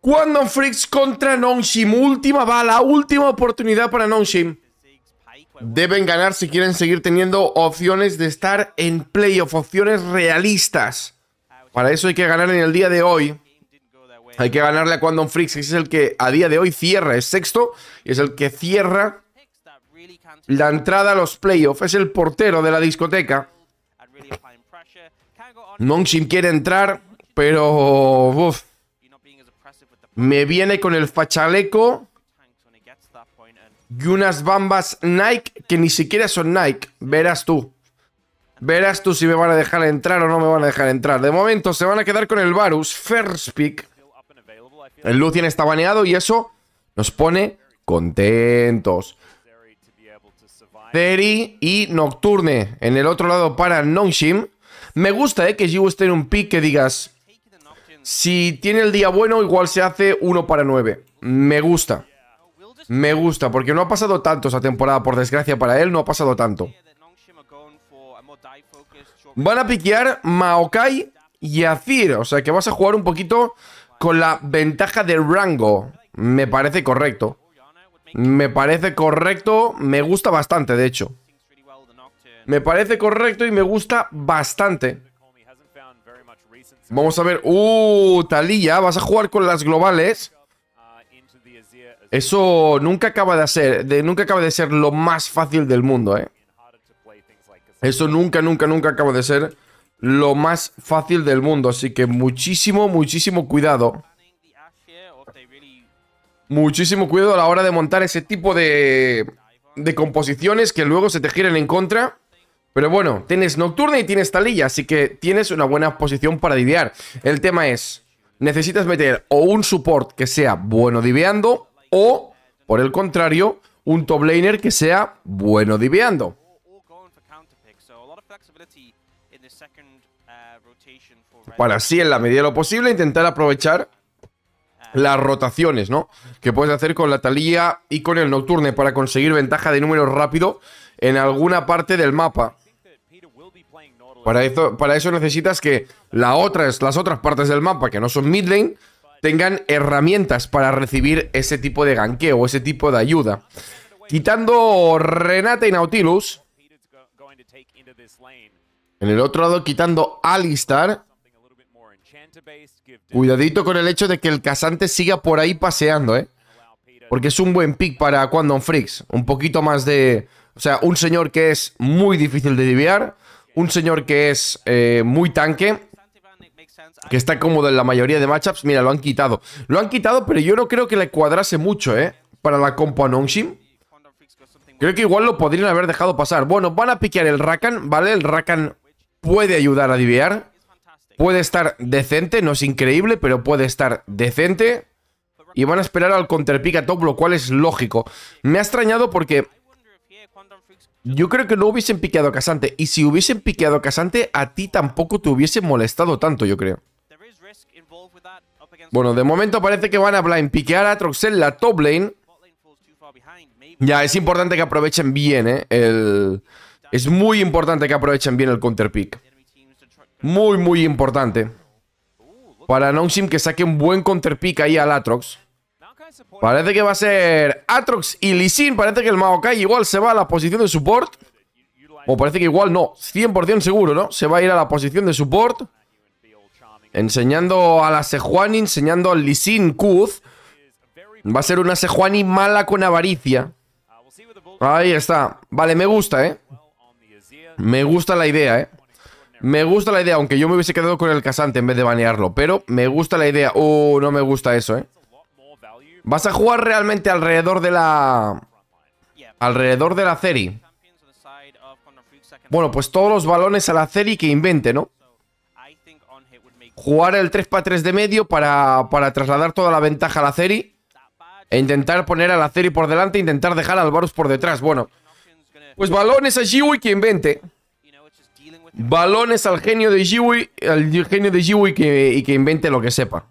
Quantum Freaks contra Nonshim. Última bala, última oportunidad para Nonshim. Deben ganar si quieren seguir teniendo opciones de estar en playoff, opciones realistas. Para eso hay que ganar en el día de hoy. Hay que ganarle a Quantum Freaks, que es el que a día de hoy cierra, es sexto, y es el que cierra la entrada a los playoffs. Es el portero de la discoteca. Nonshim quiere entrar, pero... uff me viene con el fachaleco y unas bambas Nike que ni siquiera son Nike. Verás tú. Verás tú si me van a dejar entrar o no me van a dejar entrar. De momento se van a quedar con el Varus. First pick. El Lucien está baneado y eso nos pone contentos. Terry y Nocturne en el otro lado para Nongshim. Me gusta eh, que Jiwoo esté en un pick que digas... Si tiene el día bueno, igual se hace uno para 9. Me gusta. Me gusta, porque no ha pasado tanto esa temporada, por desgracia para él, no ha pasado tanto. Van a piquear Maokai y Azir, o sea que vas a jugar un poquito con la ventaja de rango. Me parece correcto. Me parece correcto, me gusta bastante, de hecho. Me parece correcto y me gusta bastante. Vamos a ver. ¡Uh! Talilla, vas a jugar con las globales. Eso nunca acaba de ser, de, nunca acaba de ser lo más fácil del mundo, ¿eh? Eso nunca, nunca, nunca acaba de ser lo más fácil del mundo. Así que muchísimo, muchísimo cuidado. Muchísimo cuidado a la hora de montar ese tipo de, de composiciones que luego se te giran en contra. Pero bueno, tienes Nocturne y tienes Talilla, así que tienes una buena posición para diviar. El tema es, necesitas meter o un support que sea bueno diveando o, por el contrario, un top laner que sea bueno diveando. Para así, en la medida de lo posible, intentar aprovechar las rotaciones, ¿no? Que puedes hacer con la Talía y con el Nocturne para conseguir ventaja de número rápido en alguna parte del mapa. Para eso, necesitas que las otras partes del mapa, que no son mid lane, tengan herramientas para recibir ese tipo de ganqueo, ese tipo de ayuda. Quitando Renata y Nautilus. En el otro lado, quitando Alistar. Cuidadito con el hecho de que el casante siga por ahí paseando, ¿eh? Porque es un buen pick para Quantum Freaks. Un poquito más de... O sea, un señor que es muy difícil de diviar un señor que es eh, muy tanque, que está cómodo en la mayoría de matchups. Mira, lo han quitado. Lo han quitado, pero yo no creo que le cuadrase mucho, ¿eh? Para la compo Anonshin. Creo que igual lo podrían haber dejado pasar. Bueno, van a piquear el Rakan, ¿vale? El Rakan puede ayudar a diviar. Puede estar decente, no es increíble, pero puede estar decente. Y van a esperar al counterpick a top, lo cual es lógico. Me ha extrañado porque yo creo que no hubiesen piqueado a Casante. Y si hubiesen piqueado a Casante, a ti tampoco te hubiese molestado tanto, yo creo. Bueno, de momento parece que van a blind piquear a en la top lane. Ya, es importante que aprovechen bien, ¿eh? El... Es muy importante que aprovechen bien el counter pick. Muy, muy importante. Para Nongshim que saque un buen counter pick ahí al Atrox. Parece que va a ser Atrox y Lisin. Parece que el Maokai igual se va a la posición de support. O parece que igual no, 100% seguro, ¿no? Se va a ir a la posición de support. Enseñando a la Sejuani, enseñando al Lisin Kuz. Va a ser una Sejuani mala con avaricia. Ahí está. Vale, me gusta, ¿eh? Me gusta la idea, ¿eh? Me gusta la idea, aunque yo me hubiese quedado con el casante en vez de banearlo. Pero me gusta la idea. Uh, no me gusta eso, ¿eh? Vas a jugar realmente alrededor de la... Alrededor de la Ceri. Bueno, pues todos los balones a la Ceri que invente, ¿no? Jugar el 3x3 de medio para, para trasladar toda la ventaja a la Ceri. E intentar poner a la Ceri por delante intentar dejar al Varus por detrás. Bueno, pues balones a Jiwi que invente. Balones al genio de Jiwi, al genio de Jiwi y que invente lo que sepa.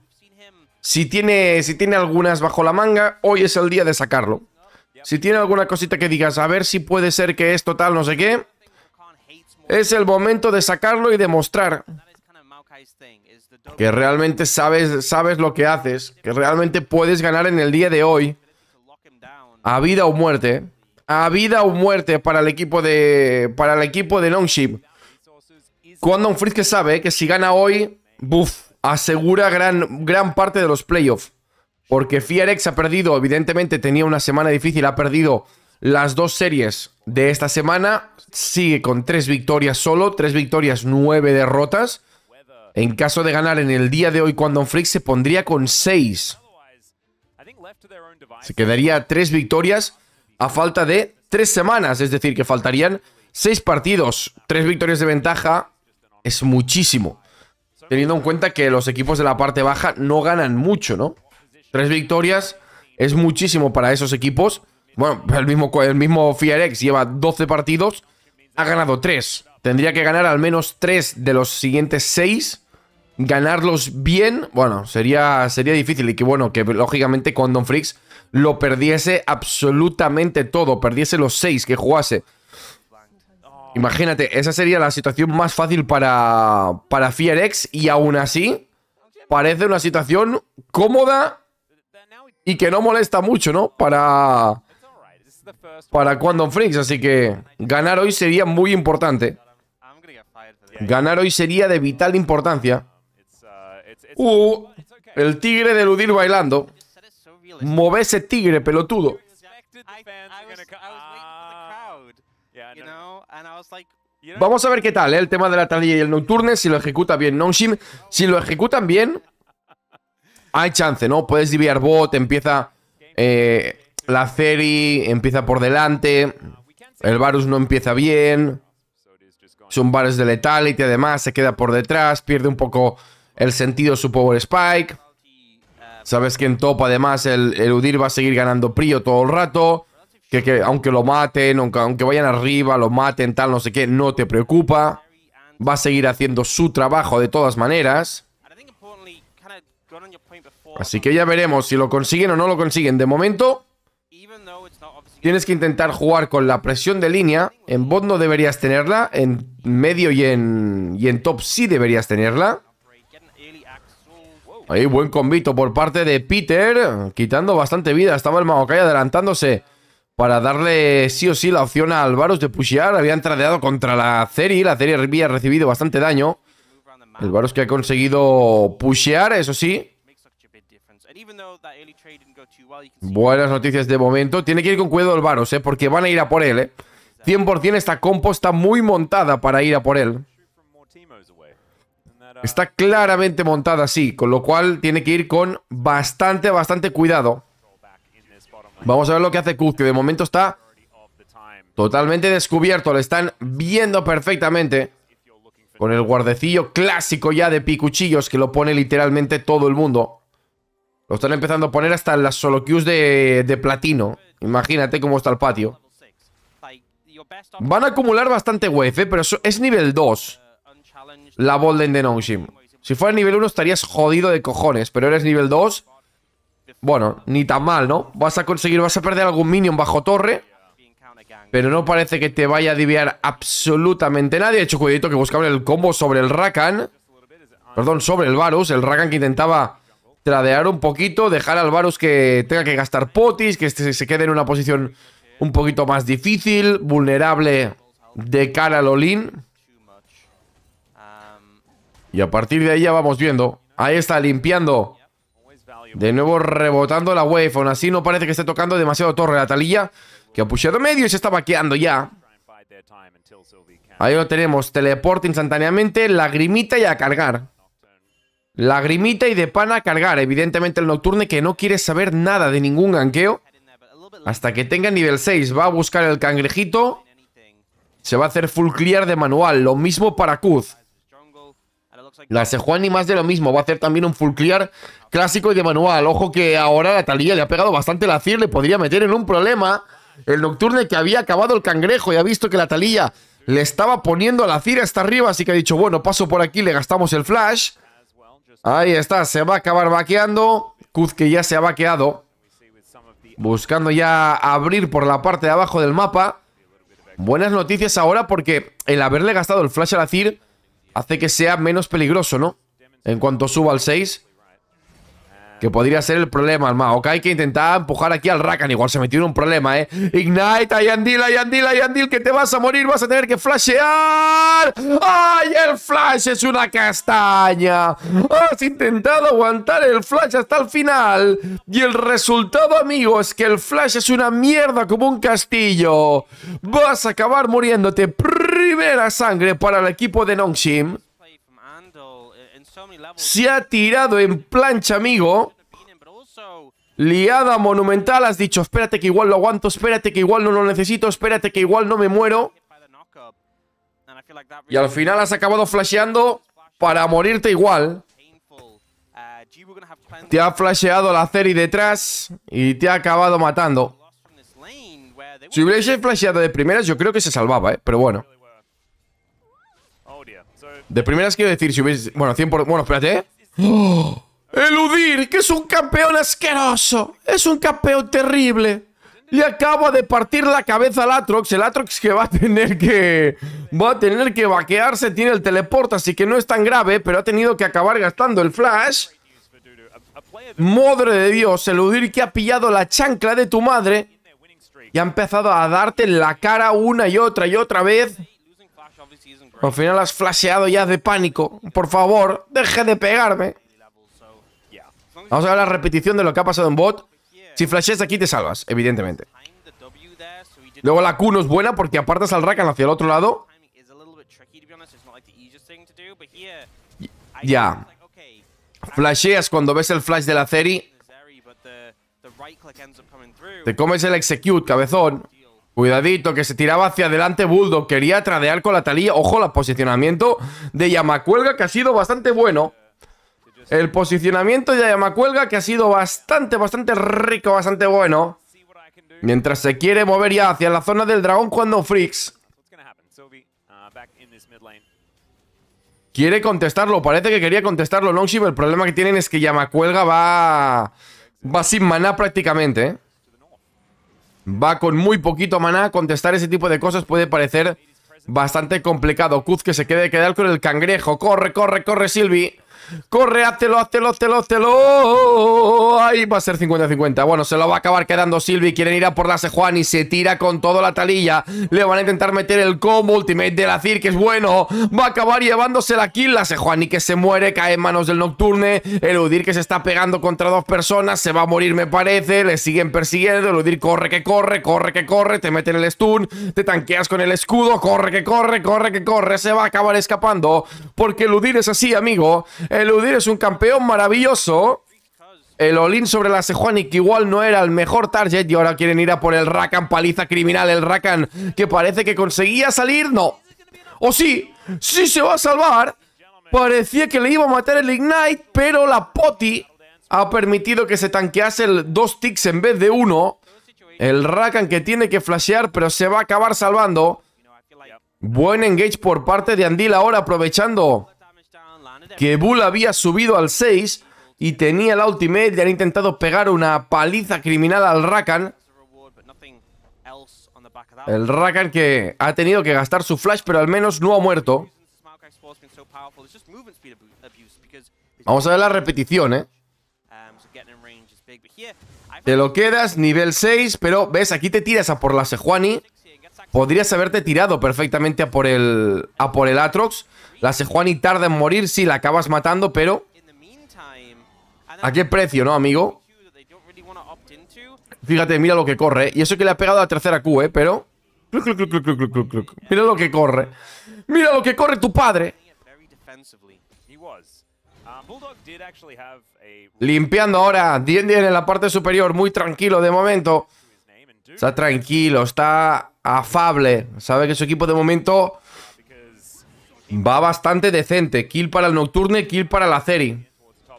Si tiene, si tiene algunas bajo la manga, hoy es el día de sacarlo. Si tiene alguna cosita que digas, a ver si puede ser que es total no sé qué, es el momento de sacarlo y demostrar que realmente sabes, sabes lo que haces, que realmente puedes ganar en el día de hoy, a vida o muerte, a vida o muerte para el equipo de, para el equipo de Longship. Cuando un Fritz sabe que si gana hoy, buf, asegura gran, gran parte de los playoffs. Porque Fierex ha perdido, evidentemente tenía una semana difícil, ha perdido las dos series de esta semana. Sigue con tres victorias solo, tres victorias, nueve derrotas. En caso de ganar en el día de hoy, cuando Freak se pondría con seis. Se quedaría tres victorias a falta de tres semanas, es decir, que faltarían seis partidos. Tres victorias de ventaja es muchísimo teniendo en cuenta que los equipos de la parte baja no ganan mucho, ¿no? Tres victorias es muchísimo para esos equipos. Bueno, el mismo, el mismo lleva 12 partidos, ha ganado tres. Tendría que ganar al menos tres de los siguientes seis. Ganarlos bien, bueno, sería, sería difícil. Y que bueno, que lógicamente cuando Freaks lo perdiese absolutamente todo, perdiese los seis que jugase. Imagínate, esa sería la situación más fácil para, para y aún así parece una situación cómoda y que no molesta mucho, ¿no? Para, para Quantum Freaks, así que ganar hoy sería muy importante. Ganar hoy sería de vital importancia. Uh, el tigre de Ludir bailando. ¡Mueve ese tigre, pelotudo. Vamos a ver qué tal, eh, El tema de la talía y el Nocturne, si lo ejecuta bien Nongshim. Si lo ejecutan bien, hay chance, ¿no? Puedes diviar bot, empieza eh, la serie empieza por delante. El Varus no empieza bien. Es un Varus de Letality, además, se queda por detrás, pierde un poco el sentido su Power Spike. Sabes que en top, además, el, el Udir va a seguir ganando Prio todo el rato que, aunque lo maten, aunque, aunque vayan arriba, lo maten, tal, no sé qué, no te preocupa. Va a seguir haciendo su trabajo de todas maneras. Así que ya veremos si lo consiguen o no lo consiguen. De momento, tienes que intentar jugar con la presión de línea. En bot no deberías tenerla, en medio y en, en top sí deberías tenerla. Ahí buen convito por parte de Peter, quitando bastante vida. Estaba el Maokai adelantándose para darle sí o sí la opción a Alvaros de pushear. Habían tradeado contra la Ceri. La Ceri había recibido bastante daño. El Varus que ha conseguido pushear, eso sí. Buenas noticias de momento. Tiene que ir con cuidado el Varus, ¿eh? porque van a ir a por él. ¿eh? 100% esta compo está muy montada para ir a por él. Está claramente montada, sí. Con lo cual tiene que ir con bastante, bastante cuidado. Vamos a ver lo que hace Kuz, que De momento está totalmente descubierto. Le están viendo perfectamente. Con el guardecillo clásico ya de picuchillos que lo pone literalmente todo el mundo. Lo están empezando a poner hasta en las solo queues de, platino. Imagínate cómo está el patio. Van a acumular bastante wave, eh, pero es nivel 2. La Bolden de Nongshim. Si fuera nivel 1 estarías jodido de cojones, pero eres nivel 2 bueno, ni tan mal, ¿no? Vas a conseguir, vas a perder algún minion bajo torre Pero no parece que te vaya a diviar absolutamente nadie He hecho, cuidadito que buscaba el combo sobre el Rakan Perdón, sobre el Varus El Rakan que intentaba tradear un poquito Dejar al Varus que tenga que gastar potis Que este se quede en una posición un poquito más difícil Vulnerable de cara a Olin Y a partir de ahí ya vamos viendo Ahí está, limpiando de nuevo rebotando la wave. Aún así no parece que esté tocando demasiado torre la talilla. Que ha pusheado medio y se está vaqueando ya. Ahí lo tenemos. Teleporte instantáneamente. Lagrimita y a cargar. Lagrimita y de pana a cargar. Evidentemente el Nocturne que no quiere saber nada de ningún ganqueo. Hasta que tenga nivel 6. Va a buscar el cangrejito. Se va a hacer full clear de manual. Lo mismo para Kuz. La Juan ni más de lo mismo. Va a hacer también un fulclear clásico y de manual. Ojo que ahora la Talía le ha pegado bastante la CIR. Le podría meter en un problema el Nocturne que había acabado el cangrejo y ha visto que la Talía le estaba poniendo a la CIR hasta arriba. Así que ha dicho, bueno, paso por aquí, le gastamos el flash. Ahí está, se va a acabar vaqueando. Kuz que ya se ha vaqueado. Buscando ya abrir por la parte de abajo del mapa. Buenas noticias ahora porque el haberle gastado el flash a la CIR hace que sea menos peligroso, ¿no? En cuanto suba al 6. Que podría ser el problema, Alma. Ok, hay que intentar empujar aquí al Rakan. Igual se metió en un problema, ¿eh? Ignite, hay Andil, hay Andil, Andil. que te vas a morir. Vas a tener que flashear. ¡Ay, el flash es una castaña! Has intentado aguantar el flash hasta el final. Y el resultado, amigo, es que el flash es una mierda como un castillo. Vas a acabar muriéndote. Primera Sangre para el equipo de Nongshim. Se ha tirado en plancha, amigo. Liada monumental. Has dicho, espérate que igual lo aguanto, espérate que igual no lo necesito, espérate que igual no me muero. Y al final has acabado flasheando para morirte igual. Te ha flasheado la Ceri detrás y te ha acabado matando. Si hubiese flasheado de primeras, yo creo que se salvaba, ¿eh? Pero bueno. De primeras quiero decir, si hubiese... Bueno, 100 por... Bueno, espérate. ¿eh? ¡Oh! ¡Eludir! ¡Que es un campeón asqueroso! ¡Es un campeón terrible! Le acaba de partir la cabeza al Atrox. El Atrox que va a tener que... Va a tener que vaquearse. Tiene el teleport, así que no es tan grave. Pero ha tenido que acabar gastando el flash. Madre de Dios, eludir que ha pillado la chancla de tu madre. Y ha empezado a darte la cara una y otra y otra vez. Al final has flasheado ya de pánico. Por favor, deje de pegarme. Vamos a ver la repetición de lo que ha pasado en bot. Si flasheas aquí te salvas, evidentemente. Luego la Q no es buena porque apartas al Rakan hacia el otro lado. Ya. Flasheas cuando ves el flash de la Ceri. Te comes el execute, cabezón. Cuidadito, que se tiraba hacia adelante Bulldog. Quería tradear con la talía. Ojo el posicionamiento de Yamacuelga, que ha sido bastante bueno. El posicionamiento de Yamacuelga, que ha sido bastante, bastante rico, bastante bueno. Mientras se quiere mover ya hacia la zona del dragón cuando Freaks... Quiere contestarlo, parece que quería contestarlo Longship. El problema que tienen es que Yamacuelga va... Va sin maná prácticamente, ¿eh? va con muy poquito maná. Contestar ese tipo de cosas puede parecer bastante complicado. Kuz que se quede quedar con el cangrejo. Corre, corre, corre, Silvi. Corre, hazlo, lo, hazelo, lo. Ahí va a ser 50-50. Bueno, se lo va a acabar quedando Silvi. Quieren ir a por la Sejuani se tira con toda la talilla. Le van a intentar meter el combo ultimate de la Cir, que es bueno. Va a acabar llevándose la kill la Sejuani que se muere. Cae en manos del Nocturne. El Udir que se está pegando contra dos personas. Se va a morir, me parece. Le siguen persiguiendo. El Udir corre, que corre, corre, que corre. Te meten el stun. Te tanqueas con el escudo. Corre, que corre, corre, que corre. Se va a acabar escapando. Porque el Udir es así, amigo. Eludir es un campeón maravilloso. El Olin sobre la Sejuani, que igual no era el mejor target. Y ahora quieren ir a por el Rakan, paliza criminal. El Rakan que parece que conseguía salir. No. O sí, sí se va a salvar. Parecía que le iba a matar el Ignite, pero la Poti ha permitido que se tanquease el dos ticks en vez de uno. El Rakan que tiene que flashear, pero se va a acabar salvando. Buen engage por parte de Andil ahora, aprovechando que Bull había subido al 6 y tenía la ultimate y han intentado pegar una paliza criminal al Rakan. El Rakan que ha tenido que gastar su flash, pero al menos no ha muerto. Vamos a ver la repetición, ¿eh? Te lo quedas, nivel 6, pero ves, aquí te tiras a por la Sejuani. Podrías haberte tirado perfectamente a por el, a por el Atrox. La Sejuani tarda en morir, sí, la acabas matando, pero... ¿A qué precio, no, amigo? Fíjate, mira lo que corre. ¿eh? Y eso que le ha pegado a la tercera Q, ¿eh? Pero... Mira lo que corre. Mira lo que corre tu padre. Limpiando ahora. Dien en la parte superior. Muy tranquilo de momento. Está tranquilo, está afable. Sabe que su equipo de momento Va bastante decente. Kill para el Nocturne, kill para la Ceri.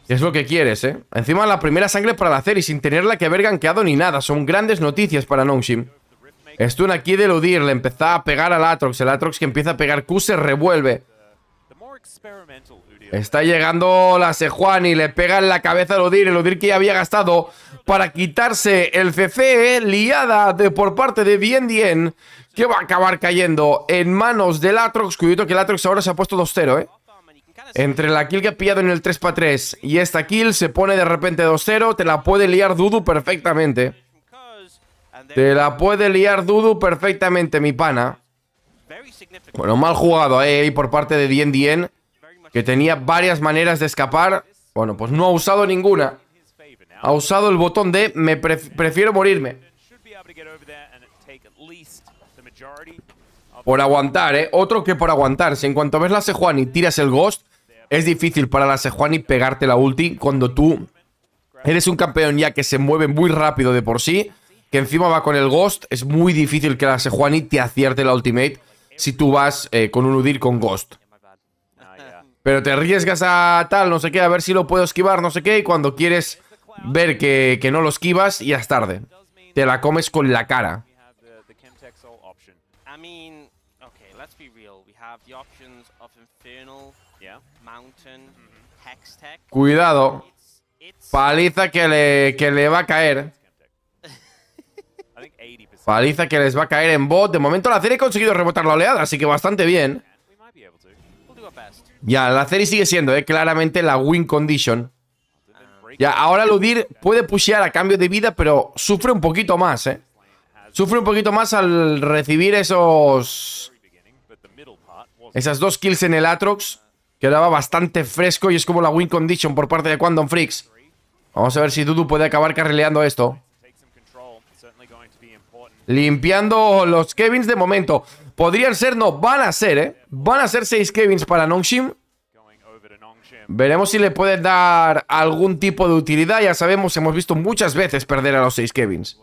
Es lo que quieres, ¿eh? Encima la primera sangre para la Ceri, sin tenerla que haber ganqueado ni nada. Son grandes noticias para Nongshim. Stun aquí de eludir, le empezó a pegar al Atrox. El Atrox que empieza a pegar Q se revuelve. Está llegando la Sejuan y le pega en la cabeza al Odir. El Odir que ya había gastado para quitarse el CC. Eh, liada de por parte de Bien Dien. Que va a acabar cayendo en manos del Latrox Cuidado que el Atrox ahora se ha puesto 2-0, ¿eh? Entre la kill que ha pillado en el 3x3 y esta kill se pone de repente 2-0. Te la puede liar Dudu perfectamente. Te la puede liar Dudu perfectamente, mi pana. Bueno, mal jugado eh, ahí por parte de Dien Dien que tenía varias maneras de escapar. Bueno, pues no ha usado ninguna. Ha usado el botón de me prefiero morirme. Por aguantar, ¿eh? Otro que por aguantar. Si en cuanto ves la Sejuani tiras el Ghost, es difícil para la Sejuani pegarte la ulti cuando tú eres un campeón ya que se mueve muy rápido de por sí, que encima va con el Ghost, es muy difícil que la Sejuani te acierte la ultimate si tú vas eh, con un Udir con Ghost pero te arriesgas a tal, no sé qué, a ver si lo puedo esquivar, no sé qué, y cuando quieres ver que, no lo esquivas, ya es tarde. Te la comes con la cara. Cuidado. Paliza que le, le va a caer. Paliza que les va a caer en bot. De momento la serie ha conseguido rebotar la oleada, así que bastante bien. Ya, la serie sigue siendo ¿eh? claramente la win condition. Ya, ahora Ludir puede pushear a cambio de vida, pero sufre un poquito más, ¿eh? Sufre un poquito más al recibir esos... Esas dos kills en el Atrox. Quedaba bastante fresco y es como la win condition por parte de Quantum Freaks. Vamos a ver si Dudu puede acabar carreleando esto. Limpiando los Kevins de momento. Podrían ser, no, van a ser, ¿eh? Van a ser 6 Kevins para Nongshim. Veremos si le puede dar algún tipo de utilidad. Ya sabemos, hemos visto muchas veces perder a los 6 Kevins.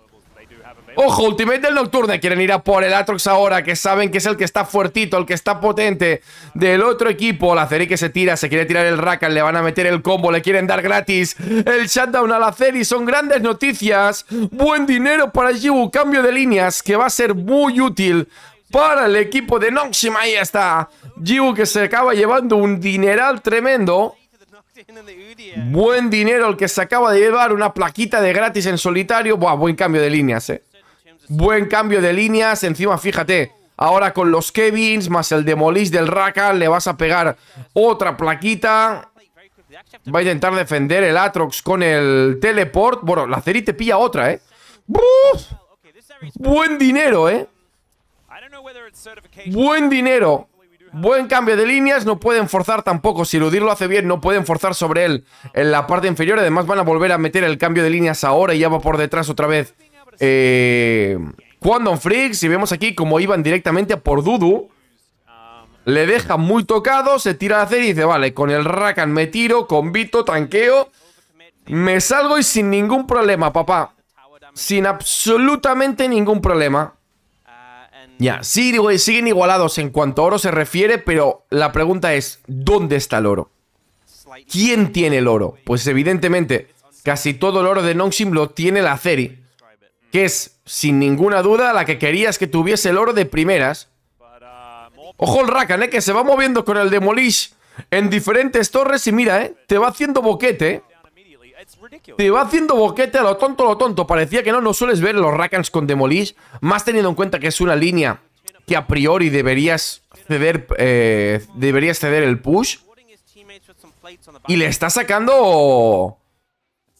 Ojo, Ultimate del Nocturne. Quieren ir a por el Atrox ahora, que saben que es el que está fuertito, el que está potente del otro equipo. La Ceri que se tira, se quiere tirar el Rakan, le van a meter el combo, le quieren dar gratis el shutdown a la Ceri. Son grandes noticias. Buen dinero para Jibu, cambio de líneas, que va a ser muy útil para el equipo de Noxima. Ahí está Jiu que se acaba llevando un dineral tremendo. Buen dinero el que se acaba de llevar, una plaquita de gratis en solitario. Buah, buen cambio de líneas, eh. Buen cambio de líneas. Encima, fíjate, ahora con los Kevins más el Demolish del Raka. le vas a pegar otra plaquita. Va a intentar defender el Atrox con el teleport. Bueno, la Ceri te pilla otra, ¿eh? Buen dinero, ¿eh? Buen dinero. Buen cambio de líneas, no pueden forzar tampoco. Si Eludir lo hace bien, no pueden forzar sobre él en la parte inferior. Además van a volver a meter el cambio de líneas ahora y ya va por detrás otra vez. Eh, Quandon Freak, si vemos aquí como iban directamente por Dudu. Um, le deja muy tocado, se tira a hacer y dice, vale, con el Rakan me tiro, con Vito, tanqueo. Me salgo y sin ningún problema, papá. Sin absolutamente ningún problema. Ya, siguen igualados en cuanto a oro se refiere, pero la pregunta es, ¿dónde está el oro? ¿Quién tiene el oro? Pues evidentemente, casi todo el oro de Nongshim lo tiene la Ceri, que es, sin ninguna duda, la que querías que tuviese el oro de primeras. Ojo el Rakan, ¿eh? que se va moviendo con el Demolish en diferentes torres y mira, ¿eh? te va haciendo boquete. Eh. Te va haciendo boquete a lo tonto, lo tonto. Parecía que no, no sueles ver los Rakans con Demolish, más teniendo en cuenta que es una línea que a priori deberías ceder, eh, deberías ceder el push. Y le está sacando...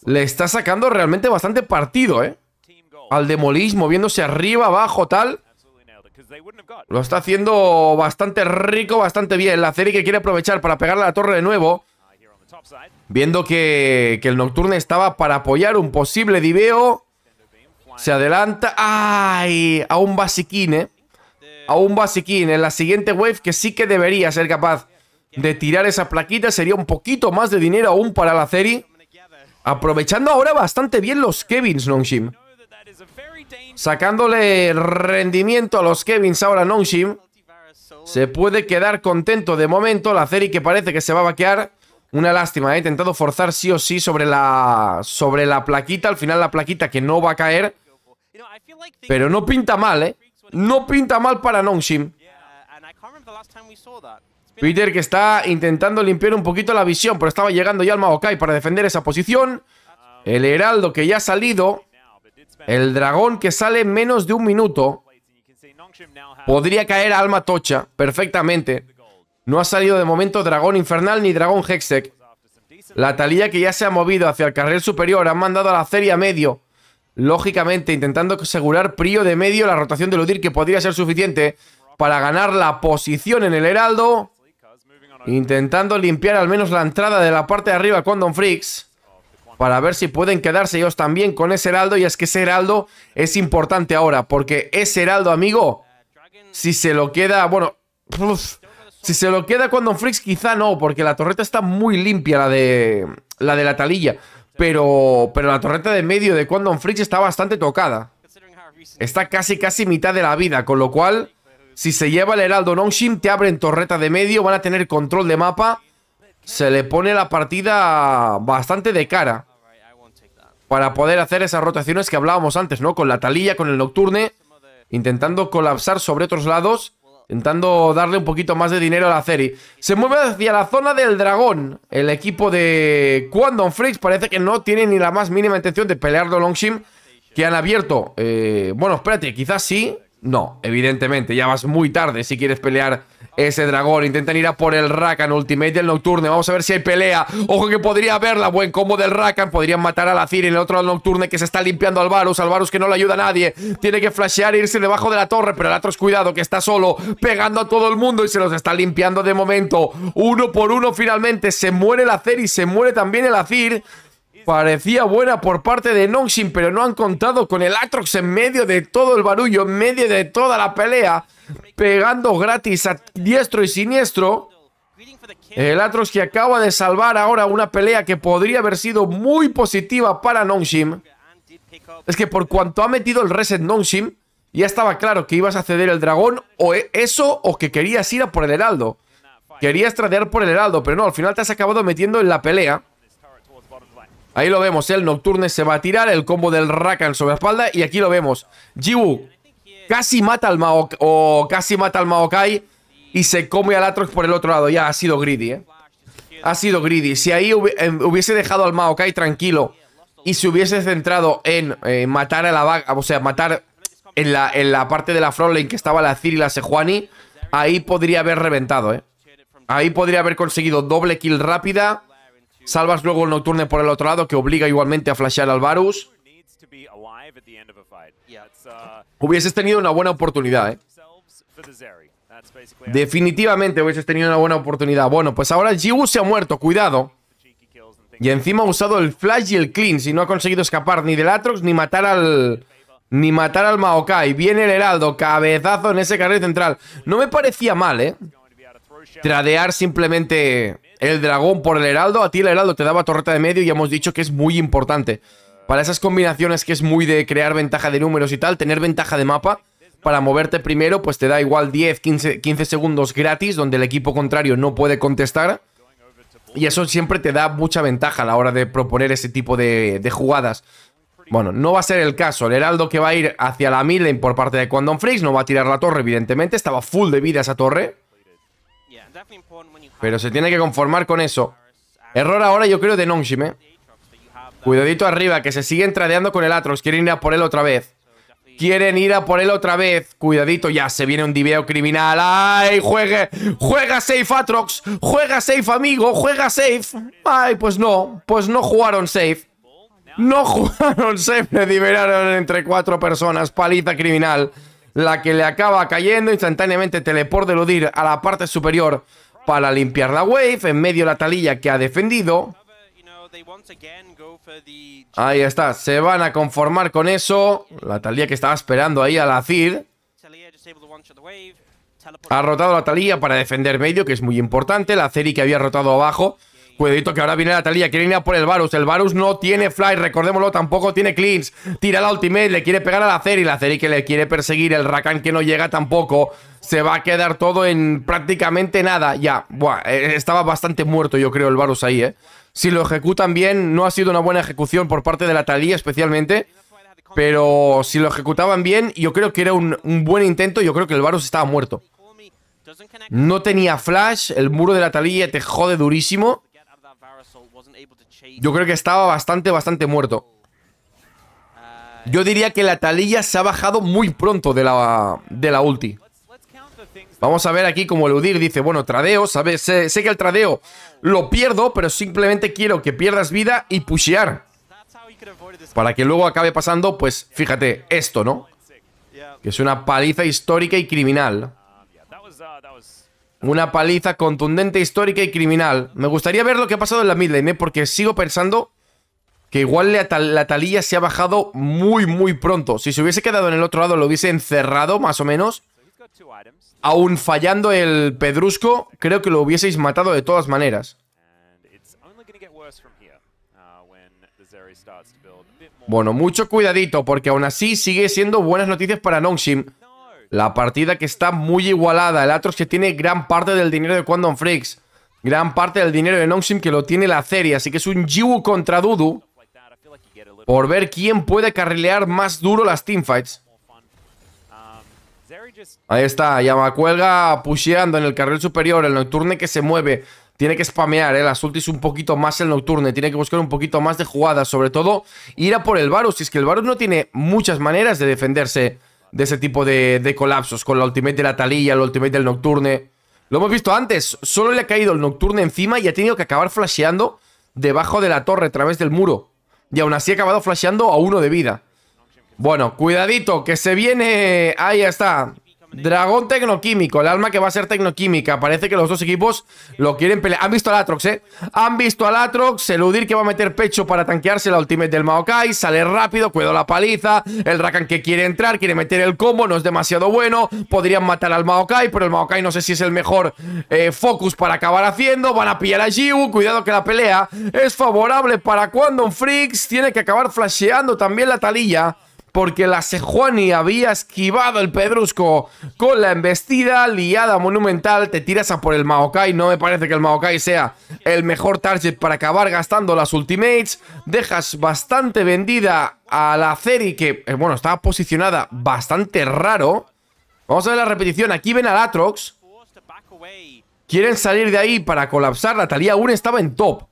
Le está sacando realmente bastante partido, ¿eh? Al Demolish, moviéndose arriba, abajo, tal. Lo está haciendo bastante rico, bastante bien. La serie que quiere aprovechar para pegarle a la torre de nuevo. Viendo que, el Nocturne estaba para apoyar un posible diveo. Se adelanta. ¡Ay! A un basiquín, ¿eh? A un basiquín. En la siguiente wave que sí que debería ser capaz de tirar esa plaquita. Sería un poquito más de dinero aún para la Ceri. Aprovechando ahora bastante bien los Kevins, Nongshim. Sacándole rendimiento a los Kevins ahora Nongshim. Se puede quedar contento de momento. La Ceri que parece que se va a vaquear. Una lástima, ¿eh? he intentado forzar sí o sí sobre la, sobre la plaquita. Al final la plaquita que no va a caer. Pero no pinta mal, ¿eh? No pinta mal para Nongshim. Peter que está intentando limpiar un poquito la visión, pero estaba llegando ya al Maokai para defender esa posición. El Heraldo que ya ha salido. El Dragón que sale en menos de un minuto. Podría caer Alma Tocha perfectamente. No ha salido de momento Dragón Infernal ni Dragón Hexec. La talilla que ya se ha movido hacia el carril superior, han mandado a la a medio. Lógicamente, intentando asegurar Prio de medio la rotación de Ludir, que podría ser suficiente para ganar la posición en el Heraldo. Intentando limpiar al menos la entrada de la parte de arriba con Don Freaks. Para ver si pueden quedarse ellos también con ese heraldo. Y es que ese heraldo es importante ahora. Porque ese heraldo, amigo, si se lo queda... Bueno, si se lo queda con Don Freaks, quizá no, porque la torreta está muy limpia, la de la, de la talilla. Pero, pero la torreta de medio de Quantum Freaks está bastante tocada. Está casi, casi mitad de la vida, con lo cual, si se lleva el Heraldo Nongshim, te abren torreta de medio, van a tener control de mapa. Se le pone la partida bastante de cara para poder hacer esas rotaciones que hablábamos antes, ¿no? Con la talilla, con el Nocturne, intentando colapsar sobre otros lados intentando darle un poquito más de dinero a la serie. Se mueve hacia la zona del dragón. El equipo de Quantum Freaks parece que no tiene ni la más mínima intención de pelear de Longshim, que han abierto... Eh, bueno, espérate, quizás sí. No, evidentemente, ya vas muy tarde si quieres pelear ese dragón. Intentan ir a por el Rakan, Ultimate del Nocturne. Vamos a ver si hay pelea. Ojo que podría haberla. Buen combo del Rakan. Podrían matar a la y El otro al Nocturne que se está limpiando al Varus. Al Varus que no le ayuda a nadie. Tiene que flashear e irse debajo de la torre. Pero el es cuidado, que está solo. Pegando a todo el mundo y se los está limpiando de momento. Uno por uno finalmente. Se muere el la y Se muere también el Azir. Parecía buena por parte de Nongshim, pero no han contado con el Atrox en medio de todo el barullo, en medio de toda la pelea, pegando gratis a diestro y siniestro. El Atrox que acaba de salvar ahora una pelea que podría haber sido muy positiva para Nongshim. Es que por cuanto ha metido el reset Nongshim, ya estaba claro que ibas a ceder el dragón o e-, eso o que querías ir a por el heraldo. Querías tradear por el heraldo, pero no, al final te has acabado metiendo en la pelea. Ahí lo vemos, el Nocturne se va a tirar, el combo del Rakan sobre la espalda y aquí lo vemos. Jiwoo casi mata al o casi mata al Maokai y se come al Atrox por el otro lado. Ya ha sido greedy, ¿eh? Ha sido greedy. Si ahí em, hubiese dejado al Maokai tranquilo y se hubiese centrado en eh, matar a la vaca o sea, matar en la, en la parte de la frontline que estaba la Ciri y la Sejuani, ahí podría haber reventado, ¿eh? Ahí podría haber conseguido doble kill rápida Salvas luego el Nocturne por el otro lado, que obliga igualmente a flashear al Varus. Hubieses tenido una buena oportunidad, ¿eh? Definitivamente hubieses tenido una buena oportunidad. Bueno, pues ahora Jiwoo se ha muerto, cuidado. Y encima ha usado el Flash y el Clean, si no ha conseguido escapar ni del Atrox ni matar al... Ni matar al Maokai. Viene el Heraldo, cabezazo en ese carril central. No me parecía mal, ¿eh? Tradear simplemente el dragón por el heraldo. A ti el heraldo te daba torreta de medio y hemos dicho que es muy importante. Para esas combinaciones que es muy de crear ventaja de números y tal, tener ventaja de mapa para moverte primero, pues te da igual 10, 15, segundos gratis donde el equipo contrario no puede contestar. Y eso siempre te da mucha ventaja a la hora de proponer ese tipo de, jugadas. Bueno, no va a ser el caso. El Heraldo que va a ir hacia la midlane por parte de Quandon Freaks no va a tirar la torre, evidentemente. Estaba full de vida esa torre. Pero se tiene que conformar con eso. Error ahora yo creo de Nongshime. ¿eh? Cuidadito arriba, que se siguen tradeando con el Atrox. Quieren ir a por él otra vez. Quieren ir a por él otra vez. Cuidadito, ya se viene un diveo criminal. ¡Ay, juegue! ¡Juega safe, Atrox! ¡Juega safe, amigo! ¡Juega safe! ¡Ay, pues no! Pues no jugaron safe. No jugaron safe. Me liberaron entre cuatro personas. Paliza criminal la que le acaba cayendo instantáneamente teleport de Ludir a la parte superior para limpiar la wave en medio la talilla que ha defendido. Ahí está, se van a conformar con eso. La talía que estaba esperando ahí a la Cir. Ha rotado la talía para defender medio, que es muy importante. La Ceri que había rotado abajo Cuidadito que ahora viene la talilla. quiere ir a por el Varus. El Varus no tiene fly, recordémoslo, tampoco tiene cleans. Tira la ultimate, le quiere pegar a la Ceri. La Ceri que le quiere perseguir, el Rakan que no llega tampoco. Se va a quedar todo en prácticamente nada. Ya, eh, estaba bastante muerto yo creo el Varus ahí, ¿eh? Si lo ejecutan bien, no ha sido una buena ejecución por parte de la Talía especialmente. Pero si lo ejecutaban bien, yo creo que era un, buen intento. Yo creo que el Varus estaba muerto. No tenía flash, el muro de la Talía te jode durísimo yo creo que estaba bastante, bastante muerto. Yo diría que la talilla se ha bajado muy pronto de la, de la ulti. Vamos a ver aquí como eludir. Dice, bueno, tradeo, ¿sabes? sé, que el tradeo lo pierdo, pero simplemente quiero que pierdas vida y pushear. Para que luego acabe pasando, pues, fíjate, esto, ¿no? Que es una paliza histórica y criminal. Una paliza contundente, histórica y criminal. Me gustaría ver lo que ha pasado en la midlane, ¿eh? porque sigo pensando que igual la, talilla se ha bajado muy, muy pronto. Si se hubiese quedado en el otro lado, lo hubiese encerrado, más o menos. Aún fallando el pedrusco, creo que lo hubieseis matado de todas maneras. Bueno, mucho cuidadito, porque aún así sigue siendo buenas noticias para Nongshim. La partida que está muy igualada. El Atrox que tiene gran parte del dinero de Quantum Freaks. Gran parte del dinero de Nongshim que lo tiene la serie. Así que es un Jiwu contra Dudu. Por ver quién puede carrilear más duro las teamfights. Ahí está, cuelga pusheando en el carril superior, el Nocturne que se mueve. Tiene que spamear, El eh. las ultis un poquito más el Nocturne. Tiene que buscar un poquito más de jugadas. Sobre todo, ir a por el Varus. Si es que el Varus no tiene muchas maneras de defenderse de ese tipo de, de colapsos, con la ultimate de la Talilla, el ultimate del Nocturne. Lo hemos visto antes, solo le ha caído el Nocturne encima y ha tenido que acabar flasheando debajo de la torre, a través del muro. Y aún así ha acabado flasheando a uno de vida. Bueno, cuidadito, que se viene... Ahí está. Dragón tecnoquímico, el alma que va a ser tecnoquímica. Parece que los dos equipos lo quieren pelear. Han visto al Latrox, ¿eh? Han visto a Latrox, eludir que va a meter pecho para tanquearse la ultimate del Maokai. Sale rápido, cuidado la paliza. El Rakan que quiere entrar, quiere meter el combo, no es demasiado bueno. Podrían matar al Maokai, pero el Maokai no sé si es el mejor eh, focus para acabar haciendo. Van a pillar a Jiwu, cuidado que la pelea es favorable para un Freaks. Tiene que acabar flasheando también la talilla porque la Sejuani había esquivado el pedrusco con la embestida, liada monumental, te tiras a por el Maokai, no me parece que el Maokai sea el mejor target para acabar gastando las ultimates, dejas bastante vendida a la Ceri que, eh, bueno, estaba posicionada bastante raro, vamos a ver la repetición, aquí ven al Atrox, quieren salir de ahí para colapsar, la Talía aún estaba en top,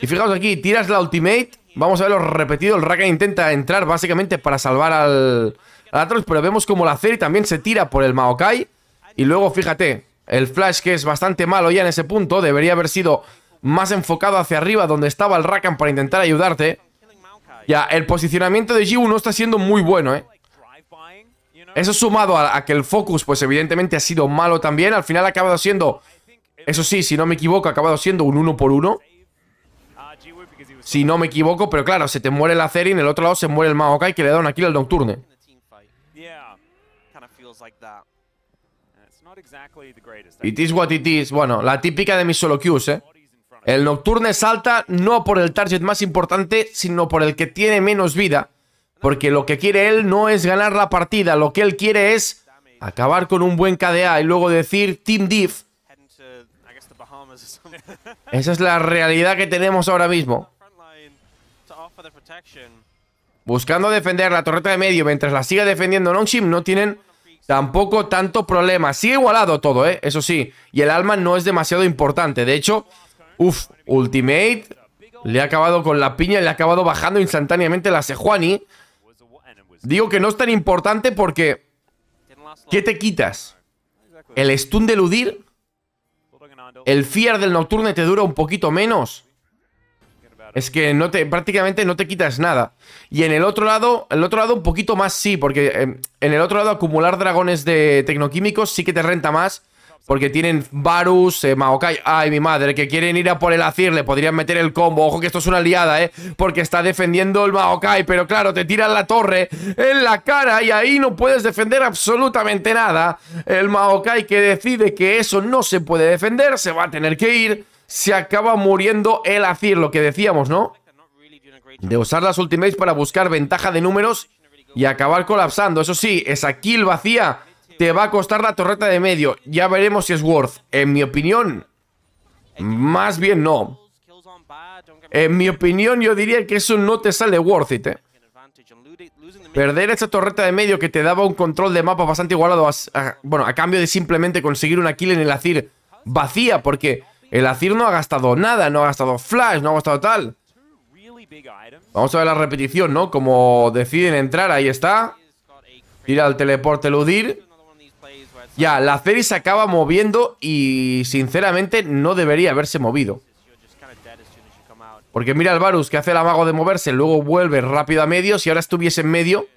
y fijaos aquí, tiras la ultimate. Vamos a verlo repetido. El Rakan intenta entrar básicamente para salvar al, al pero vemos como la Ceri también se tira por el Maokai. Y luego, fíjate, el flash que es bastante malo ya en ese punto. Debería haber sido más enfocado hacia arriba donde estaba el Rakan para intentar ayudarte. Ya, el posicionamiento de g no está siendo muy bueno, ¿eh? Eso sumado a, que el focus, pues evidentemente ha sido malo también. Al final ha acabado siendo, eso sí, si no me equivoco, ha acabado siendo un 1 por 1 si no me equivoco. Pero claro, se te muere la y en el otro lado se muere el Maokai que le da un kill al Nocturne. It is what it is. Bueno, la típica de mis solo queues, ¿eh? El Nocturne salta no por el target más importante, sino por el que tiene menos vida. Porque lo que quiere él no es ganar la partida, lo que él quiere es acabar con un buen KDA y luego decir Team Div. Esa es la realidad que tenemos ahora mismo. Buscando defender la torreta de medio mientras la sigue defendiendo Nongshim, no tienen tampoco tanto problema. Sigue igualado todo, eh, Eso sí. Y el alma no es demasiado importante. De hecho, uff, Ultimate le ha acabado con la piña, le ha acabado bajando instantáneamente la Sejuani. Digo que no es tan importante porque... ¿Qué te quitas? ¿El stun del ¿El fiar del nocturne te dura un poquito menos? Es que no te, prácticamente no te quitas nada. Y en el otro lado, el otro lado un poquito más sí, porque em, en, el otro lado acumular dragones de tecnoquímicos sí que te renta más. Porque tienen Varus, eh, Maokai. Ay, mi madre, que quieren ir a por el Azir. Le podrían meter el combo. Ojo que esto es una liada, ¿eh? Porque está defendiendo el Maokai. Pero claro, te tiran la torre en la cara y ahí no puedes defender absolutamente nada. El Maokai que decide que eso no se puede defender, se va a tener que ir se acaba muriendo el Azir, lo que decíamos, ¿no? De usar las ultimates para buscar ventaja de números y acabar colapsando. Eso sí, esa kill vacía te va a costar la torreta de medio. Ya veremos si es worth. En mi opinión, más bien no. En mi opinión, yo diría que eso no te sale worth ¿eh? Perder esa torreta de medio que te daba un control de mapa bastante igualado bueno, a cambio de simplemente conseguir una kill en el Azir vacía, porque el Azir no ha gastado nada, no ha gastado flash, no ha gastado tal. Vamos a ver la repetición, ¿no? Como deciden entrar, ahí está. Tira el teleporte eludir. Ya, la Ceri se acaba moviendo y sinceramente no debería haberse movido. Porque mira al Varus que hace el amago de moverse, luego vuelve rápido a medio. Si ahora estuviese en medio,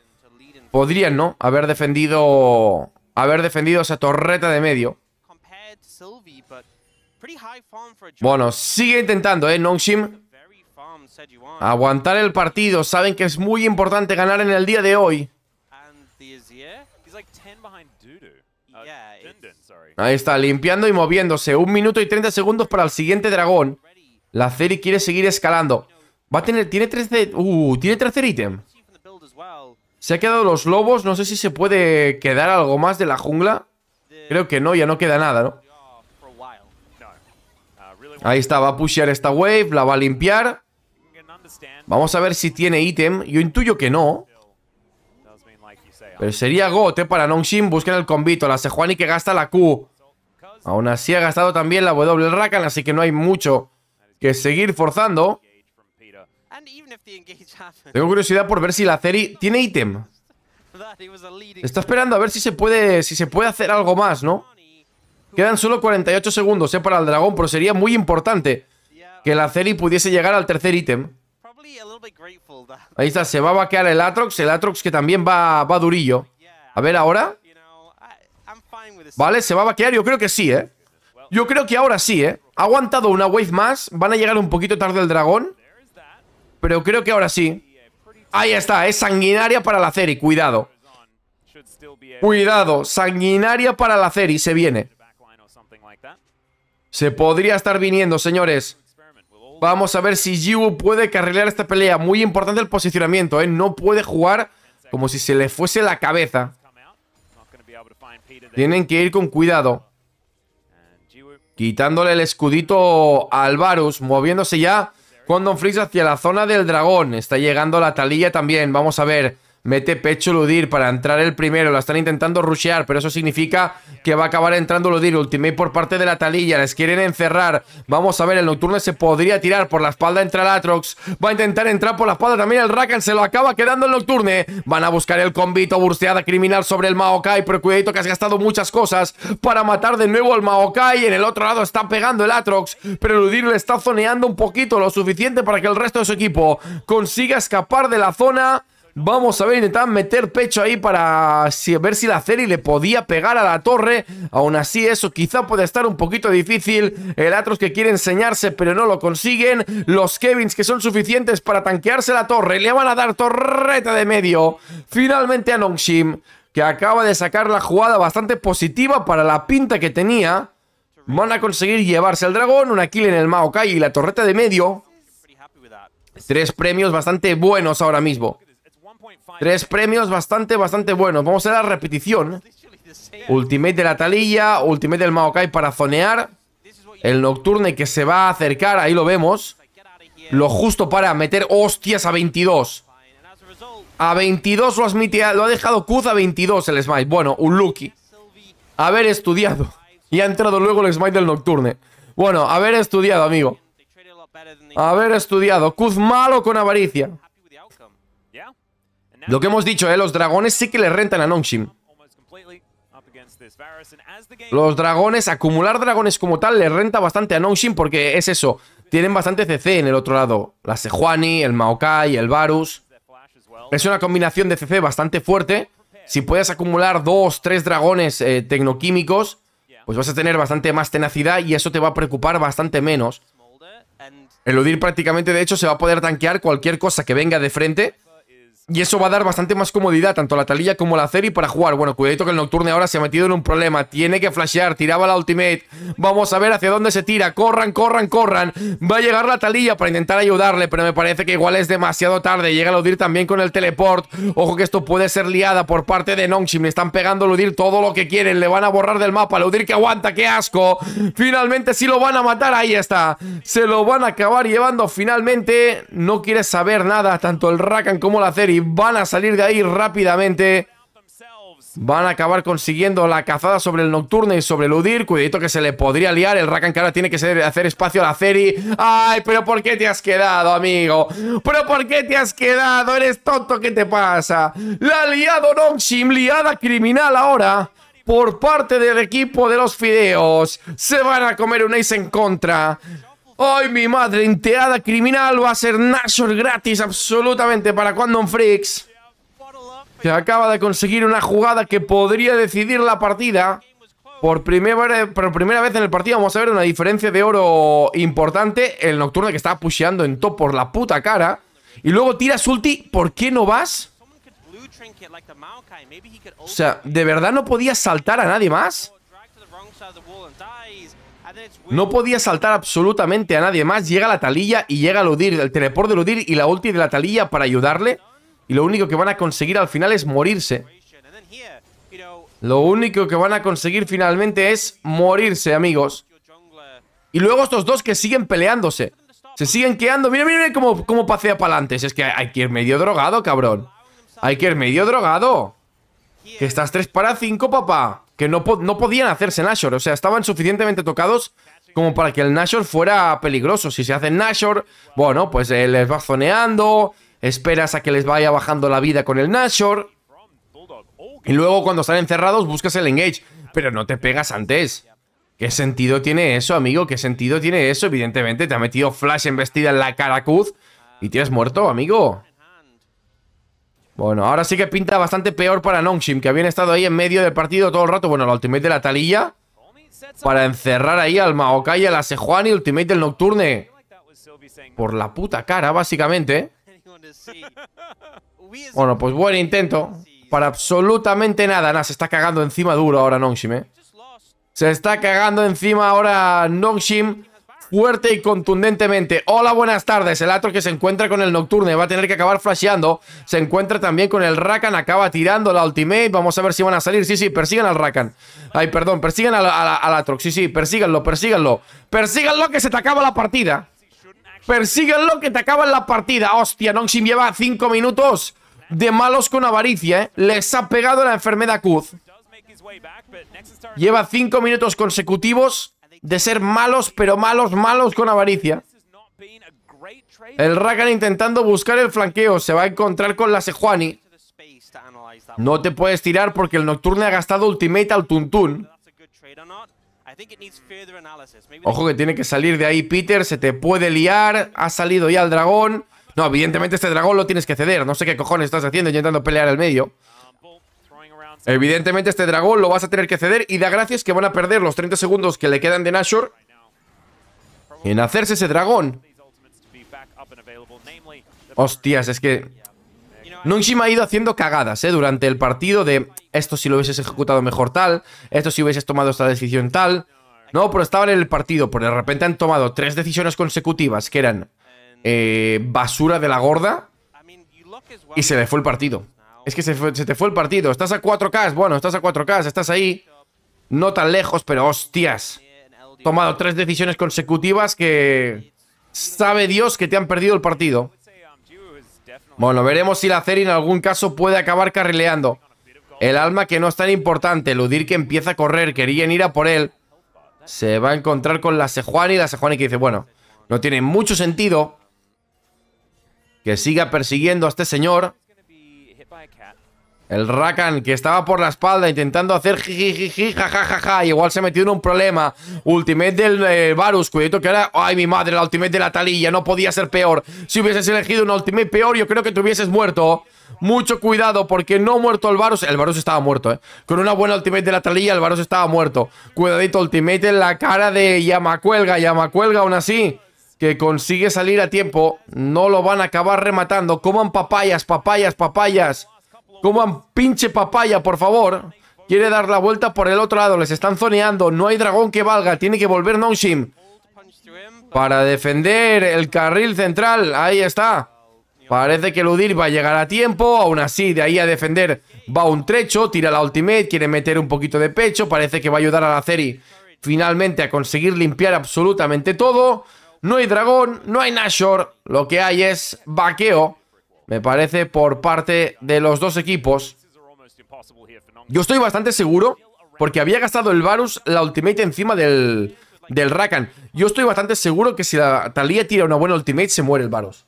podrían, ¿no? Haber defendido, haber defendido esa torreta de medio. Bueno, sigue intentando, ¿eh, Nongshim? Aguantar el partido. Saben que es muy importante ganar en el día de hoy. Uh, Ahí está, limpiando y moviéndose. Un minuto y 30 segundos para el siguiente dragón. La Ceri quiere seguir escalando. Va a tener... Tiene tercer... Uh, tiene tercer ítem. Se ha quedado los lobos. No sé si se puede quedar algo más de la jungla. Creo que no, ya no queda nada, ¿no? Ahí está, va a pushear esta wave, la va a limpiar. Vamos a ver si tiene ítem. Yo intuyo que no. Pero sería gote para Nongshin. Busquen el combito. La Sejuani que gasta la Q. Aún así ha gastado también la W Rakan, así que no hay mucho que seguir forzando. Tengo curiosidad por ver si la Ceri tiene ítem. Está esperando a ver si se puede, si se puede hacer algo más, ¿no? Quedan solo 48 segundos eh, para el dragón, pero sería muy importante que la Celi pudiese llegar al tercer ítem. Ahí está, se va a vaquear el Atrox, el Atrox que también va, va durillo. A ver ahora. Vale, se va a vaquear, yo creo que sí, ¿eh? Yo creo que ahora sí, ¿eh? Ha aguantado una wave más, van a llegar un poquito tarde el dragón. Pero creo que ahora sí. Ahí está, es eh, sanguinaria para la Ceri, cuidado. Cuidado, sanguinaria para la Ceri, se viene. Se podría estar viniendo, señores. Vamos a ver si Jiwoo puede carrilar esta pelea. Muy importante el posicionamiento, ¿eh? No puede jugar como si se le fuese la cabeza. Tienen que ir con cuidado. Quitándole el escudito al Varus. Moviéndose ya Condon freeze hacia la zona del dragón. Está llegando la Talilla también. Vamos a ver. Mete pecho Ludir para entrar el primero. La están intentando rushear, pero eso significa que va a acabar entrando Ludir. Ultimate por parte de la talilla. Les quieren encerrar. Vamos a ver, el Nocturne se podría tirar por la espalda. Entra el Atrox. Va a intentar entrar por la espalda también el Rakan. Se lo acaba quedando el Nocturne. Van a buscar el convito. Bursteada criminal sobre el Maokai. Pero cuidadito que has gastado muchas cosas para matar de nuevo al Maokai. En el otro lado está pegando el Atrox. Pero Ludir le está zoneando un poquito. Lo suficiente para que el resto de su equipo consiga escapar de la zona. Vamos a ver, intentan meter pecho ahí para ver si la serie le podía pegar a la torre. Aún así, eso quizá puede estar un poquito difícil. El Atros que quiere enseñarse, pero no lo consiguen. Los Kevins que son suficientes para tanquearse la torre. Le van a dar torreta de medio. Finalmente a Nongshim, que acaba de sacar la jugada bastante positiva para la pinta que tenía. Van a conseguir llevarse al dragón, una kill en el Maokai y la torreta de medio. Tres premios bastante buenos ahora mismo. Tres premios bastante, bastante buenos. Vamos a la repetición. Ultimate de la talilla, Ultimate del Maokai para zonear. El Nocturne que se va a acercar, ahí lo vemos. Lo justo para meter hostias a 22. A 22 lo, has lo ha dejado Kuz a 22 el Smite. Bueno, un lucky. Haber estudiado. Y ha entrado luego el Smite del Nocturne. Bueno, haber estudiado, amigo. Haber estudiado. Kuz malo con avaricia. Lo que hemos dicho, ¿eh? Los dragones sí que le rentan a Nongshim. Los dragones, acumular dragones como tal le renta bastante a Nongshim porque es eso. Tienen bastante CC en el otro lado. La Sejuani, el Maokai, el Varus. Es una combinación de CC bastante fuerte. Si puedes acumular dos, tres dragones eh, tecnoquímicos, pues vas a tener bastante más tenacidad y eso te va a preocupar bastante menos. Eludir prácticamente, de hecho, se va a poder tanquear cualquier cosa que venga de frente y eso va a dar bastante más comodidad tanto la Talilla como la Ceri para jugar. Bueno, cuidadito que el Nocturne ahora se ha metido en un problema. Tiene que flashear, tiraba la ultimate. Vamos a ver hacia dónde se tira. Corran, corran, corran. Va a llegar la Talilla para intentar ayudarle, pero me parece que igual es demasiado tarde. Llega Ludir también con el teleport. Ojo que esto puede ser liada por parte de Nongshim. Le están pegando a Ludir todo lo que quieren. Le van a borrar del mapa. Ludir que aguanta, qué asco. Finalmente sí lo van a matar. Ahí está. Se lo van a acabar llevando finalmente. No quiere saber nada, tanto el Rakan como la Ceri van a salir de ahí rápidamente. Van a acabar consiguiendo la cazada sobre el Nocturne y sobre el Udir. Cuidadito que se le podría liar. El Rakan que ahora tiene que hacer espacio a la Ceri. ¡Ay, pero por qué te has quedado, amigo! ¿Pero por qué te has quedado? ¡Eres tonto! ¿Qué te pasa? La liada liado Noxim, liada criminal ahora. Por parte del equipo de los fideos. Se van a comer un ace en contra. ¡Ay, mi madre! Enteada criminal va a ser Nashor gratis absolutamente para Quantum Freaks. Se acaba de conseguir una jugada que podría decidir la partida. Por primera, primera vez en el partido vamos a ver una diferencia de oro importante. El nocturno que está pusheando en top por la puta cara. Y luego tiras ulti. ¿Por qué no vas? O sea, ¿de verdad no podías saltar a nadie más? No podía saltar absolutamente a nadie más. Llega la talilla y llega el Udir, el teleport del Udir y la ulti de la talilla para ayudarle. Y lo único que van a conseguir al final es morirse. Lo único que van a conseguir finalmente es morirse, amigos. Y luego estos dos que siguen peleándose. Se siguen quedando. Mira, mira, cómo, cómo pasea para adelante. Es que hay que ir medio drogado, cabrón. Hay que ir medio drogado. Que estás 3 para 5, papá que no, podían hacerse Nashor. O sea, estaban suficientemente tocados como para que el Nashor fuera peligroso. Si se hace Nashor, bueno, pues eh, les vas zoneando, esperas a que les vaya bajando la vida con el Nashor. Y luego cuando están encerrados buscas el engage, pero no te pegas antes. ¿Qué sentido tiene eso, amigo? ¿Qué sentido tiene eso? Evidentemente te ha metido flash embestida en la cara y te has muerto, amigo. Bueno, ahora sí que pinta bastante peor para Nongshim, que habían estado ahí en medio del partido todo el rato. Bueno, la ultimate de la Talilla para encerrar ahí al Maokai, a la y ultimate del Nocturne. Por la puta cara, básicamente. Bueno, pues buen intento. Para absolutamente nada. Nada, se está cagando encima duro ahora Nongshim, ¿eh? Se está cagando encima ahora Nongshim fuerte y contundentemente. Hola, buenas tardes. El Atro que se encuentra con el Nocturne va a tener que acabar flasheando. Se encuentra también con el Rakan, acaba tirando la ultimate. Vamos a ver si van a salir. Sí, sí, persigan al Rakan. Ay, perdón, persigan al, al, Atrox. Sí, sí, persíganlo, persíganlo. Persíganlo que se te acaba la partida. Persíganlo que te acaba la partida. Hostia, Sin lleva 5 minutos de malos con avaricia, ¿eh? Les ha pegado la enfermedad Kuz. Lleva 5 minutos consecutivos de ser malos, pero malos, malos con avaricia. El Rakan intentando buscar el flanqueo. Se va a encontrar con la Sejuani. No te puedes tirar porque el Nocturne ha gastado Ultimate al Tuntun. Ojo que tiene que salir de ahí Peter. Se te puede liar. Ha salido ya el dragón. No, evidentemente este dragón lo tienes que ceder. No sé qué cojones estás haciendo intentando pelear al medio. Evidentemente este dragón lo vas a tener que ceder y da gracias que van a perder los 30 segundos que le quedan de Nashor en hacerse ese dragón. Hostias, es que... me ha ido haciendo cagadas, ¿eh? Durante el partido de esto si lo hubieses ejecutado mejor tal, esto si hubieses tomado esta decisión tal. No, pero estaban en el partido, pero de repente han tomado tres decisiones consecutivas que eran eh, basura de la gorda y se le fue el partido. Es que se, te fue el partido. Estás a 4K. Bueno, estás a 4K. Estás ahí. No tan lejos, pero hostias. Tomado tres decisiones consecutivas que... Sabe Dios que te han perdido el partido. Bueno, veremos si la serie en algún caso puede acabar carrileando. El alma que no es tan importante. Ludir que empieza a correr. Querían ir a por él. Se va a encontrar con la Sejuani. Y la Sejuani que dice, bueno, no tiene mucho sentido que siga persiguiendo a este señor. El Rakan, que estaba por la espalda intentando hacer jijijiji, jajajaja, igual se metió en un problema. Ultimate del eh, Varus, cuidado que ahora... ¡Ay, mi madre! La ultimate de la Talilla, no podía ser peor. Si hubieses elegido un ultimate peor, yo creo que te hubieses muerto. Mucho cuidado, porque no muerto el Varus... El Varus estaba muerto, ¿eh? Con una buena ultimate de la Talilla, el Varus estaba muerto. Cuidadito, ultimate en la cara de Yamacuelga. Yamacuelga, aún así que consigue salir a tiempo. No lo van a acabar rematando. Coman papayas, papayas, papayas. Coman pinche papaya, por favor. Quiere dar la vuelta por el otro lado. Les están zoneando. No hay dragón que valga. Tiene que volver Nongshim. Para defender el carril central. Ahí está. Parece que Ludir va a llegar a tiempo. Aún así, de ahí a defender va un trecho. Tira la ultimate. Quiere meter un poquito de pecho. Parece que va a ayudar a la Ceri finalmente a conseguir limpiar absolutamente todo. No hay dragón. No hay Nashor. Lo que hay es vaqueo me parece, por parte de los dos equipos. Yo estoy bastante seguro, porque había gastado el Varus la ultimate encima del, del Rakan. Yo estoy bastante seguro que si la Talía tira una buena ultimate, se muere el Varus.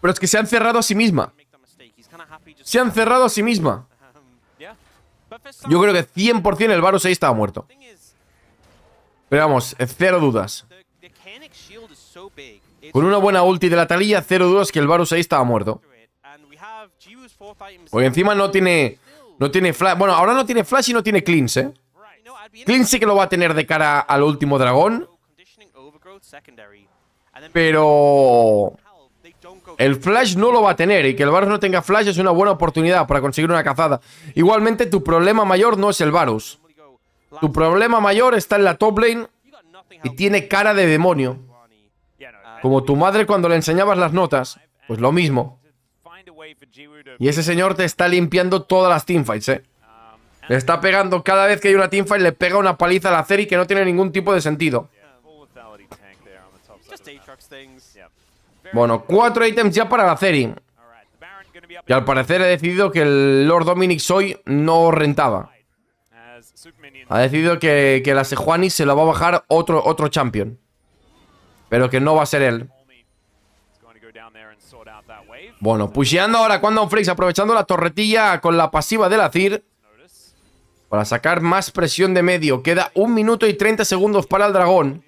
Pero es que se han cerrado a sí misma. Se han cerrado a sí misma. Yo creo que 100% el Varus ahí estaba muerto. Pero vamos, cero dudas. Con una buena ulti de la talilla, cero dudas que el Varus ahí estaba muerto. Hoy encima no tiene... No tiene flash. Bueno, ahora no tiene flash y no tiene cleanse, ¿eh? Cleanse sí que lo va a tener de cara al último dragón. Pero... El flash no lo va a tener y que el Varus no tenga flash es una buena oportunidad para conseguir una cazada. Igualmente tu problema mayor no es el Varus. Tu problema mayor está en la top lane y tiene cara de demonio. Como tu madre cuando le enseñabas las notas, pues lo mismo. Y ese señor te está limpiando todas las teamfights, ¿eh? Le está pegando cada vez que hay una teamfight, le pega una paliza a la y que no tiene ningún tipo de sentido. Bueno, cuatro ítems ya para la Zeri. Y al parecer he decidido que el Lord Dominic Soy no rentaba. Ha decidido que, la Sejuani se la va a bajar otro, otro champion. Pero que no va a ser él. Bueno, pusheando ahora un Freaks, aprovechando la torretilla con la pasiva de la CIR. Para sacar más presión de medio. Queda un minuto y 30 segundos para el dragón.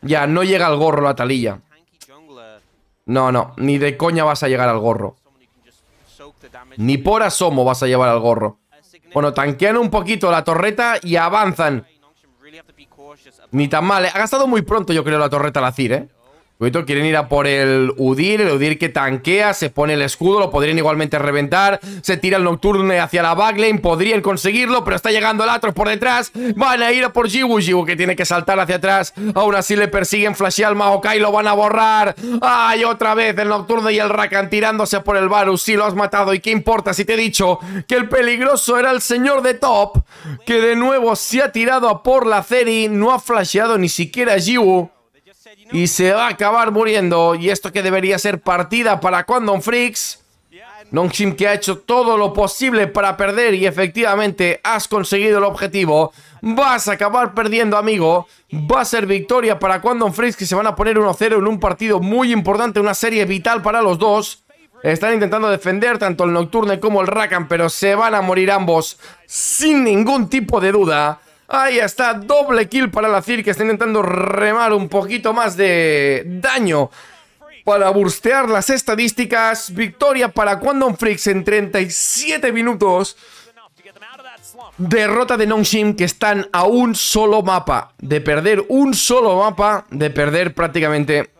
Ya, no llega al gorro la talilla. No, no, ni de coña vas a llegar al gorro. Ni por asomo vas a llevar al gorro. Bueno, tanquean un poquito la torreta y avanzan. Ni tan mal, ¿eh? Ha gastado muy pronto, yo creo, la torreta la CIR, ¿eh? quieren ir a por el Udir, el Udir que tanquea, se pone el escudo, lo podrían igualmente reventar, se tira el Nocturne hacia la backlane, podrían conseguirlo, pero está llegando el Atros por detrás, van a ir a por Jiwu, Jiwu que tiene que saltar hacia atrás, aún así le persiguen, flashea al Maokai, lo van a borrar, ¡ay, otra vez el Nocturne y el Rakan tirándose por el Varus, si sí, lo has matado, y qué importa si te he dicho que el peligroso era el señor de Top, que de nuevo se ha tirado a por la Zeri, no ha flasheado ni siquiera Jiwu, y se va a acabar muriendo. Y esto que debería ser partida para Quantum Freaks. Nongshim que ha hecho todo lo posible para perder y efectivamente has conseguido el objetivo. Vas a acabar perdiendo, amigo. Va a ser victoria para Quantum Freaks que se van a poner 1-0 en un partido muy importante, una serie vital para los dos. Están intentando defender tanto el Nocturne como el Rakan, pero se van a morir ambos sin ningún tipo de duda. Ahí está, doble kill para la Cirque. que está intentando remar un poquito más de daño para burstear las estadísticas. Victoria para Quantum Freaks en 37 minutos. Derrota de Nongshim que están a un solo mapa. De perder un solo mapa, de perder prácticamente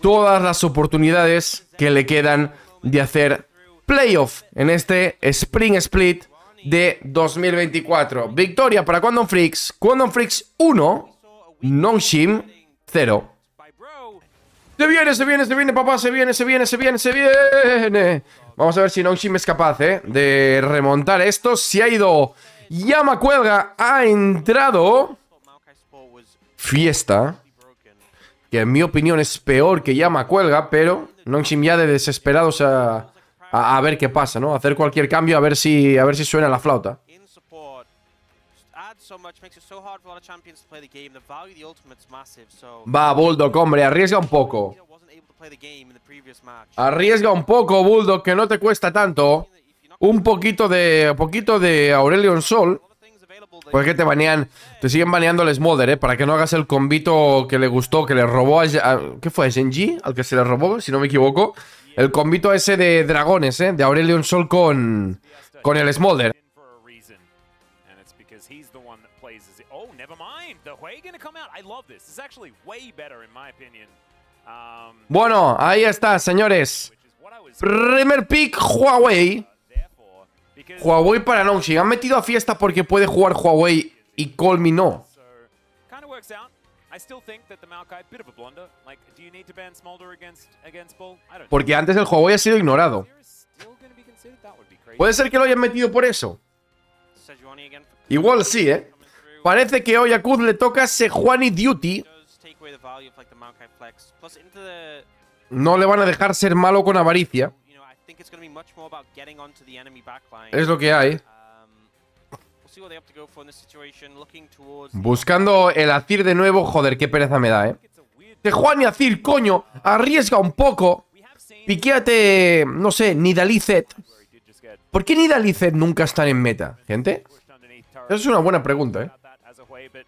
todas las oportunidades que le quedan de hacer playoff en este Spring Split de 2024. Victoria para Quantum Freaks. Quantum Freaks 1, Nongshim 0. Se viene, se viene, se viene, papá, se viene, se viene, se viene, se viene. Vamos a ver si Nongshim es capaz eh, de remontar esto. Se ha ido Yama Cuelga, ha entrado Fiesta, que en mi opinión es peor que Yama Cuelga, pero Nongshim ya de desesperados se ha, a, ver qué pasa, ¿no? Hacer cualquier cambio a ver si, a ver si suena la flauta. Va, Bulldog, hombre, arriesga un poco. Arriesga un poco, Bulldog, que no te cuesta tanto. Un poquito de, poquito de Aurelion Sol. Pues que te banean, te siguen baneando el Smother, ¿eh? Para que no hagas el combito que le gustó, que le robó a... ¿Qué fue? ¿A Al que se le robó, si no me equivoco. El combito ese de dragones, ¿eh? De Aurelion Sol con, con el Smolder. Bueno, ahí está, señores. Primer pick, Huawei. Huawei para Nongshi. Han metido a fiesta porque puede jugar Huawei y Colmi no. Porque antes el juego había sido ignorado. Puede ser que lo hayan metido por eso. Igual sí, ¿eh? Parece que hoy a Kuz le toca Sejuani Duty. No le van a dejar ser malo con avaricia. Es lo que hay. Buscando el Azir de nuevo. Joder, qué pereza me da, eh. Te Juan y Azir, coño. Arriesga un poco. Piquéate, no sé, Zed ¿Por qué Zed nunca están en meta, gente? Esa es una buena pregunta, ¿eh?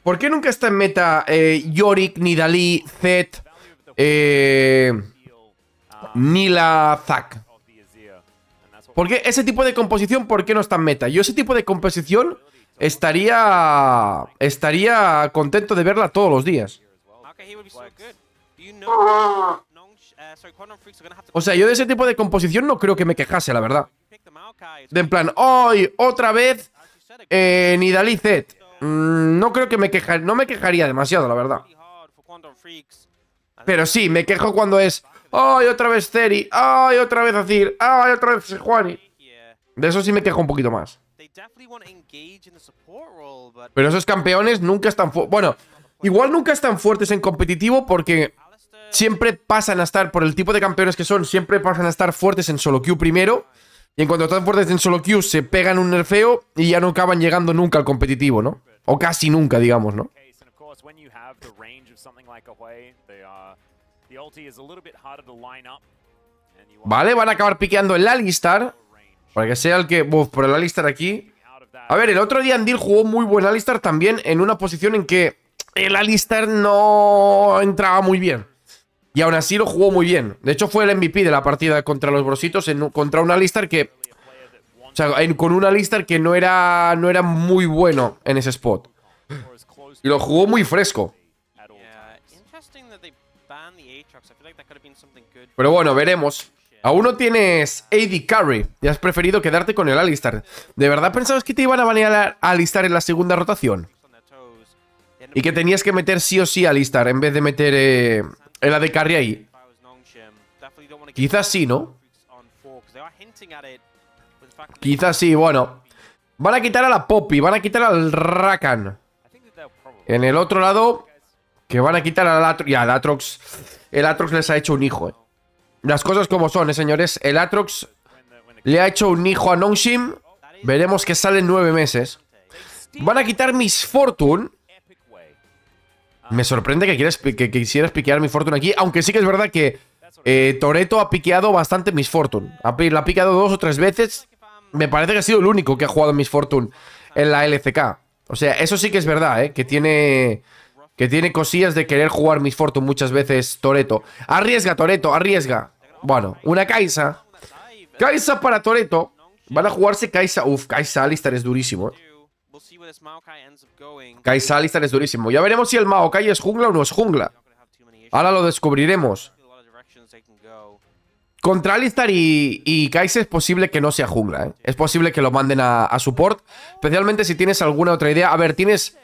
¿Por qué nunca está en meta eh, Yorick, Nidalí, Zed, eh, la Zac? ¿Por qué ese tipo de composición, por qué no está en meta? Yo ese tipo de composición estaría estaría contento de verla todos los días. O sea, yo de ese tipo de composición no creo que me quejase, la verdad. De en plan, hoy otra vez eh, mm, no creo que me quejar, no me quejaría demasiado, la verdad. Pero sí, me quejo cuando es, ay otra vez Ceri, ay otra vez Azir, ay otra vez Sejuani. De eso sí me quejo un poquito más. Pero esos campeones nunca están... Bueno, igual nunca están fuertes en competitivo porque siempre pasan a estar, por el tipo de campeones que son, siempre pasan a estar fuertes en solo queue primero. Y en cuanto están fuertes en solo queue, se pegan un nerfeo y ya no acaban llegando nunca al competitivo, ¿no? O casi nunca, digamos, ¿no? Vale, van a acabar piqueando el Alistar. Para que sea el que... Uf, por el Alistar aquí... A ver, el otro día Andil jugó muy buen Alistar también en una posición en que el Alistar no entraba muy bien. Y aún así lo jugó muy bien. De hecho, fue el MVP de la partida contra los Brositos, en, contra un Alistar que... O sea, con un Alistar que no era, no era muy bueno en ese spot. Y lo jugó muy fresco. Pero bueno, veremos. Aún no tienes AD Carry y has preferido quedarte con el Alistar. ¿De verdad pensabas que te iban a banear a Alistar en la segunda rotación? Y que tenías que meter sí o sí a Alistar en vez de meter eh, el AD Carry ahí. Quizás sí, ¿no? Quizás sí, bueno. Van a quitar a la Poppy, van a quitar al Rakan. En el otro lado, que van a quitar al Atrox. Y al Atrox, el Atrox les ha hecho un hijo, eh. Las cosas como son, ¿eh, señores. El Atrox le ha hecho un hijo a Nongshim. Veremos que sale en nueve meses. Van a quitar Miss Fortune. Me sorprende que, quieras, que, quisieras piquear mi Fortune aquí. Aunque sí que es verdad que eh, Toreto ha piqueado bastante Miss Fortune. Ha, la ha piqueado dos o tres veces. Me parece que ha sido el único que ha jugado Miss Fortune en la LCK. O sea, eso sí que es verdad, ¿eh? Que tiene... Que tiene cosillas de querer jugar Miss Fortune muchas veces Toreto. Arriesga, Toreto, arriesga. Bueno, una Kaisa. Kaisa para Toreto. Van a jugarse Kaisa. Uf, Kaisa Alistar es durísimo. Eh. Kaisa Alistar es durísimo. Ya veremos si el Maokai es jungla o no es jungla. Ahora lo descubriremos. Contra Alistar y, y Kaisa es posible que no sea jungla, ¿eh? Es posible que lo manden a, a support. Especialmente si tienes alguna otra idea. A ver, tienes...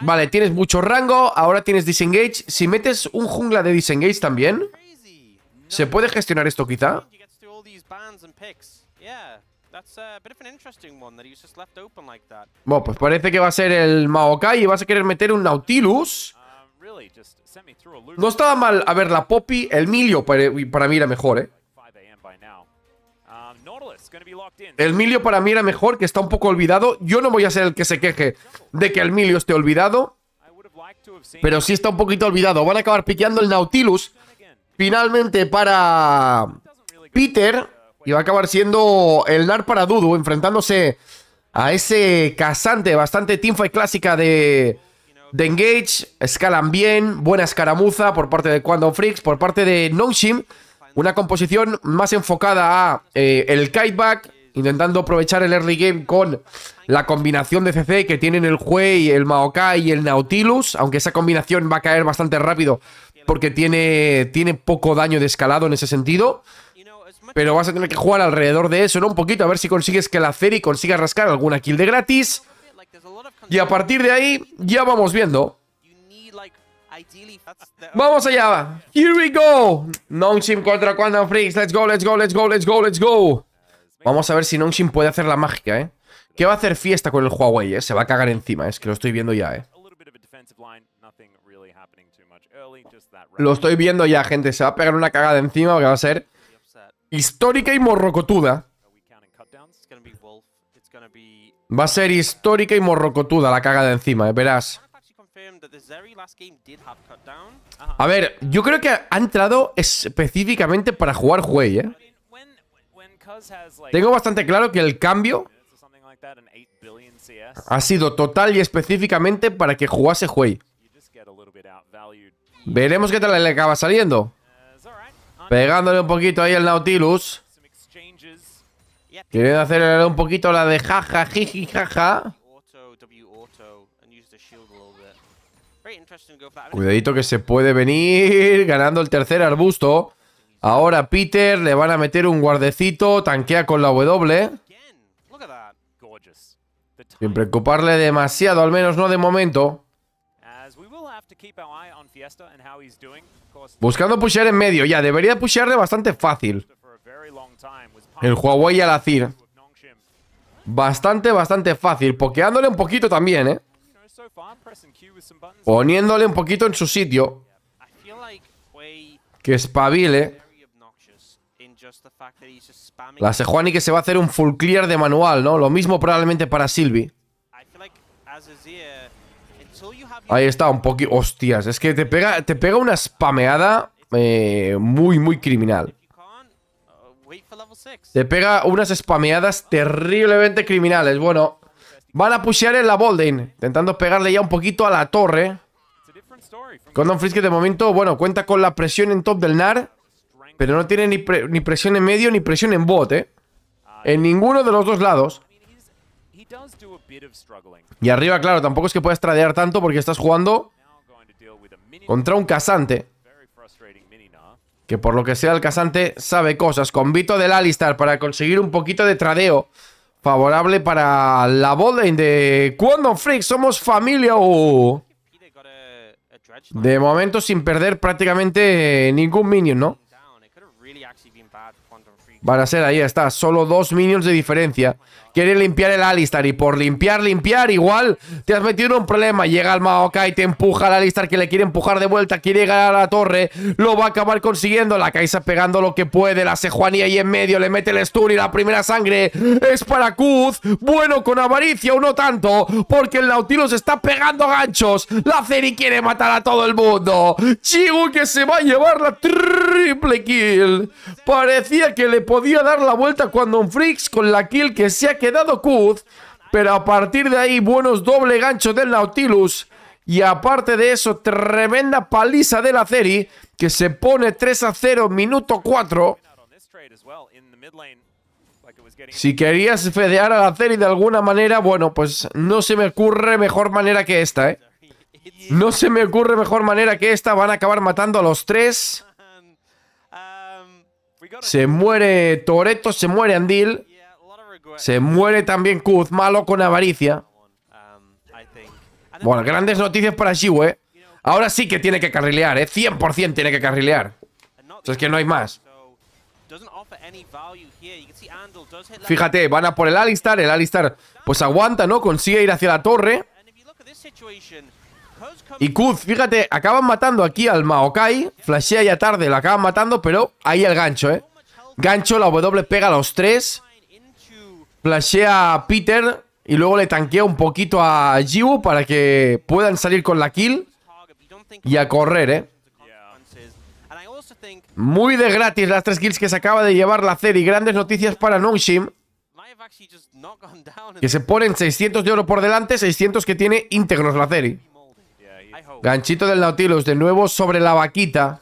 Vale, tienes mucho rango. Ahora tienes disengage. Si metes un jungla de disengage también... ¿Se puede gestionar esto quizá? Bueno, pues parece que va a ser el Maokai y vas a querer meter un Nautilus. Uh, no estaba mal. A ver, la Poppy, el Milio para, mí era mejor, ¿eh? Um, el Milio para mí era mejor, que está un poco olvidado. Yo no voy a ser el que se queje de que el Milio esté olvidado. Pero sí está un poquito olvidado. Van a acabar piqueando el Nautilus. Finalmente para Peter. Y va a acabar siendo el NAR para Dudu, enfrentándose a ese casante bastante teamfight clásica de, de Engage. Escalan bien, buena escaramuza por parte de Quantum Freaks, por parte de Nongshim. Una composición más enfocada a eh, el kiteback, intentando aprovechar el early game con la combinación de CC que tienen el Huey, el Maokai y el Nautilus, aunque esa combinación va a caer bastante rápido porque tiene, tiene poco daño de escalado en ese sentido. Pero vas a tener que jugar alrededor de eso, ¿no? Un poquito, a ver si consigues que la y consiga rascar alguna kill de gratis. Y a partir de ahí, ya vamos viendo. ¡Vamos allá! ¡Here we go! Nongshim contra Quantum Freaks. Let's go, let's go, let's go, let's go, let's go. Vamos a ver si Nongshim puede hacer la mágica, ¿eh? Que va a hacer fiesta con el Huawei, ¿eh? Se va a cagar encima, ¿eh? es que lo estoy viendo ya, ¿eh? Lo estoy viendo ya, gente. Se va a pegar una cagada encima porque va a ser histórica y morrocotuda. Va a ser histórica y morrocotuda la cagada encima, eh, verás. A ver, yo creo que ha entrado específicamente para jugar Huey, ¿eh? Tengo bastante claro que el cambio ha sido total y específicamente para que jugase Huey. Veremos qué tal le acaba saliendo. Pegándole un poquito ahí al Nautilus. Queriendo hacerle un poquito la de jaja, jiji, jaja. Cuidadito que se puede venir ganando el tercer arbusto. Ahora Peter le van a meter un guardecito, tanquea con la W. Sin preocuparle demasiado, al menos no de momento. Buscando pushear en medio, ya, debería pushearle bastante fácil. El Huawei al Azir. Bastante, bastante fácil. Pokeándole un poquito también, ¿eh? Poniéndole un poquito en su sitio. Que espabile. La Sejuani que se va a hacer un full clear de manual, ¿no? Lo mismo probablemente para Sylvie. Ahí está, un poquito... Hostias, es que te pega, te pega una spameada eh, muy, muy criminal. Te pega unas spameadas terriblemente criminales. Bueno, van a pushear en la Bolden, intentando pegarle ya un poquito a la torre. Condon Frisk de momento, bueno, cuenta con la presión en top del NAR, pero no tiene ni, ni presión en medio ni presión en bot, ¿eh? En ninguno de los dos lados. Y arriba, claro, tampoco es que puedas tradear tanto porque estás jugando contra un casante. Que por lo que sea el casante sabe cosas. con Convito del Alistar para conseguir un poquito de tradeo favorable para la botlane de Quantum Freak. Somos familia. De momento sin perder prácticamente ningún minion, ¿no? Van a ser, ahí está, solo dos minions de diferencia. Quiere limpiar el Alistar y por limpiar, limpiar, igual te has metido en un problema. Llega el Maokai, te empuja al Alistar que le quiere empujar de vuelta, quiere llegar a la torre, lo va a acabar consiguiendo. La Kaisa pegando lo que puede, la Sejuani ahí en medio, le mete el Stun y la primera sangre es para Kuz. Bueno, con avaricia o no tanto, porque el Nautilus está pegando ganchos. La Zeri quiere matar a todo el mundo. Chigo que se va a llevar la triple kill. Parecía que le podía dar la vuelta cuando un Freaks con la kill que se ha quedado Kuz, pero a partir de ahí buenos doble gancho del Nautilus y aparte de eso tremenda paliza de la Ceri que se pone 3 a 0 minuto 4. Si querías fedear a la Ceri de alguna manera, bueno, pues no se me ocurre mejor manera que esta, ¿eh? No se me ocurre mejor manera que esta. Van a acabar matando a los tres. Se muere Toreto, se muere Andil. Se muere también Kuz, malo con avaricia. Bueno, grandes noticias para Shiwe. Eh. Ahora sí que tiene que carrilear, ¿eh? 100% tiene que carrilear. O sea, es que no hay más. Fíjate, van a por el Alistar. El Alistar pues aguanta, ¿no? Consigue ir hacia la torre. Y Kuz, fíjate, acaban matando aquí al Maokai. Flashea ya tarde, la acaban matando, pero ahí el gancho, ¿eh? Gancho, la W pega a los tres. Flashea a Peter y luego le tanquea un poquito a Jibu para que puedan salir con la kill y a correr, ¿eh? Muy de gratis las tres kills que se acaba de llevar la serie. Grandes noticias para Nongshim. Que se ponen 600 de oro por delante, 600 que tiene íntegros la Ceri. Ganchito del Nautilus, de nuevo sobre la vaquita.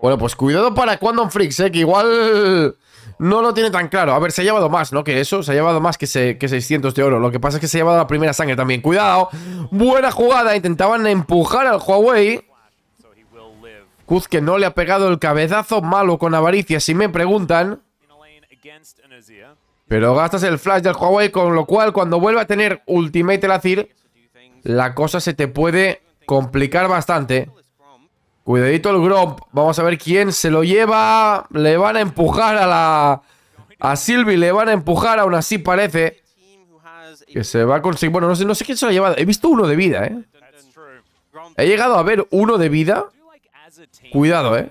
Bueno, pues cuidado para Quantum Freaks, ¿eh? que igual no lo tiene tan claro. A ver, se ha llevado más, ¿no? Que eso, se ha llevado más que, se, que 600 de oro. Lo que pasa es que se ha llevado la primera sangre también. Cuidado, buena jugada. Intentaban empujar al Huawei. Kuz que no le ha pegado el cabezazo malo con avaricia, si me preguntan. Pero gastas el flash del Huawei, con lo cual cuando vuelva a tener Ultimate Azir la cosa se te puede complicar bastante. Cuidadito el Gromp. Vamos a ver quién se lo lleva. Le van a empujar a la... A Silvi le van a empujar, aún así parece. Que se va a conseguir... Bueno, no sé, no sé quién se lo ha llevado. He visto uno de vida, ¿eh? He llegado a ver uno de vida. Cuidado, ¿eh?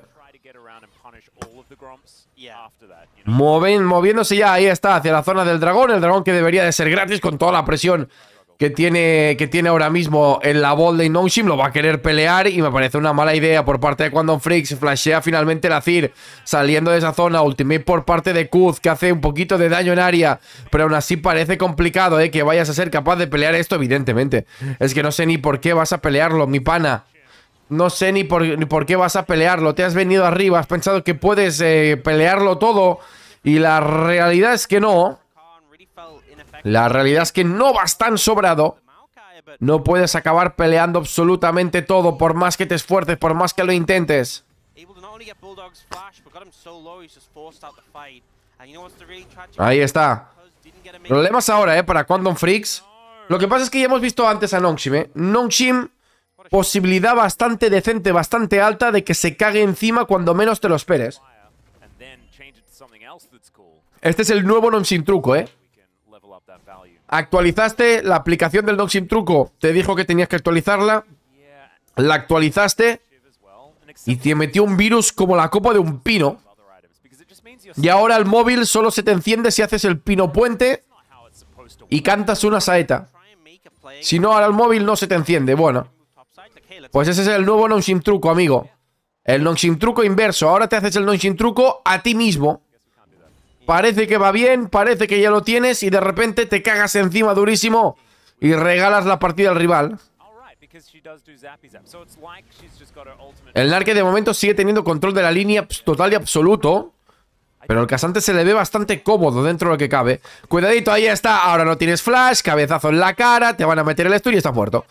moviéndose ya, ahí está, hacia la zona del dragón. El dragón que debería de ser gratis con toda la presión que tiene, que tiene ahora mismo en la bol de shim lo va a querer pelear y me parece una mala idea por parte de Quantum Freaks. Flashea finalmente la Cir saliendo de esa zona. Ultimate por parte de Kuz que hace un poquito de daño en área, pero aún así parece complicado ¿eh? que vayas a ser capaz de pelear esto, evidentemente. Es que no sé ni por qué vas a pelearlo, mi pana. No sé ni por, por qué vas a pelearlo. Te has venido arriba, has pensado que puedes eh, pelearlo todo y la realidad es que no. La realidad es que no vas tan sobrado. No puedes acabar peleando absolutamente todo, por más que te esfuerces, por más que lo intentes. Ahí está. Problemas ahora, ¿eh? Para Quantum Freaks. Lo que pasa es que ya hemos visto antes a Nongshim, ¿eh? Nongshim, posibilidad bastante decente, bastante alta de que se cague encima cuando menos te lo esperes. Este es el nuevo Nongshim truco, ¿eh? actualizaste la aplicación del Doxing Truco, te dijo que tenías que actualizarla, la actualizaste y te metió un virus como la copa de un pino. Y ahora el móvil solo se te enciende si haces el pino puente y cantas una saeta. Si no, ahora el móvil no se te enciende. Bueno, pues ese es el nuevo non-sim truco, amigo. El non-sim truco inverso. Ahora te haces el non-sim truco a ti mismo parece que va bien, parece que ya lo tienes y de repente te cagas encima durísimo y regalas la partida al rival. El Narque de momento sigue teniendo control de la línea pues, total y absoluto. Pero el casante se le ve bastante cómodo dentro de lo que cabe. Cuidadito, ahí está. Ahora no tienes flash, cabezazo en la cara, te van a meter el esto y estás muerto.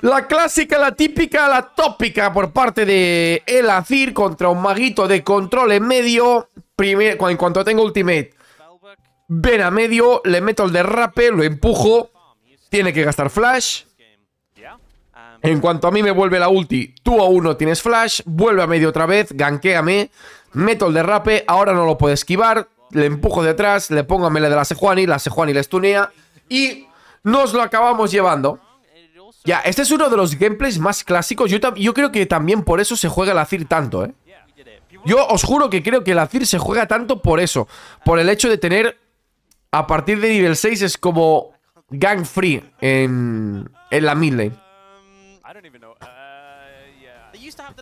La clásica, la típica, la tópica por parte de El Azir contra un maguito de control en medio en cuanto tengo ultimate, ven a medio, le meto el derrape, lo empujo, tiene que gastar flash. En cuanto a mí me vuelve la ulti, tú aún no tienes flash, vuelve a medio otra vez, ganquéame, meto el derrape, ahora no lo puede esquivar, le empujo detrás, le pongo a de la Sejuani, la Sejuani le stunea y nos lo acabamos llevando. Ya, este es uno de los gameplays más clásicos, yo, yo creo que también por eso se juega la CIR tanto, ¿eh? Yo os juro que creo que la CIR se juega tanto por eso. Por el hecho de tener... A partir de nivel 6 es como... Gang free en, la mid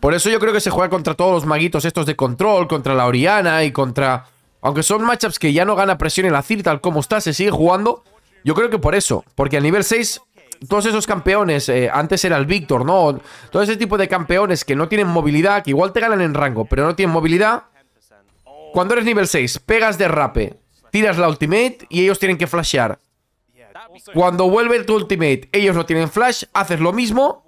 Por eso yo creo que se juega contra todos los maguitos estos de control, contra la Oriana y contra... Aunque son matchups que ya no gana presión en la tal como está, se sigue jugando. Yo creo que por eso, porque al nivel 6 todos esos campeones, eh, antes era el Víctor, ¿no? Todo ese tipo de campeones que no tienen movilidad, que igual te ganan en rango, pero no tienen movilidad. Cuando eres nivel 6, pegas de rape tiras la ultimate y ellos tienen que flashear. Cuando vuelve tu ultimate, ellos no tienen flash, haces lo mismo.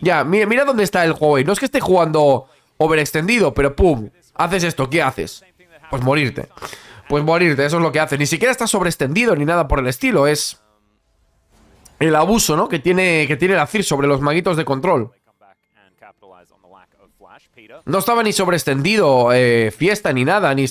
Ya, mira, dónde está el juego No es que esté jugando overextendido, pero pum, haces esto, ¿qué haces? Pues morirte. Pues morirte, eso es lo que hace. Ni siquiera está sobreextendido ni nada por el estilo, es el abuso ¿no? que, tiene, que tiene la CIR sobre los maguitos de control. No estaba ni sobreextendido eh, fiesta ni nada, ni,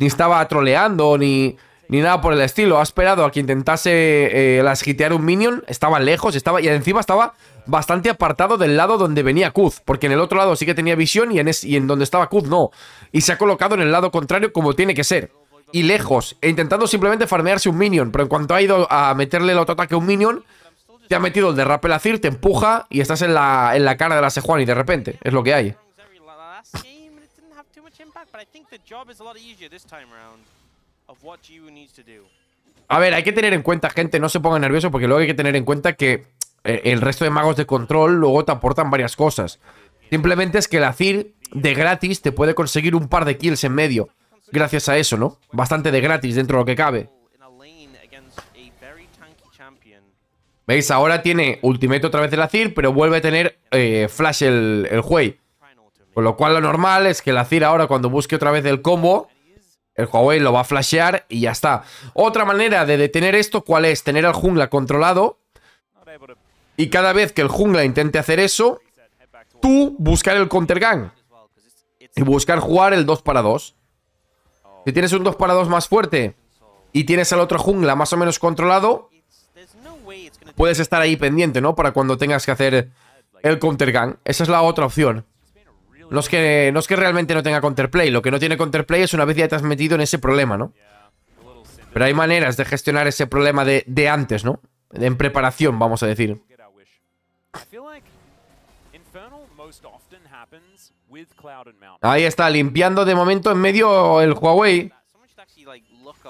estaba troleando, ni, ni nada por el estilo. Ha esperado a que intentase eh, las hitear un minion, estaba lejos, estaba y encima estaba bastante apartado del lado donde venía Kuz, porque en el otro lado sí que tenía visión y en, y en donde estaba Kuz no. Y se ha colocado en el lado contrario como tiene que ser y lejos, e intentando simplemente farmearse un minion. Pero en cuanto ha ido a meterle el autoataque a un minion, te ha metido el de Azir te empuja y estás en la, en la cara de la Sejuani de repente. Es lo que hay. A ver, hay que tener en cuenta, gente, no se pongan nerviosos porque luego hay que tener en cuenta que eh, el resto de magos de control luego te aportan varias cosas. Simplemente es que el CIR de gratis te puede conseguir un par de kills en medio gracias a eso, ¿no? Bastante de gratis dentro de lo que cabe. ¿Veis? Ahora tiene ultimate otra vez el Azir, pero vuelve a tener eh, flash el, el Con lo cual lo normal es que el Azir ahora cuando busque otra vez el combo, el Huawei lo va a flashear y ya está. Otra manera de detener esto, ¿cuál es? Tener al jungla controlado. Y cada vez que el jungla intente hacer eso, tú buscar el counter gang. Y buscar jugar el 2 para 2. Si tienes un 2 para 2 más fuerte y tienes al otro jungla más o menos controlado, puedes estar ahí pendiente, ¿no? Para cuando tengas que hacer el counter gang. Esa es la otra opción. No es que, no que realmente no tenga counterplay. Lo que no tiene counterplay es una vez ya te has metido en ese problema, ¿no? Pero hay maneras de gestionar ese problema de, de antes, ¿no? En preparación, vamos a decir. Ahí está, limpiando de momento en medio el Huawei.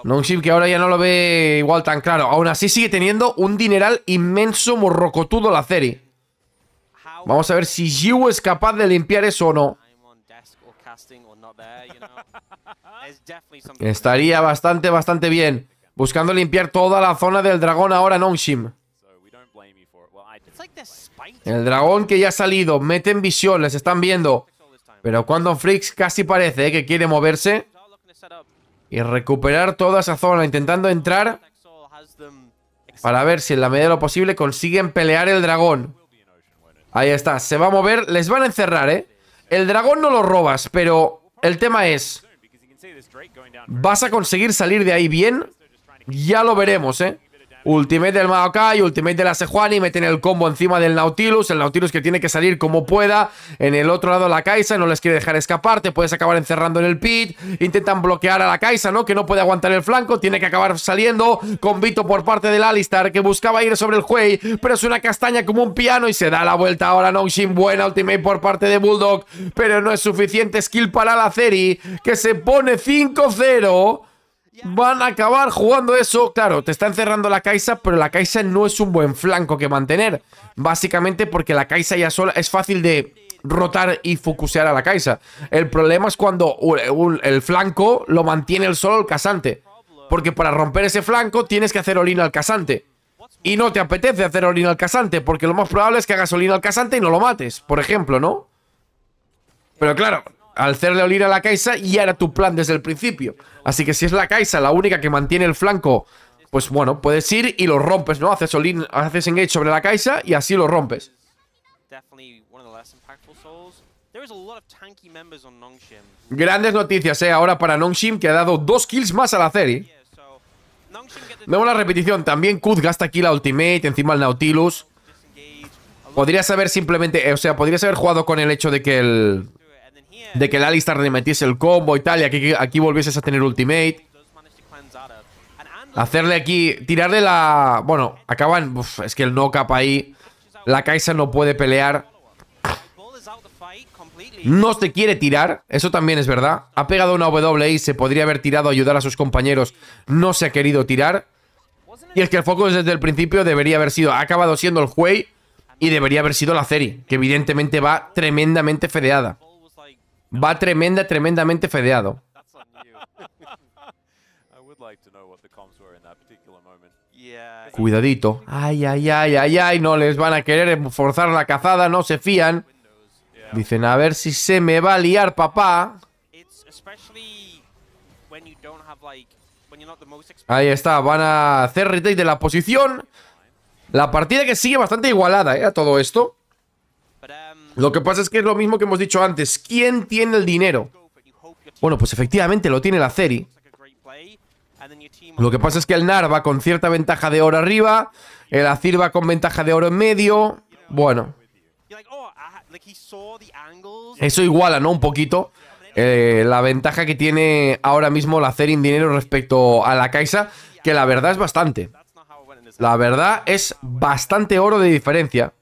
Nongshim que ahora ya no lo ve igual tan claro. Aún así sigue teniendo un dineral inmenso morrocotudo la serie. Vamos a ver si Jiu es capaz de limpiar eso o no. Estaría bastante, bastante bien. Buscando limpiar toda la zona del dragón ahora Nongshim. El dragón que ya ha salido, mete en visión, les están viendo. Pero cuando Freaks casi parece eh, que quiere moverse. Y recuperar toda esa zona, intentando entrar. Para ver si en la medida de lo posible consiguen pelear el dragón. Ahí está, se va a mover, les van a encerrar, ¿eh? El dragón no lo robas, pero el tema es... ¿Vas a conseguir salir de ahí bien? Ya lo veremos, ¿eh? Ultimate del Maokai, Ultimate de la Sejuani, meten el combo encima del Nautilus, el Nautilus que tiene que salir como pueda, en el otro lado la Kaisa, no les quiere dejar escapar, te puedes acabar encerrando en el pit, intentan bloquear a la Kaisa, ¿no? Que no puede aguantar el flanco, tiene que acabar saliendo, con Vito por parte del Alistar, que buscaba ir sobre el juey, pero es una castaña como un piano y se da la vuelta ahora Noxin, buena Ultimate por parte de Bulldog, pero no es suficiente skill para la Ceri, que se pone 5-0 van a acabar jugando eso. Claro, te está encerrando la Caixa, pero la Caixa no es un buen flanco que mantener. Básicamente porque la Caixa ya sola es fácil de rotar y focusear a la Caixa. El problema es cuando el flanco lo mantiene el solo el casante. Porque para romper ese flanco tienes que hacer olina al casante. Y no te apetece hacer olina al casante, porque lo más probable es que hagas olina al casante y no lo mates, por ejemplo, ¿no? Pero claro, al hacerle olir a la Kai'Sa, y era tu plan desde el principio. Así que si es la Kai'Sa la única que mantiene el flanco, pues bueno, puedes ir y lo rompes, ¿no? Haces haces engage sobre la Kai'Sa y así lo rompes. Grandes noticias, ¿eh? Ahora para Nongshim, que ha dado dos kills más a la serie. Vemos la repetición. También Kuz gasta aquí la ultimate, encima el Nautilus. Podrías haber simplemente... O sea, podrías haber jugado con el hecho de que el de que el Alistar remetiese el combo y tal, y aquí, aquí volvieses a tener ultimate. Hacerle aquí, tirarle la... Bueno, acaban... es que el no cap ahí. La Kaisa no puede pelear. No se quiere tirar, eso también es verdad. Ha pegado una W y se podría haber tirado a ayudar a sus compañeros. No se ha querido tirar. Y es que el foco desde el principio debería haber sido... Ha acabado siendo el juey y debería haber sido la Ceri, que evidentemente va tremendamente fedeada. Va tremenda, tremendamente fedeado. Cuidadito. Ay, ay, ay, ay, ay, no les van a querer forzar la cazada, no se fían. Dicen, a ver si se me va a liar, papá. Ahí está, van a hacer retake de la posición. La partida que sigue bastante igualada, ¿eh? A todo esto. Lo que pasa es que es lo mismo que hemos dicho antes. ¿Quién tiene el dinero? Bueno, pues efectivamente lo tiene la Ceri. Lo que pasa es que el Nar va con cierta ventaja de oro arriba. El Azir va con ventaja de oro en medio. Bueno. Eso iguala, ¿no? Un poquito. Eh, la ventaja que tiene ahora mismo la Ceri en dinero respecto a la Caixa. Que la verdad es bastante. La verdad es bastante oro de diferencia.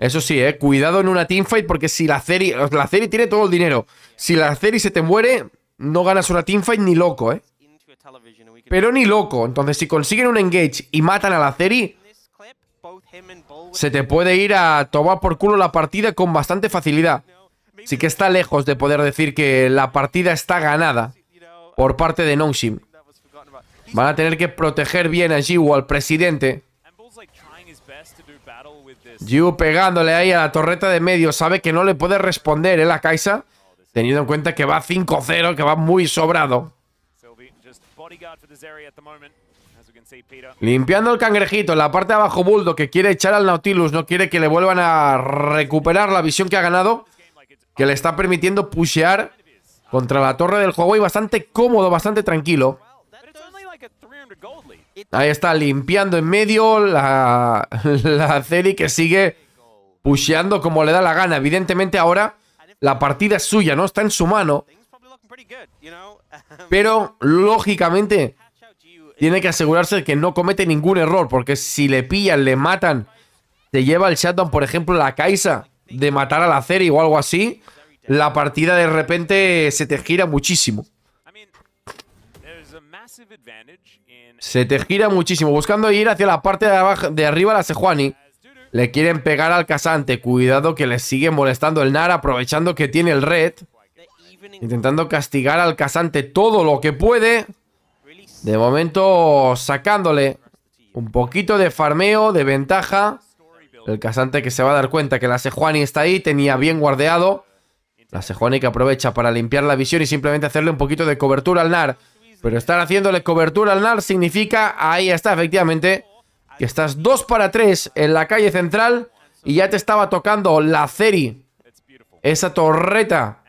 Eso sí, eh, cuidado en una teamfight porque si la Ceri, la Ceri tiene todo el dinero. Si la Ceri se te muere, no ganas una teamfight ni loco, ¿eh? Pero ni loco. Entonces, si consiguen un engage y matan a la Ceri, se te puede ir a tomar por culo la partida con bastante facilidad. Así que está lejos de poder decir que la partida está ganada por parte de Nongshim. Van a tener que proteger bien a Jiwoo, al presidente. Yu pegándole ahí a la torreta de medio. Sabe que no le puede responder, ¿eh? La Kaisa. Teniendo en cuenta que va 5-0, que va muy sobrado. Limpiando el cangrejito en la parte de abajo Buldo que quiere echar al Nautilus, no quiere que le vuelvan a recuperar la visión que ha ganado, que le está permitiendo pushear contra la torre del Huawei bastante cómodo, bastante tranquilo. Ahí está, limpiando en medio la, la que sigue pusheando como le da la gana. Evidentemente ahora la partida es suya, ¿no? Está en su mano. Pero, lógicamente, tiene que asegurarse de que no comete ningún error, porque si le pillan, le matan, te lleva el shutdown, por ejemplo, la Kaisa, de matar a la Ceri o algo así, la partida de repente se te gira muchísimo. Se te gira muchísimo. Buscando ir hacia la parte de, abajo, de arriba la Sejuani. Le quieren pegar al casante. Cuidado que le sigue molestando el Nar aprovechando que tiene el red. Intentando castigar al casante todo lo que puede. De momento sacándole un poquito de farmeo, de ventaja. El casante que se va a dar cuenta que la Sejuani está ahí, tenía bien guardeado. La Sejuani que aprovecha para limpiar la visión y simplemente hacerle un poquito de cobertura al Nar. Pero estar haciéndole cobertura al NAR significa, ahí está efectivamente, que estás 2 para 3 en la calle central y ya te estaba tocando la Ceri, esa torreta,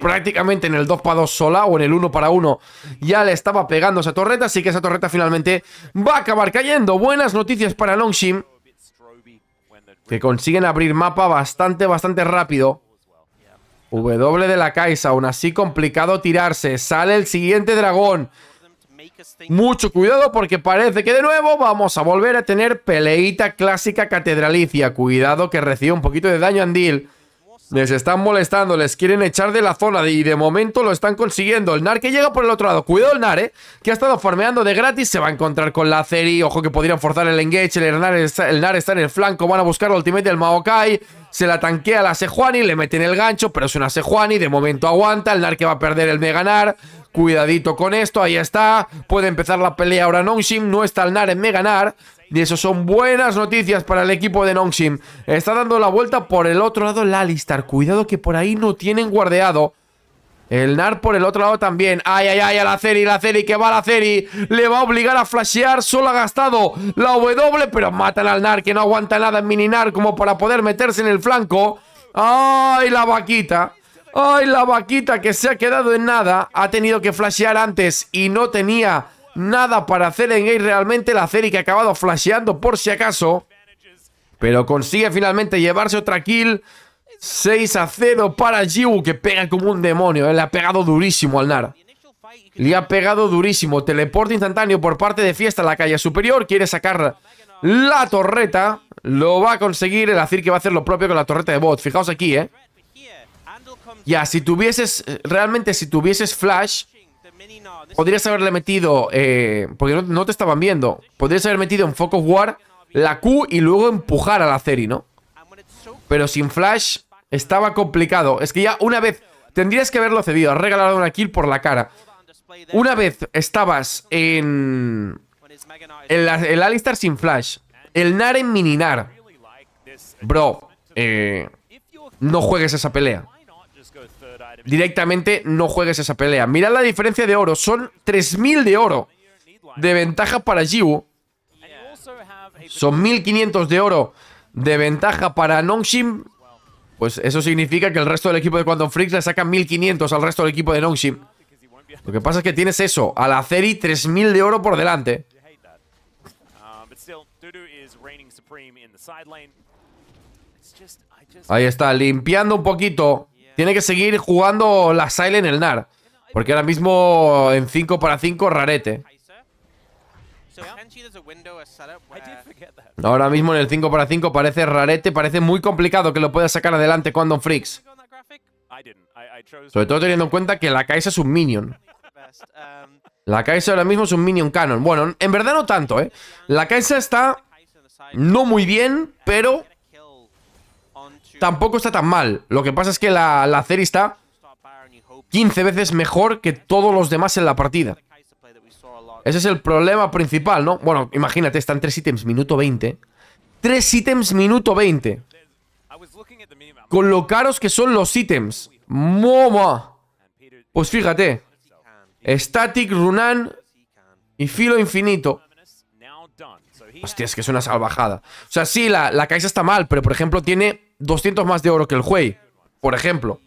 prácticamente en el 2 para 2 sola o en el 1 para 1, ya le estaba pegando esa torreta, así que esa torreta finalmente va a acabar cayendo. Buenas noticias para Longshim, que consiguen abrir mapa bastante, bastante rápido. W de la Kaisa, aún así complicado tirarse. Sale el siguiente dragón. Mucho cuidado porque parece que de nuevo vamos a volver a tener peleita clásica catedralicia. Cuidado que recibe un poquito de daño Andil. Les están molestando, les quieren echar de la zona y de momento lo están consiguiendo. El Nar que llega por el otro lado. Cuidado el Nar, ¿eh? Que ha estado farmeando de gratis. Se va a encontrar con la Ceri. Ojo que podrían forzar el engage. El Nar, está, en el flanco. Van a buscar el ultimate del Maokai se la tanquea la Sejuani, le en el gancho, pero es una Sejuani, de momento aguanta, el NAR que va a perder el Meganar, cuidadito con esto, ahí está, puede empezar la pelea ahora Nongshim, no está el Nar en Meganar, y eso son buenas noticias para el equipo de Nongshim, está dando la vuelta por el otro lado el cuidado que por ahí no tienen guardeado, el Nar por el otro lado también. Ay, ay, ay, a la Ceri, la Ceri, que va a la Ceri. Le va a obligar a flashear. Solo ha gastado la W, pero matan al Nar, que no aguanta nada en mini Nar como para poder meterse en el flanco. Ay, la vaquita. Ay, la vaquita que se ha quedado en nada. Ha tenido que flashear antes y no tenía nada para hacer en él realmente. La Ceri que ha acabado flasheando por si acaso. Pero consigue finalmente llevarse otra kill. 6 a 0 para Jiu, que pega como un demonio. Eh. Le ha pegado durísimo al Nara. Le ha pegado durísimo. Teleporte instantáneo por parte de Fiesta a la calle superior. Quiere sacar la torreta. Lo va a conseguir. El Azir que va a hacer lo propio con la torreta de bot. Fijaos aquí, ¿eh? Ya, si tuvieses... Realmente, si tuvieses Flash... Podrías haberle metido... Eh, porque no, te estaban viendo. Podrías haber metido en Focus War la Q y luego empujar a la ¿no? Pero sin Flash estaba complicado. Es que ya una vez... Tendrías que haberlo cedido. Has regalado una kill por la cara. Una vez estabas en... El, Alistar sin flash. El Nar en mininar. Bro, eh, no juegues esa pelea. Directamente no juegues esa pelea. Mirad la diferencia de oro. Son 3.000 de oro. De ventaja para Jiu. Son 1.500 de oro de ventaja para Nongshim pues eso significa que el resto del equipo de Quantum Freaks le sacan 1500 al resto del equipo de Nongshim. Lo que pasa es que tienes eso, al Ceri 3000 de oro por delante. Ahí está, limpiando un poquito. Tiene que seguir jugando la en el NAR. Porque ahora mismo en 5 para 5, rarete. Ahora mismo en el 5 para 5 parece rarete, parece muy complicado que lo pueda sacar adelante cuando Freaks. Sobre todo teniendo en cuenta que la Kai'Sa es un minion. Um, la Kai'Sa ahora mismo es un minion canon. Bueno, en verdad no tanto, ¿eh? La Kai'Sa está no muy bien, pero tampoco está tan mal. Lo que pasa es que la, la está 15 veces mejor que todos los demás en la partida. Ese es el problema principal, ¿no? Bueno, imagínate, están tres ítems, minuto 20. Tres ítems, minuto 20. Con lo caros que son los ítems. ¡Moma! Pues fíjate. Static, Runan y Filo Infinito. Hostia, es que es una salvajada. O sea, sí, la, la caixa está mal, pero por ejemplo tiene 200 más de oro que el Huey. Por ejemplo.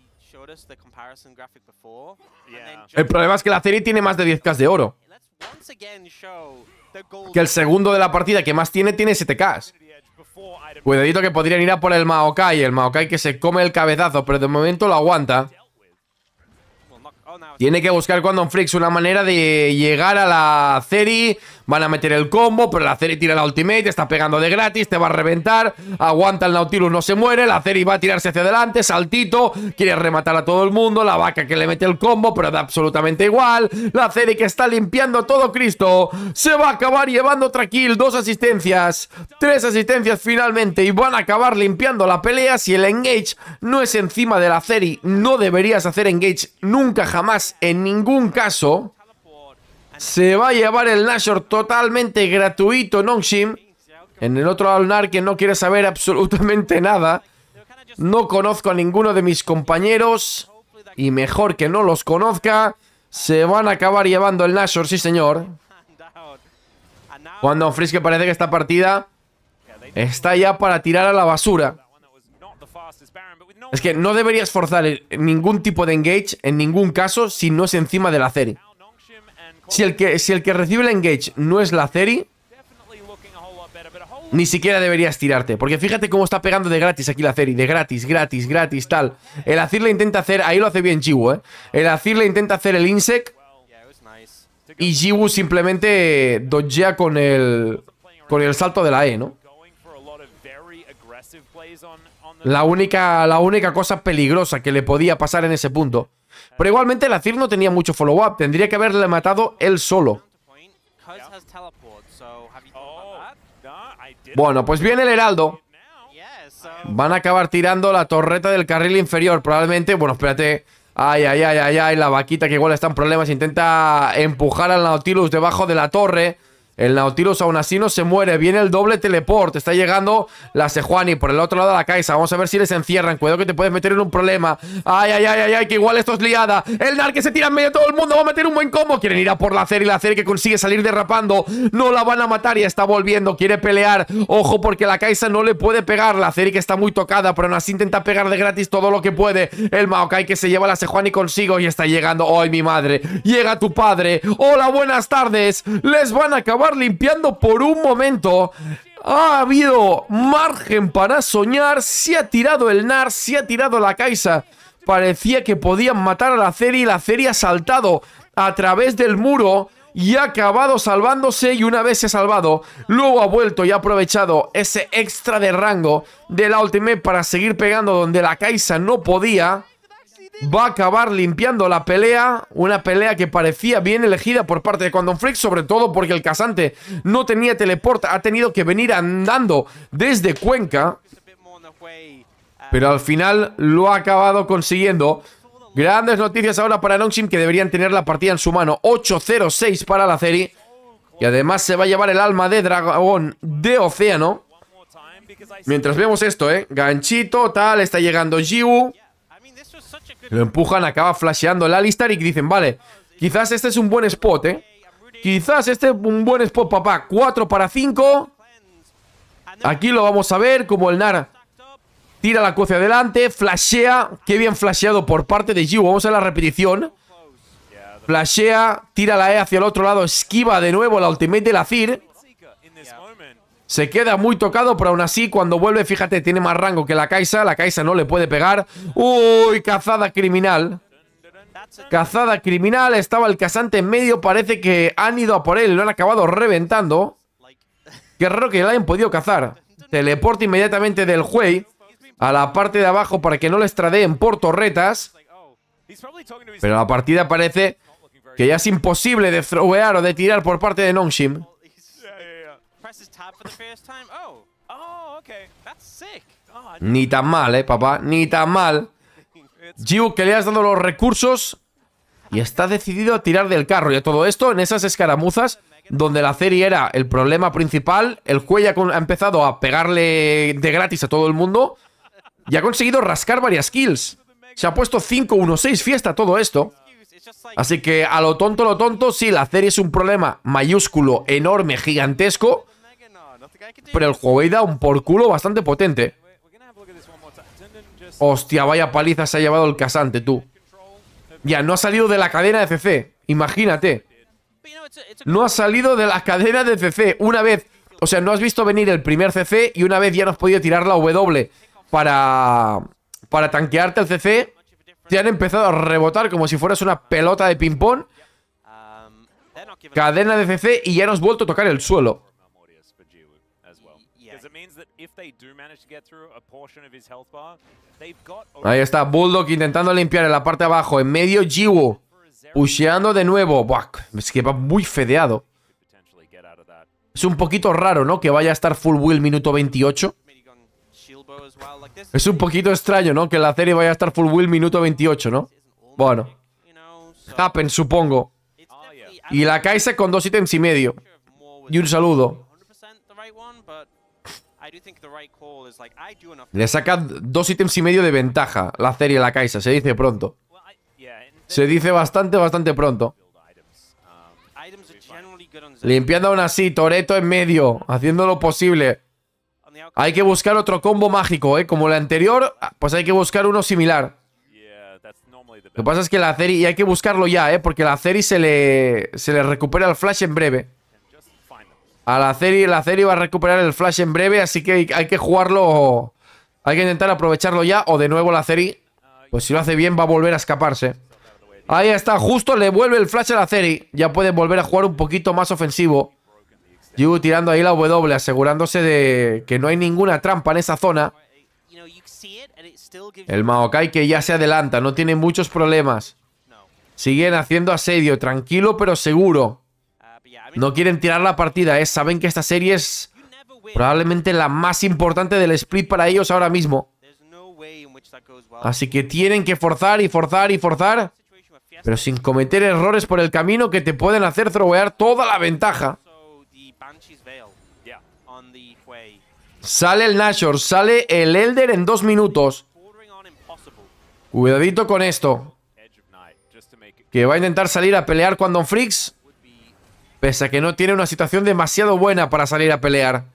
El problema es que la serie tiene más de 10k de oro. Que el segundo de la partida que más tiene, tiene 7K. Cuidadito que podrían ir a por el Maokai. El Maokai que se come el cabezazo, pero de momento lo aguanta. Tiene que buscar Quantum Freaks una manera de llegar a la Ceri Van a meter el combo, pero la Ceri tira la ultimate, está pegando de gratis, te va a reventar. Aguanta el Nautilus, no se muere. La Ceri va a tirarse hacia adelante, saltito. Quiere rematar a todo el mundo. La vaca que le mete el combo, pero da absolutamente igual. La Ceri que está limpiando todo Cristo. Se va a acabar llevando otra kill. Dos asistencias. Tres asistencias finalmente. Y van a acabar limpiando la pelea. Si el engage no es encima de la Ceri, no deberías hacer engage nunca jamás en ningún caso se va a llevar el Nashor totalmente gratuito Nongshim. En el otro Alnar que no quiere saber absolutamente nada. No conozco a ninguno de mis compañeros. Y mejor que no los conozca. Se van a acabar llevando el Nashor, sí señor. Cuando que parece que esta partida está ya para tirar a la basura. Es que no deberías forzar ningún tipo de engage en ningún caso si no es encima de la serie. Si el que, si el que recibe el engage no es la Ceri, ni siquiera deberías tirarte. Porque fíjate cómo está pegando de gratis aquí la Ceri. De gratis, gratis, gratis, tal. El Azir le intenta hacer... Ahí lo hace bien Jiwu, ¿eh? El Azir le intenta hacer el Insect. Y Jiwu simplemente dodgea con el... Con el salto de la E, ¿no? La única, la única cosa peligrosa que le podía pasar en ese punto pero igualmente la Cir no tenía mucho follow-up. Tendría que haberle matado él solo. Bueno, pues viene el heraldo. Van a acabar tirando la torreta del carril inferior. Probablemente, bueno, espérate. Ay, ay, ay, ay, ay, la vaquita que igual está en problemas. Intenta empujar al Nautilus debajo de la torre. El Nautilus aún así no se muere. Viene el doble teleporte. Está llegando la Sejuani por el otro lado de la Caixa. Vamos a ver si les encierran. Cuidado que te puedes meter en un problema. Ay, ay, ay, ay, ay, que igual esto es liada. El Nar que se tira en medio de todo el mundo. Va a meter un buen combo. Quieren ir a por la Cer y la Cer que consigue salir derrapando. No la van a matar y está volviendo. Quiere pelear. Ojo porque la Caixa no le puede pegar. La Cer que está muy tocada, pero aún así intenta pegar de gratis todo lo que puede. El Maokai que se lleva la Sejuani consigo y está llegando. ¡Ay, mi madre! Llega tu padre. Hola, buenas tardes. Les van a acabar limpiando por un momento. Ha habido margen para soñar. Se ha tirado el NAR, se ha tirado la Caixa. Parecía que podían matar a la Ceri y la Ceri ha saltado a través del muro y ha acabado salvándose y una vez se ha salvado, luego ha vuelto y ha aprovechado ese extra de rango de la Ultimate para seguir pegando donde la Kai'Sa no podía va a acabar limpiando la pelea, una pelea que parecía bien elegida por parte de Quantum Freak, sobre todo porque el casante no tenía teleport, ha tenido que venir andando desde Cuenca, pero al final lo ha acabado consiguiendo. Grandes noticias ahora para Nongshim que deberían tener la partida en su mano. 8-0-6 para la serie. Y además se va a llevar el alma de dragón de océano. Mientras vemos esto, ¿eh? Ganchito, tal, está llegando Jiu. Lo empujan, acaba flasheando el Alistar y dicen, vale, quizás este es un buen spot, ¿eh? Quizás este es un buen spot, papá. 4 para 5. Aquí lo vamos a ver, como el nar tira la coce adelante, flashea. Qué bien flasheado por parte de Jiu. Vamos a la repetición. Flashea, tira la E hacia el otro lado, esquiva de nuevo la ultimate de la Cir. Se queda muy tocado, pero aún así cuando vuelve, fíjate, tiene más rango que la Kaisa. La Kaisa no le puede pegar. Uy, cazada criminal. Cazada criminal. Estaba el casante en medio. Parece que han ido a por él. Lo han acabado reventando. Qué raro que lo hayan podido cazar. Teleporte inmediatamente del juey a la parte de abajo para que no les tradeen por torretas. Pero la partida parece que ya es imposible de throwear o de tirar por parte de Nongshim. Ni tan mal, eh, papá. Ni tan mal. Jiu, que le has dado los recursos y está decidido a tirar del carro. Y a todo esto, en esas escaramuzas, donde la serie era el problema principal, el Cuella ha empezado a pegarle de gratis a todo el mundo y ha conseguido rascar varias kills. Se ha puesto 5-1-6 fiesta todo esto. Así que a lo tonto, lo tonto, sí, la serie es un problema mayúsculo, enorme, gigantesco. Pero el Huawei da un por culo bastante potente. Hostia, vaya paliza se ha llevado el casante, tú. Ya, no ha salido de la cadena de CC. Imagínate. No ha salido de la cadena de CC. Una vez... O sea, no has visto venir el primer CC y una vez ya no has podido tirar la W para... Para tanquearte el CC, te han empezado a rebotar como si fueras una pelota de ping-pong. Um, cadena de CC y ya no has vuelto a tocar el suelo. Ahí está Bulldog intentando limpiar en la parte de abajo. En medio Jiwo. Pusheando de nuevo. es que va muy fedeado. Es un poquito raro, ¿no? Que vaya a estar full wheel minuto 28. Es un poquito extraño, ¿no? Que la serie vaya a estar full wheel minuto 28, ¿no? Bueno. Happen, supongo. Ah, y la Kaiser con dos ítems y medio. Y un saludo. Le saca dos ítems y medio de ventaja la serie la Kaisa, se dice pronto. Se dice bastante, bastante pronto. Um, Limpiando aún así, Toreto en medio, haciendo lo posible. Hay que buscar otro combo mágico, ¿eh? Como el anterior, pues hay que buscar uno similar. Lo que pasa es que la serie y hay que buscarlo ya, ¿eh? Porque la serie se le, se le recupera el flash en breve a la serie. La serie va a recuperar el flash en breve, así que hay que jugarlo. Hay que intentar aprovecharlo ya. O de nuevo la serie. Pues si lo hace bien, va a volver a escaparse. Ahí está, justo le vuelve el flash a la serie. Ya puede volver a jugar un poquito más ofensivo. Yu tirando ahí la W, asegurándose de que no hay ninguna trampa en esa zona. El Maokai que ya se adelanta, no tiene muchos problemas. Siguen haciendo asedio, tranquilo pero seguro. No quieren tirar la partida, ¿eh? Saben que esta serie es probablemente la más importante del split para ellos ahora mismo. Así que tienen que forzar y forzar y forzar, pero sin cometer errores por el camino que te pueden hacer throwear toda la ventaja. Sale el Nashor, sale el Elder en dos minutos. Cuidadito con esto. Que va a intentar salir a pelear con Don Freaks pese a que no tiene una situación demasiado buena para salir a pelear.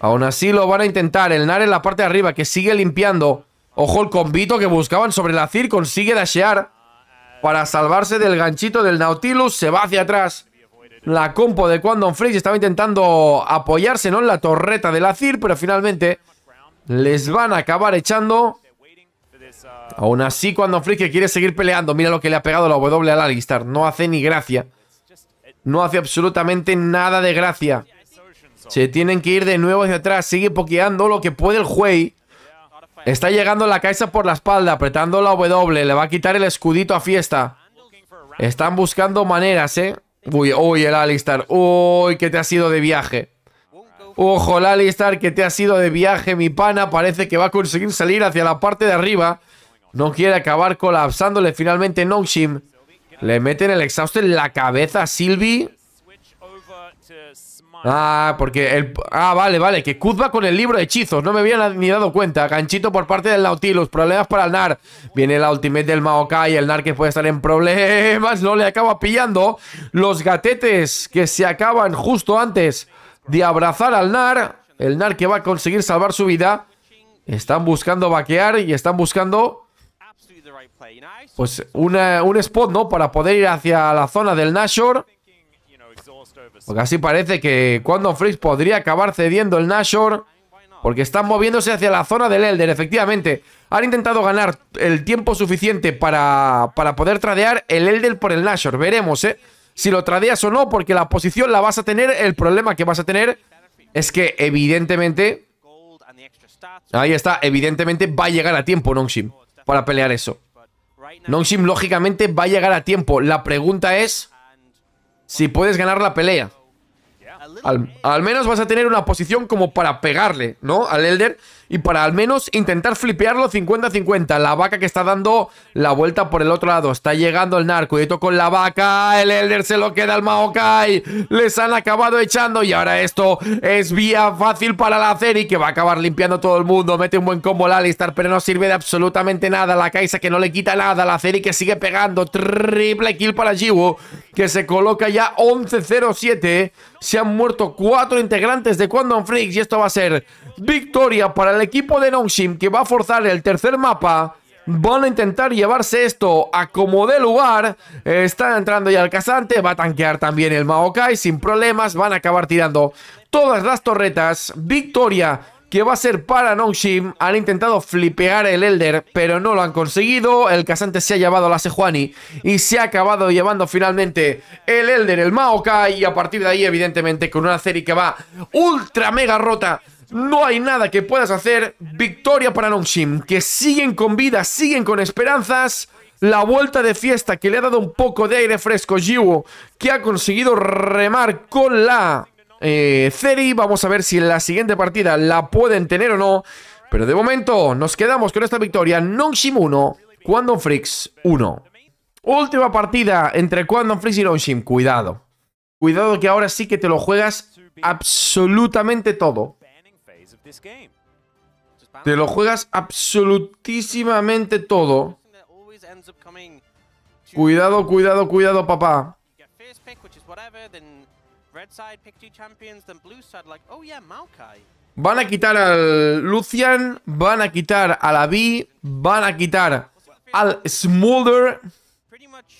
Aún así lo van a intentar. El nar en la parte de arriba que sigue limpiando. Ojo el convito que buscaban sobre la CIR. Consigue dashear para salvarse del ganchito del Nautilus. Se va hacia atrás. La compo de Quandon freeze estaba intentando apoyarse en la torreta de la CIR. Pero finalmente les van a acabar echando. Aún así Quandon freeze que quiere seguir peleando. Mira lo que le ha pegado la W al Alistar. No hace ni gracia. No hace absolutamente nada de gracia. Se tienen que ir de nuevo hacia atrás. Sigue pokeando lo que puede el Juey. Está llegando la Caixa por la espalda, apretando la W. Le va a quitar el escudito a Fiesta. Están buscando maneras, ¿eh? Uy, uy, el Alistar. Uy, que te ha sido de viaje. Ojo, el Alistar, que te ha sido de viaje, mi pana. Parece que va a conseguir salir hacia la parte de arriba. No quiere acabar colapsándole finalmente Nongshim. Le meten el exhausto en la cabeza a Silvi. Ah, porque el... Ah, vale, vale, que Cuzba con el libro de hechizos No me había ni dado cuenta Ganchito por parte del Nautilus, problemas para el Nar Viene la ultimate del Maokai El Nar que puede estar en problemas No le acaba pillando Los gatetes que se acaban justo antes De abrazar al Nar El Nar que va a conseguir salvar su vida Están buscando vaquear Y están buscando pues un spot, ¿no? Para poder ir hacia la zona del Nashor. Porque así parece que cuando Freeze podría acabar cediendo el Nashor. Porque están moviéndose hacia la zona del Elder, efectivamente. Han intentado ganar el tiempo suficiente para, para poder tradear el Elder por el Nashor. Veremos, ¿eh? Si lo tradeas o no, porque la posición la vas a tener. El problema que vas a tener es que, evidentemente... Ahí está, evidentemente va a llegar a tiempo Nongshim para pelear eso. Nongshim lógicamente va a llegar a tiempo. La pregunta es si puedes ganar la pelea. al menos vas a tener una posición como para pegarle, ¿no? Al Elder y para al menos intentar flipearlo 50-50. La vaca que está dando la vuelta por el otro lado. Está llegando el narco. y con la vaca. El Elder se lo queda al Maokai. Les han acabado echando. Y ahora esto es vía fácil para la Ceri que va a acabar limpiando todo el mundo. Mete un buen combo al Alistar, pero no sirve de absolutamente nada. La Kaisa que no le quita nada. La Ceri que sigue pegando. Triple kill para Jiwo que se coloca ya 11 0 Se han muerto cuatro integrantes de Quantum Freaks y esto va a ser victoria para el equipo de Nongshim que va a forzar el tercer mapa. Van a intentar llevarse esto a como de lugar. están entrando ya el casante. Va a tanquear también el Maokai sin problemas. Van a acabar tirando todas las torretas. Victoria que va a ser para Nongshim. Han intentado flipear el Elder, pero no lo han conseguido. El casante se ha llevado a la Sejuani y se ha acabado llevando finalmente el Elder, el Maokai. Y a partir de ahí, evidentemente, con una serie que va ultra mega rota no hay nada que puedas hacer. Victoria para Nongshim, que siguen con vida, siguen con esperanzas. La vuelta de fiesta que le ha dado un poco de aire fresco Jiwo, que ha conseguido remar con la eh, Vamos a ver si en la siguiente partida la pueden tener o no. Pero de momento nos quedamos con esta victoria. Nongshim 1, Quantum Freaks 1. Última partida entre Quantum Freaks y Nongshim. Cuidado. Cuidado que ahora sí que te lo juegas absolutamente todo. Te lo juegas absolutísimamente todo. Cuidado, cuidado, cuidado, papá. Oh van a quitar al Lucian, van a quitar a la B, van a quitar al Smolder.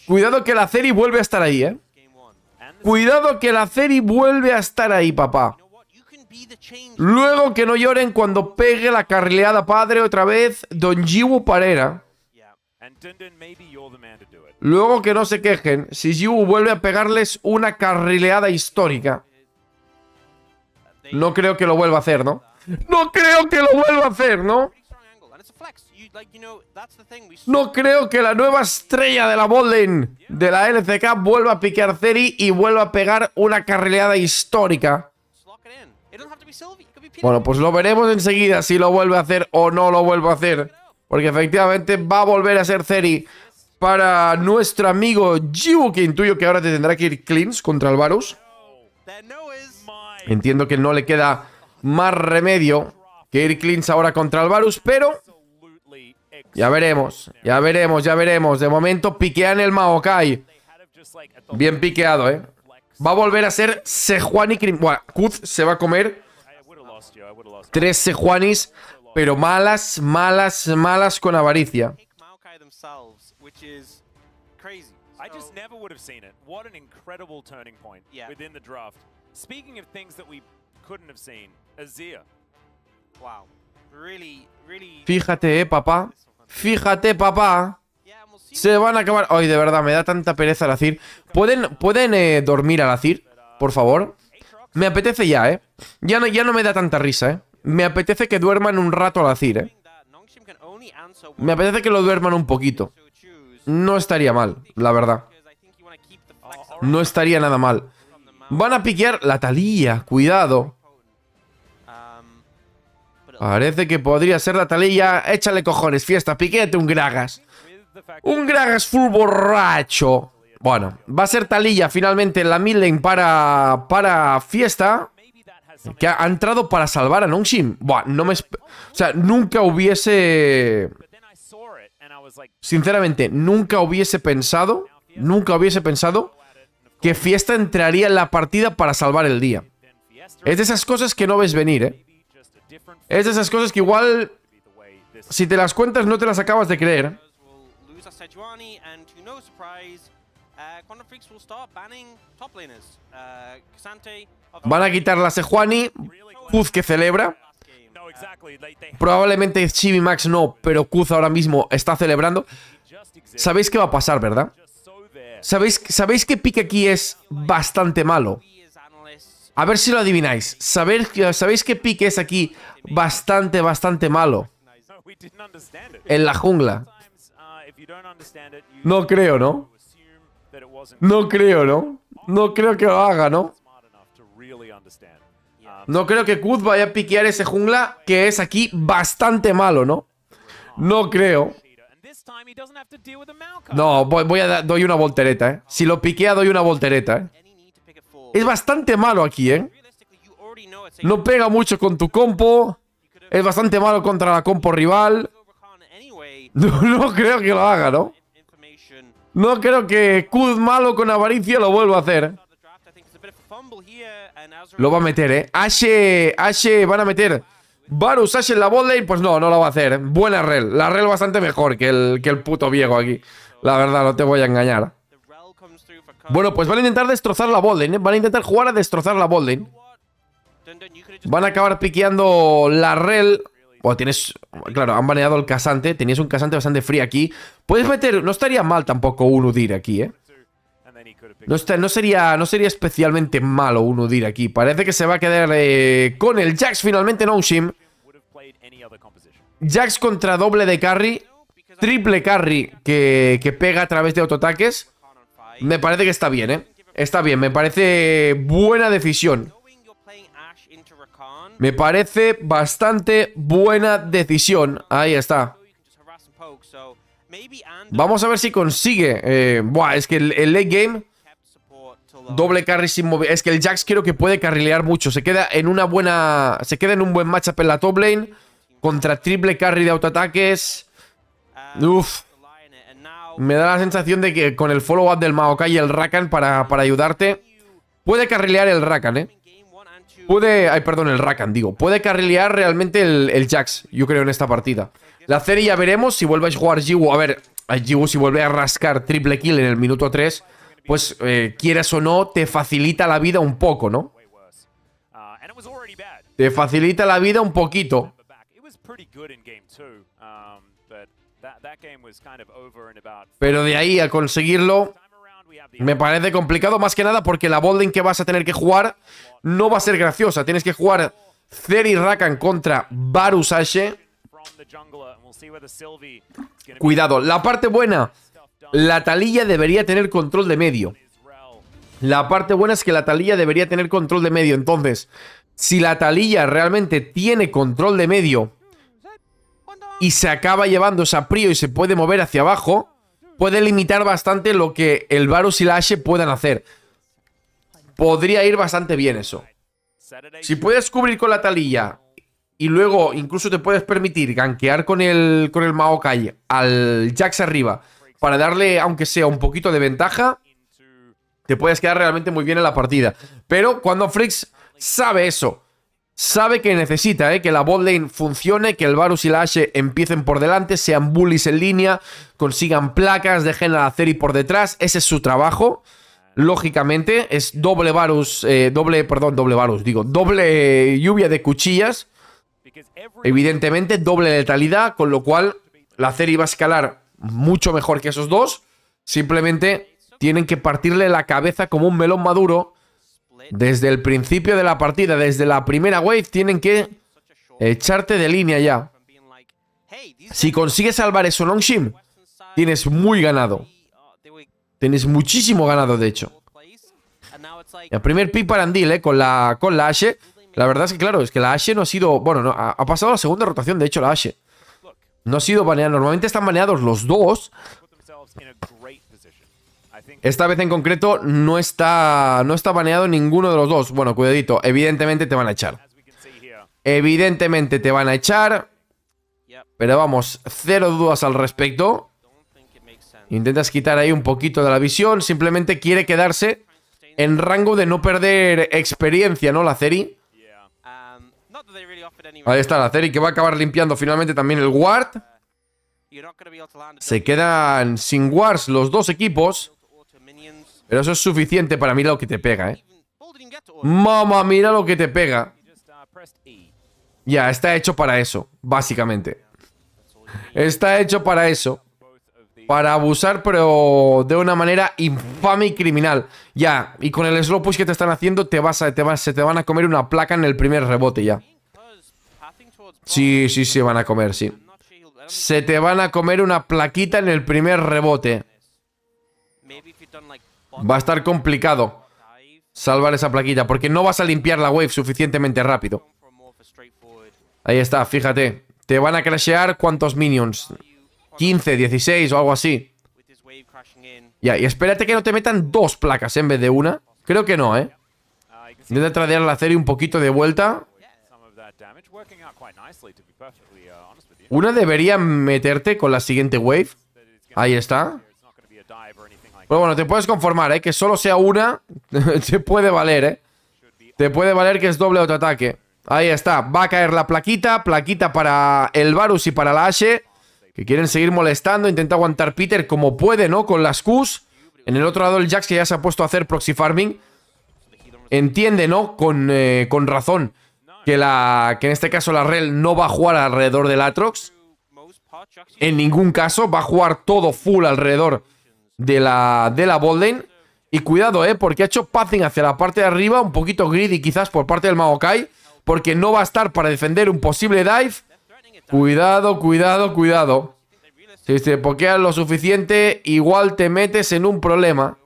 Cuidado que la Ceri vuelve a estar ahí, eh. Cuidado que la Ceri vuelve a estar ahí, papá. Luego que no lloren cuando pegue la carrileada padre otra vez, Don Jiwu Parera. Luego que no se quejen si Jiwu vuelve a pegarles una carrileada histórica. No creo que lo vuelva a hacer, ¿no? No creo que lo vuelva a hacer, ¿no? No creo que la nueva estrella de la Bolden de la LCK vuelva a piquear Ceri y vuelva a pegar una carrileada histórica. Bueno, pues lo veremos enseguida si lo vuelve a hacer o no lo vuelve a hacer. Porque efectivamente va a volver a ser Zeri para nuestro amigo Jiu, que intuyo que ahora te tendrá que ir Cleans contra el Varus. Entiendo que no le queda más remedio que ir Cleans ahora contra el Varus, pero... Ya veremos, ya veremos, ya veremos. De momento piquean el Maokai. Bien piqueado, ¿eh? Va a volver a ser Sejuani y Bueno, Kuz se va a comer 13 Juanis, pero malas, malas, malas con avaricia. Fíjate, eh, papá. Fíjate, papá. Se van a acabar... Ay, de verdad, me da tanta pereza la CIR ¿Pueden, pueden eh, dormir al Azir? Por favor. Me apetece ya, eh. Ya no, ya no me da tanta risa, eh. Me apetece que duerman un rato al Azir, ¿eh? Me apetece que lo duerman un poquito. No estaría mal, la verdad. No estaría nada mal. Van a piquear la talilla, cuidado. Parece que podría ser la talilla. Échale cojones, fiesta, piquete un Gragas. Un Gragas full borracho. Bueno, va a ser talilla finalmente la milen para, para fiesta que ha, entrado para salvar a Nongshim. Buah, no me... O sea, nunca hubiese... Sinceramente, nunca hubiese pensado, nunca hubiese pensado que Fiesta entraría en la partida para salvar el día. Es de esas cosas que no ves venir, ¿eh? Es de esas cosas que igual, si te las cuentas, no te las acabas de creer. Uh, uh, Van a quitar la Sejuani. Kuz que celebra. Probablemente Chibi Max no, pero Kuz ahora mismo está celebrando. Sabéis qué va a pasar, ¿verdad? Sabéis, sabéis que pique aquí es bastante malo. A ver si lo adivináis. Sabéis, sabéis que pique es aquí bastante, bastante malo. En la jungla. Uh, no creo, ¿no? No creo, ¿no? No creo que lo haga, ¿no? No creo que Kuz vaya a piquear ese jungla que es aquí bastante malo, ¿no? No creo. No, voy, a doy una voltereta, ¿eh? Si lo piquea, doy una voltereta, ¿eh? Es bastante malo aquí, ¿eh? No pega mucho con tu compo. Es bastante malo contra la compo rival. no creo que lo haga, ¿no? No creo que Kuz malo con avaricia lo vuelva a hacer. Lo va a meter, ¿eh? Ashe, Ashe, van a meter. Varus, Ashe en la botlane, pues no, no lo va a hacer. Buena rel. La rel bastante mejor que el, que el puto viejo aquí. La verdad, no te voy a engañar. Bueno, pues van a intentar destrozar la botlane, ¿eh? Van a intentar jugar a destrozar la botlane. Van a acabar piqueando la rel o tienes, claro, han baneado al casante, tenías un casante bastante frío aquí. Puedes meter, no estaría mal tampoco un Udir aquí, ¿eh? No, no, sería, no sería especialmente malo un Udir aquí. Parece que se va a quedar eh, con el Jax finalmente, no Shim. Jax contra doble de carry, triple carry que, que pega a través de autoataques. Me parece que está bien, ¿eh? Está bien, me parece buena decisión. Me parece bastante buena decisión. Ahí está. Vamos a ver si consigue. Eh, buah, es que el, late game... Doble carry sin Es que el Jax creo que puede carrilear mucho. Se queda en una buena... Se queda en un buen matchup en la top lane. Contra triple carry de autoataques. Uf. Me da la sensación de que con el follow-up del Maokai y el Rakan para, para ayudarte... Puede carrilear el Rakan, ¿eh? Puede... Ay, perdón, el Rakan, digo. Puede carrilear realmente el, Jax, yo creo, en esta partida. La serie ya veremos si vuelve a jugar Jiwoo. A ver, a Jiwoo si vuelve a rascar triple kill en el minuto 3, pues eh, quieras o no, te facilita la vida un poco, ¿no? Te facilita la vida un poquito. Pero de ahí a conseguirlo me parece complicado, más que nada porque la bolding que vas a tener que jugar no va a ser graciosa. Tienes que jugar Zeri Rakan contra Varus Ashe. Cuidado. La parte buena. La Talilla debería tener control de medio. La parte buena es que la Talilla debería tener control de medio. Entonces, si la Talilla realmente tiene control de medio y se acaba llevando esa Prio y se puede mover hacia abajo, puede limitar bastante lo que el Varus y la Ashe puedan hacer podría ir bastante bien eso. Si puedes cubrir con la talilla y luego incluso te puedes permitir ganquear con el, con el Maokai al Jax arriba para darle, aunque sea un poquito de ventaja, te puedes quedar realmente muy bien en la partida. Pero cuando Frix sabe eso, sabe que necesita ¿eh? que la bot funcione, que el Varus y la Ashe empiecen por delante, sean bullies en línea, consigan placas, dejen a la Ceri por detrás, ese es su trabajo. Lógicamente, es doble Varus, eh, doble, perdón, doble Varus, digo, doble lluvia de cuchillas. Evidentemente, doble letalidad, con lo cual la serie va a escalar mucho mejor que esos dos. Simplemente tienen que partirle la cabeza como un melón maduro. Desde el principio de la partida, desde la primera wave, tienen que echarte de línea ya. Si consigues salvar eso Longshim, tienes muy ganado. Tienes muchísimo ganado, de hecho. El primer pick para Andil, ¿eh? Con la, con la Ashe. La verdad es que, claro, es que la Ashe no ha sido... Bueno, ha, pasado la segunda rotación, de hecho, la Ashe. No ha sido baneada. Normalmente están baneados los dos. Esta vez en concreto no está, no está baneado ninguno de los dos. Bueno, cuidadito. Evidentemente te van a echar. Evidentemente te van a echar. Pero vamos, cero dudas al respecto. Intentas quitar ahí un poquito de la visión. Simplemente quiere quedarse en rango de no perder experiencia, ¿no? La Ceri. Ahí está la Ceri que va a acabar limpiando finalmente también el Ward. Se quedan sin Wards los dos equipos. Pero eso es suficiente para mí lo que te pega, ¿eh? Mamá, mira lo que te pega. Ya, está hecho para eso, básicamente. Está hecho para eso para abusar, pero de una manera infame y criminal. Ya, y con el slow push que te están haciendo, te vas a, se te van a comer una placa en el primer rebote ya. Sí, sí, sí, van a comer, sí. Se te van a comer una plaquita en el primer rebote. Va a estar complicado salvar esa plaquita, porque no vas a limpiar la wave suficientemente rápido. Ahí está, fíjate. Te van a crashear cuantos minions. 15, 16 o algo así. Ya, y espérate que no te metan dos placas en vez de una. Creo que no, ¿eh? Intenta tradear la serie un poquito de vuelta. Una debería meterte con la siguiente wave. Ahí está. Pero bueno, te puedes conformar, ¿eh? Que solo sea una. te puede valer, ¿eh? Te puede valer que es doble autoataque. Ahí está. Va a caer la plaquita. Plaquita para el Varus y para la Ashe que quieren seguir molestando. Intenta aguantar Peter como puede, ¿no? Con las Qs. En el otro lado el Jax que ya se ha puesto a hacer proxy farming. Entiende, ¿no? Con, eh, con razón que, la, que en este caso la Rel no va a jugar alrededor del Atrox. En ningún caso. Va a jugar todo full alrededor de la, de la Bolden. Y cuidado, ¿eh? Porque ha hecho passing hacia la parte de arriba. Un poquito greedy quizás por parte del Maokai. Porque no va a estar para defender un posible dive. Cuidado, cuidado, cuidado. Si te pokeas lo suficiente, igual te metes en un problema.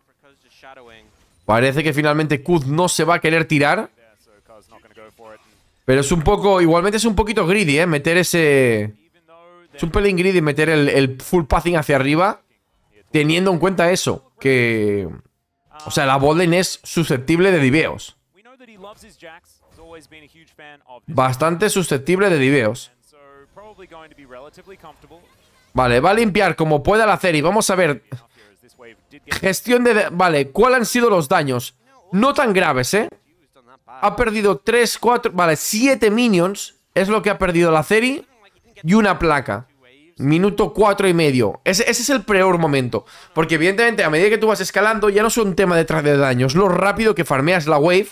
Parece que finalmente Kuz no se va a querer tirar. Pero es un poco, igualmente es un poquito greedy, ¿eh? Meter ese... Es un pelín greedy meter el, full passing hacia arriba. Teniendo en cuenta eso, que... O sea, la Bolden es susceptible de diveos. Bastante susceptible de diveos. Vale, va a limpiar como pueda la Ceri, Vamos a ver. Gestión de... Vale, ¿cuáles han sido los daños? No tan graves, ¿eh? Ha perdido 3, 4... Vale, 7 minions. Es lo que ha perdido la Ceri Y una placa. Minuto 4 y medio. Ese, es el peor momento. Porque evidentemente a medida que tú vas escalando ya no es un tema detrás de daños. Lo rápido que farmeas la wave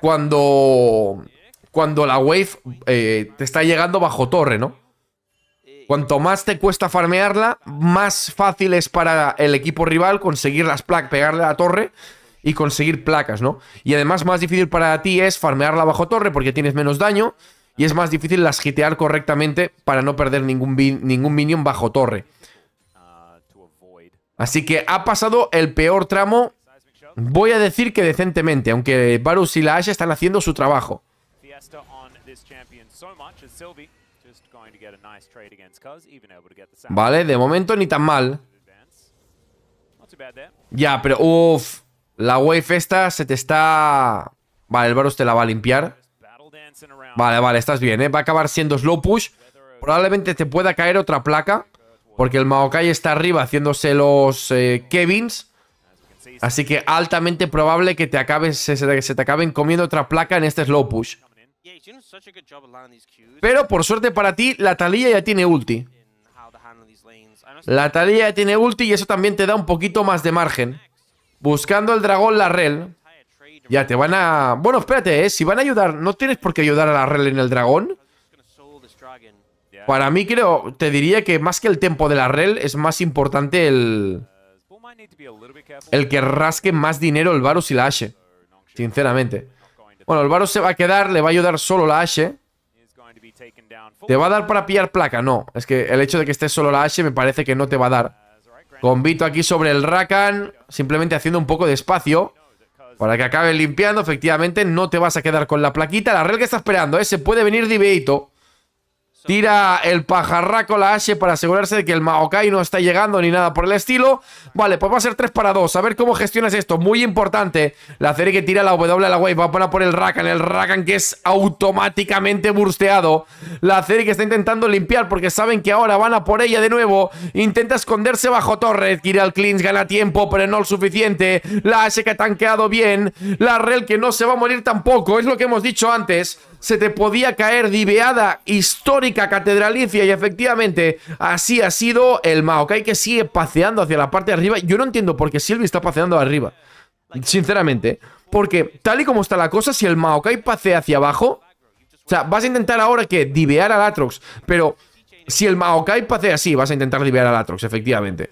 cuando... Cuando la wave eh, te está llegando bajo torre, ¿no? Cuanto más te cuesta farmearla, más fácil es para el equipo rival conseguir las placas, pegarle a la torre y conseguir placas, ¿no? Y además más difícil para ti es farmearla bajo torre porque tienes menos daño y es más difícil las gitear correctamente para no perder ningún, ningún minion bajo torre. Así que ha pasado el peor tramo, voy a decir que decentemente, aunque Varus y la Ashe están haciendo su trabajo. Vale, de momento ni tan mal. Ya, pero uff. La wave esta se te está... Vale, el Varus te la va a limpiar. Vale, vale, estás bien, eh. Va a acabar siendo slow push. Probablemente te pueda caer otra placa. Porque el Maokai está arriba haciéndose los eh, Kevins. Así que altamente probable que te acabes, se te acaben comiendo otra placa en este slow push. Pero por suerte para ti, la Talía ya tiene ulti. La Talía ya tiene ulti y eso también te da un poquito más de margen. Buscando el dragón la rel. Ya te van a... Bueno, espérate, eh, Si van a ayudar, ¿no tienes por qué ayudar a la rel en el dragón? Para mí creo, te diría que más que el tempo de la rel es más importante el... Uh, el que rasque más dinero el Varus y la Ashe. Sinceramente. Bueno, el se va a quedar, le va a ayudar solo la Ashe. ¿Te va a dar para pillar placa? No, es que el hecho de que esté solo la Ashe me parece que no te va a dar. Convito aquí sobre el Rakan, simplemente haciendo un poco de espacio. Para que acabe limpiando, efectivamente, no te vas a quedar con la plaquita. La red que está esperando, ¿eh? Se puede venir Diveito. Tira el pajarraco la H para asegurarse de que el Maokai no está llegando ni nada por el estilo. Vale, pues va a ser 3 para 2. A ver cómo gestionas esto. Muy importante. La serie que tira la W a la wave. Va a poner por el Rakan. El Rakan que es automáticamente bursteado. La serie que está intentando limpiar porque saben que ahora van a por ella de nuevo. Intenta esconderse bajo torre. Tira al gana tiempo, pero no lo suficiente. La H que ha tanqueado bien. La Rel que no se va a morir tampoco. Es lo que hemos dicho antes se te podía caer diveada histórica catedralicia y efectivamente así ha sido el Maokai que sigue paseando hacia la parte de arriba. Yo no entiendo por qué Silvi está paseando arriba, sinceramente. Porque tal y como está la cosa, si el Maokai pasea hacia abajo, o sea, vas a intentar ahora que divear al Latrox pero si el Maokai pasea así, vas a intentar divear al Atrox, efectivamente.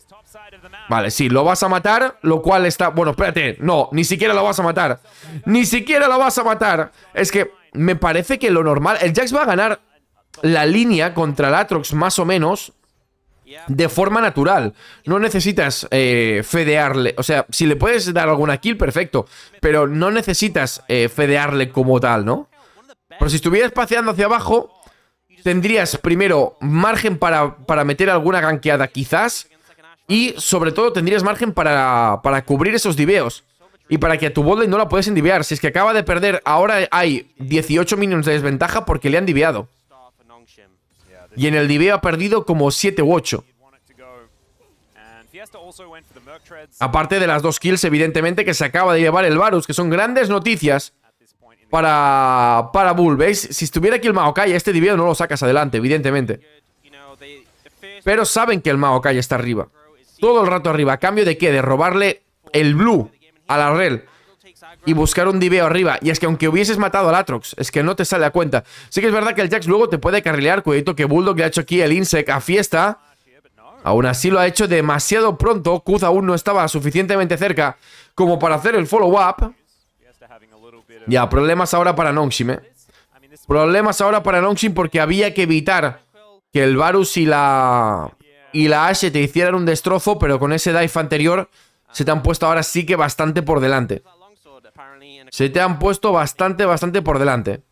Vale, sí, lo vas a matar, lo cual está... Bueno, espérate, no, ni siquiera lo vas a matar. Ni siquiera lo vas a matar. Es que me parece que lo normal... El Jax va a ganar la línea contra el Atrox más o menos de forma natural. No necesitas eh, fedearle. O sea, si le puedes dar alguna kill, perfecto. Pero no necesitas eh, fedearle como tal, ¿no? Pero si estuvieras paseando hacia abajo, tendrías primero margen para, para meter alguna ganqueada quizás. Y sobre todo tendrías margen para, para cubrir esos diveos. Y para que a tu botlane no la puedes endiviar. Si es que acaba de perder, ahora hay 18 minions de desventaja porque le han diviado. Y en el diveo ha perdido como 7 u 8. Aparte de las dos kills, evidentemente, que se acaba de llevar el Varus, que son grandes noticias para, para Bull. ¿Veis? Si estuviera aquí el Maokai, este diveo no lo sacas adelante, evidentemente. Pero saben que el Maokai está arriba. Todo el rato arriba. ¿A cambio de qué? De robarle el blue a la rel y buscar un diveo arriba. Y es que aunque hubieses matado al Atrox, es que no te sale a cuenta. Sí que es verdad que el Jax luego te puede carrilear. Cuidado que Bulldog le ha hecho aquí el Insect a fiesta. Aún así lo ha hecho demasiado pronto. Kuz aún no estaba suficientemente cerca como para hacer el follow-up. Ya, problemas ahora para Nongshim, ¿eh? Problemas ahora para Nongshim porque había que evitar que el Varus y la... Y la Ashe te hicieran un destrozo, pero con ese dive anterior se te han puesto ahora sí que bastante por delante. Se te han puesto bastante, bastante por delante.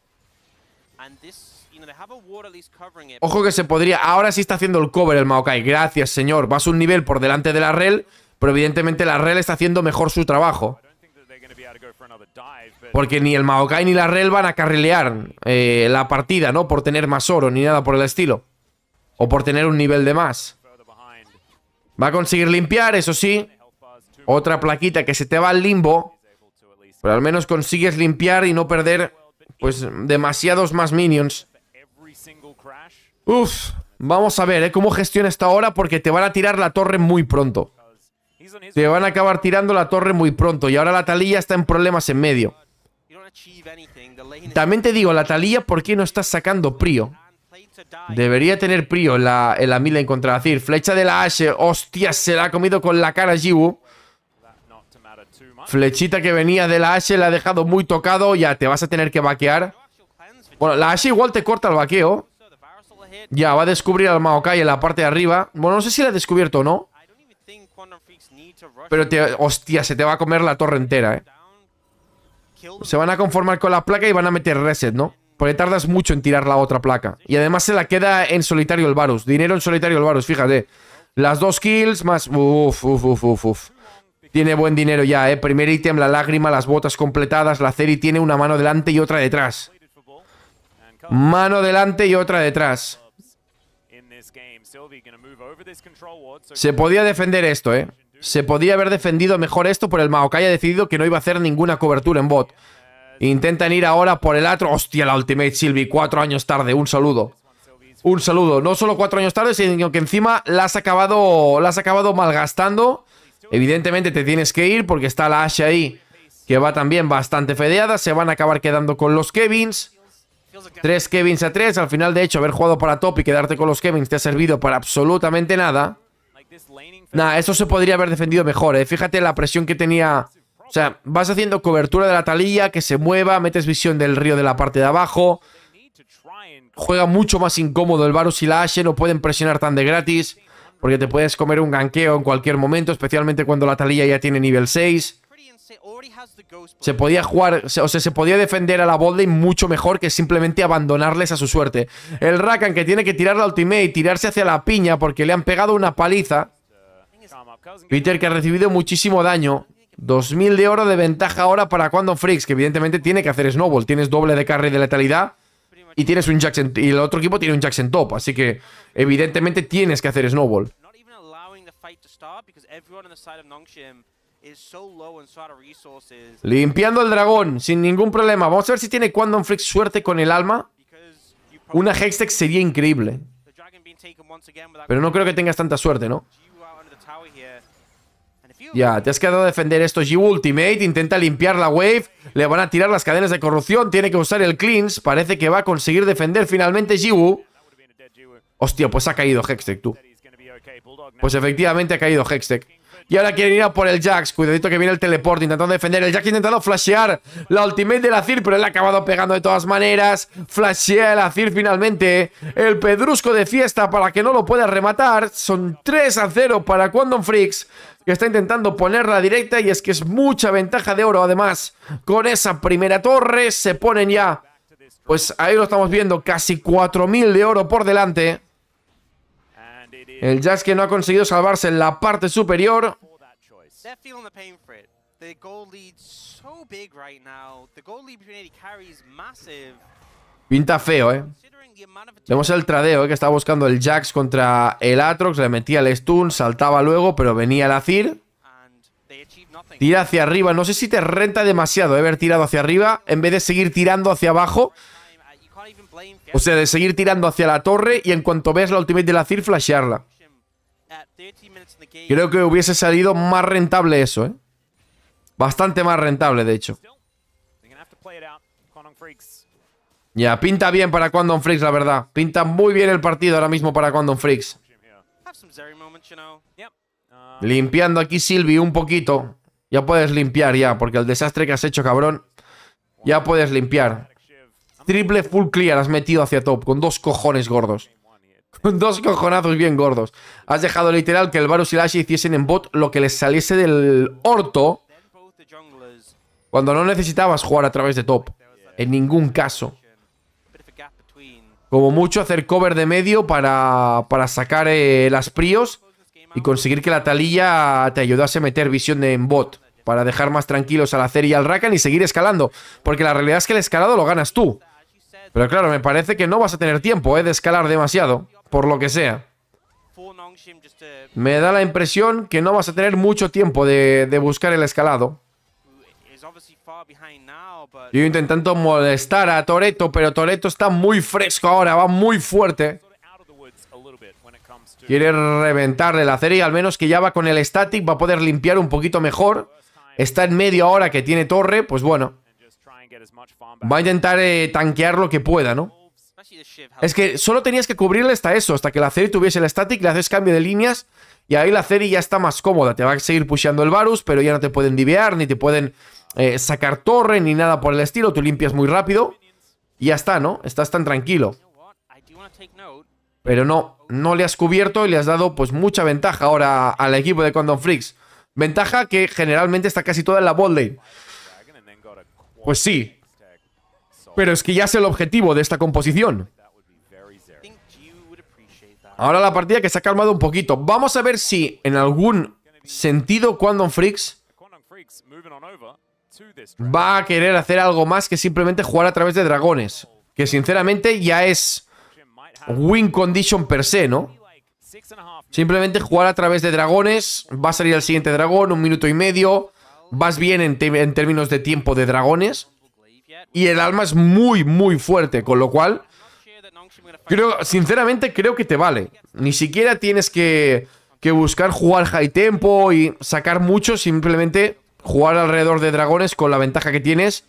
Ojo que se podría... Ahora sí está haciendo el cover el Maokai. Gracias, señor. Vas un nivel por delante de la rel, pero evidentemente la rel está haciendo mejor su trabajo. Porque ni el Maokai ni la rel van a carrilear eh, la partida, ¿no? Por tener más oro ni nada por el estilo. O por tener un nivel de más. Va a conseguir limpiar, eso sí otra plaquita que se te va al limbo, pero al menos consigues limpiar y no perder, pues, demasiados más minions. Uf, vamos a ver, ¿eh? Cómo gestiona esta hora porque te van a tirar la torre muy pronto. Te van a acabar tirando la torre muy pronto y ahora la talilla está en problemas en medio. También te digo, la talilla, ¿por qué no estás sacando prio? Debería tener prio en la, en la mila en contra Flecha de la Ashe hostia, se la ha comido con la cara Jiwu. Flechita que venía de la H la ha dejado muy tocado. Ya, te vas a tener que vaquear. Bueno, la Ashe igual te corta el vaqueo. Ya, va a descubrir al Maokai en la parte de arriba. Bueno, no sé si la ha descubierto o no. Pero, te, hostia, se te va a comer la torre entera, ¿eh? Se van a conformar con la placa y van a meter reset, ¿no? Porque tardas mucho en tirar la otra placa. Y además se la queda en solitario el Varus. Dinero en solitario el Varus, fíjate. Las dos kills más... Uf, uf, uf, uf, uf. Tiene buen dinero ya, ¿eh? Primer ítem, la lágrima, las botas completadas. La Ceri tiene una mano delante y otra detrás. Mano delante y otra detrás. Se podía defender esto, ¿eh? Se podía haber defendido mejor esto, por el Maokai ha decidido que no iba a hacer ninguna cobertura en bot. Intentan ir ahora por el atro. Hostia, la Ultimate Sylvie, cuatro años tarde. Un saludo. Un saludo. No solo cuatro años tarde, sino que encima la has acabado, la has acabado malgastando Evidentemente te tienes que ir porque está la Ashe ahí, que va también bastante fedeada. Se van a acabar quedando con los Kevins. Tres Kevins a tres. Al final, de hecho, haber jugado para top y quedarte con los Kevins te ha servido para absolutamente nada. nada, eso se podría haber defendido mejor, eh. Fíjate la presión que tenía... O sea, vas haciendo cobertura de la talilla, que se mueva, metes visión del río de la parte de abajo. Juega mucho más incómodo el Varus y la Ashe, no pueden presionar tan de gratis porque te puedes comer un ganqueo en cualquier momento, especialmente cuando la Talía ya tiene nivel 6. Se podía jugar, o sea, se podía defender a la Bodley mucho mejor que simplemente abandonarles a su suerte. El Rakan que tiene que tirar la ultimate y tirarse hacia la piña porque le han pegado una paliza. Peter que ha recibido muchísimo daño. 2000 de oro de ventaja ahora para cuando Freaks, que evidentemente tiene que hacer snowball. Tienes doble de carry de letalidad y tienes un y el otro equipo tiene un Jackson top, así que evidentemente tienes que hacer snowball. Limpiando el dragón, sin ningún problema. Vamos a ver si tiene Quantum Freak suerte con el alma. Una Hextech sería increíble. Pero no creo que tengas tanta suerte, ¿no? Ya, te has quedado a defender esto. G-Ultimate intenta limpiar la wave. Le van a tirar las cadenas de corrupción. Tiene que usar el cleanse. Parece que va a conseguir defender finalmente Jiwu. Hostia, pues ha caído Hextech, tú. Pues efectivamente ha caído Hextech. Y ahora quieren ir a por el Jax. Cuidadito que viene el teleport intentando defender. El Jax intentando flashear la ultimate de la Zir, pero él ha acabado pegando de todas maneras. Flashea la Azir finalmente. El pedrusco de fiesta para que no lo pueda rematar. Son 3 a 0 para Quantum Freaks que está intentando ponerla directa y es que es mucha ventaja de oro. Además, con esa primera torre se ponen ya, pues ahí lo estamos viendo, casi 4.000 de oro por delante. El Jax que no ha conseguido salvarse en la parte superior. Pinta feo, ¿eh? Vemos el tradeo ¿eh? que estaba buscando el Jax contra el Atrox. Le metía el stun, saltaba luego, pero venía el Azir. Tira hacia arriba. No sé si te renta demasiado eh, haber tirado hacia arriba en vez de seguir tirando hacia abajo. Uh, o sea, de seguir tirando hacia la torre y en cuanto ves la ultimate del Azir, flashearla. Creo que hubiese salido más rentable eso, ¿eh? Bastante más rentable, de hecho. Ya, pinta bien para Quantum Freaks, la verdad. Pinta muy bien el partido ahora mismo para Quantum Freaks. Limpiando aquí Silvi un poquito. Ya puedes limpiar ya, porque el desastre que has hecho, cabrón. Ya puedes limpiar. Triple full clear has metido hacia top, con dos cojones gordos dos cojonazos bien gordos. Has dejado literal que el Varus y Ashe hiciesen en bot lo que les saliese del orto cuando no necesitabas jugar a través de top. En ningún caso. Como mucho hacer cover de medio para, para sacar eh, las prios y conseguir que la talilla te ayudase a meter visión de, en bot. Para dejar más tranquilos al hacer y al Rakan y seguir escalando. Porque la realidad es que el escalado lo ganas tú. Pero claro, me parece que no vas a tener tiempo eh, de escalar demasiado por lo que sea. Me da la impresión que no vas a tener mucho tiempo de, buscar el escalado. Yo intentando molestar a Toreto, pero Toreto está muy fresco ahora, va muy fuerte. Quiere reventarle la serie, al menos que ya va con el static, va a poder limpiar un poquito mejor. Está en medio hora que tiene torre, pues bueno. Va a intentar eh, tanquear lo que pueda, ¿no? Es que solo tenías que cubrirle hasta eso, hasta que la Ceri tuviese el static, le haces cambio de líneas y ahí la Ceri ya está más cómoda. Te va a seguir pusheando el Varus, pero ya no te pueden divear, ni te pueden eh, sacar torre, ni nada por el estilo. Tú limpias muy rápido y ya está, ¿no? Estás tan tranquilo. Pero no, no le has cubierto y le has dado pues mucha ventaja ahora al equipo de Condom Freaks. Ventaja que generalmente está casi toda en la bot lane. Pues sí, pero es que ya es el objetivo de esta composición. Ahora la partida que se ha calmado un poquito. Vamos a ver si en algún sentido Quantum Freaks va a querer hacer algo más que simplemente jugar a través de dragones. Que sinceramente ya es win condition per se, ¿no? Simplemente jugar a través de dragones, va a salir el siguiente dragón, un minuto y medio, vas bien en términos de tiempo de dragones y el alma es muy, muy fuerte, con lo cual... Creo, sinceramente creo que te vale. Ni siquiera tienes que, buscar jugar high tempo y sacar mucho, simplemente jugar alrededor de dragones con la ventaja que tienes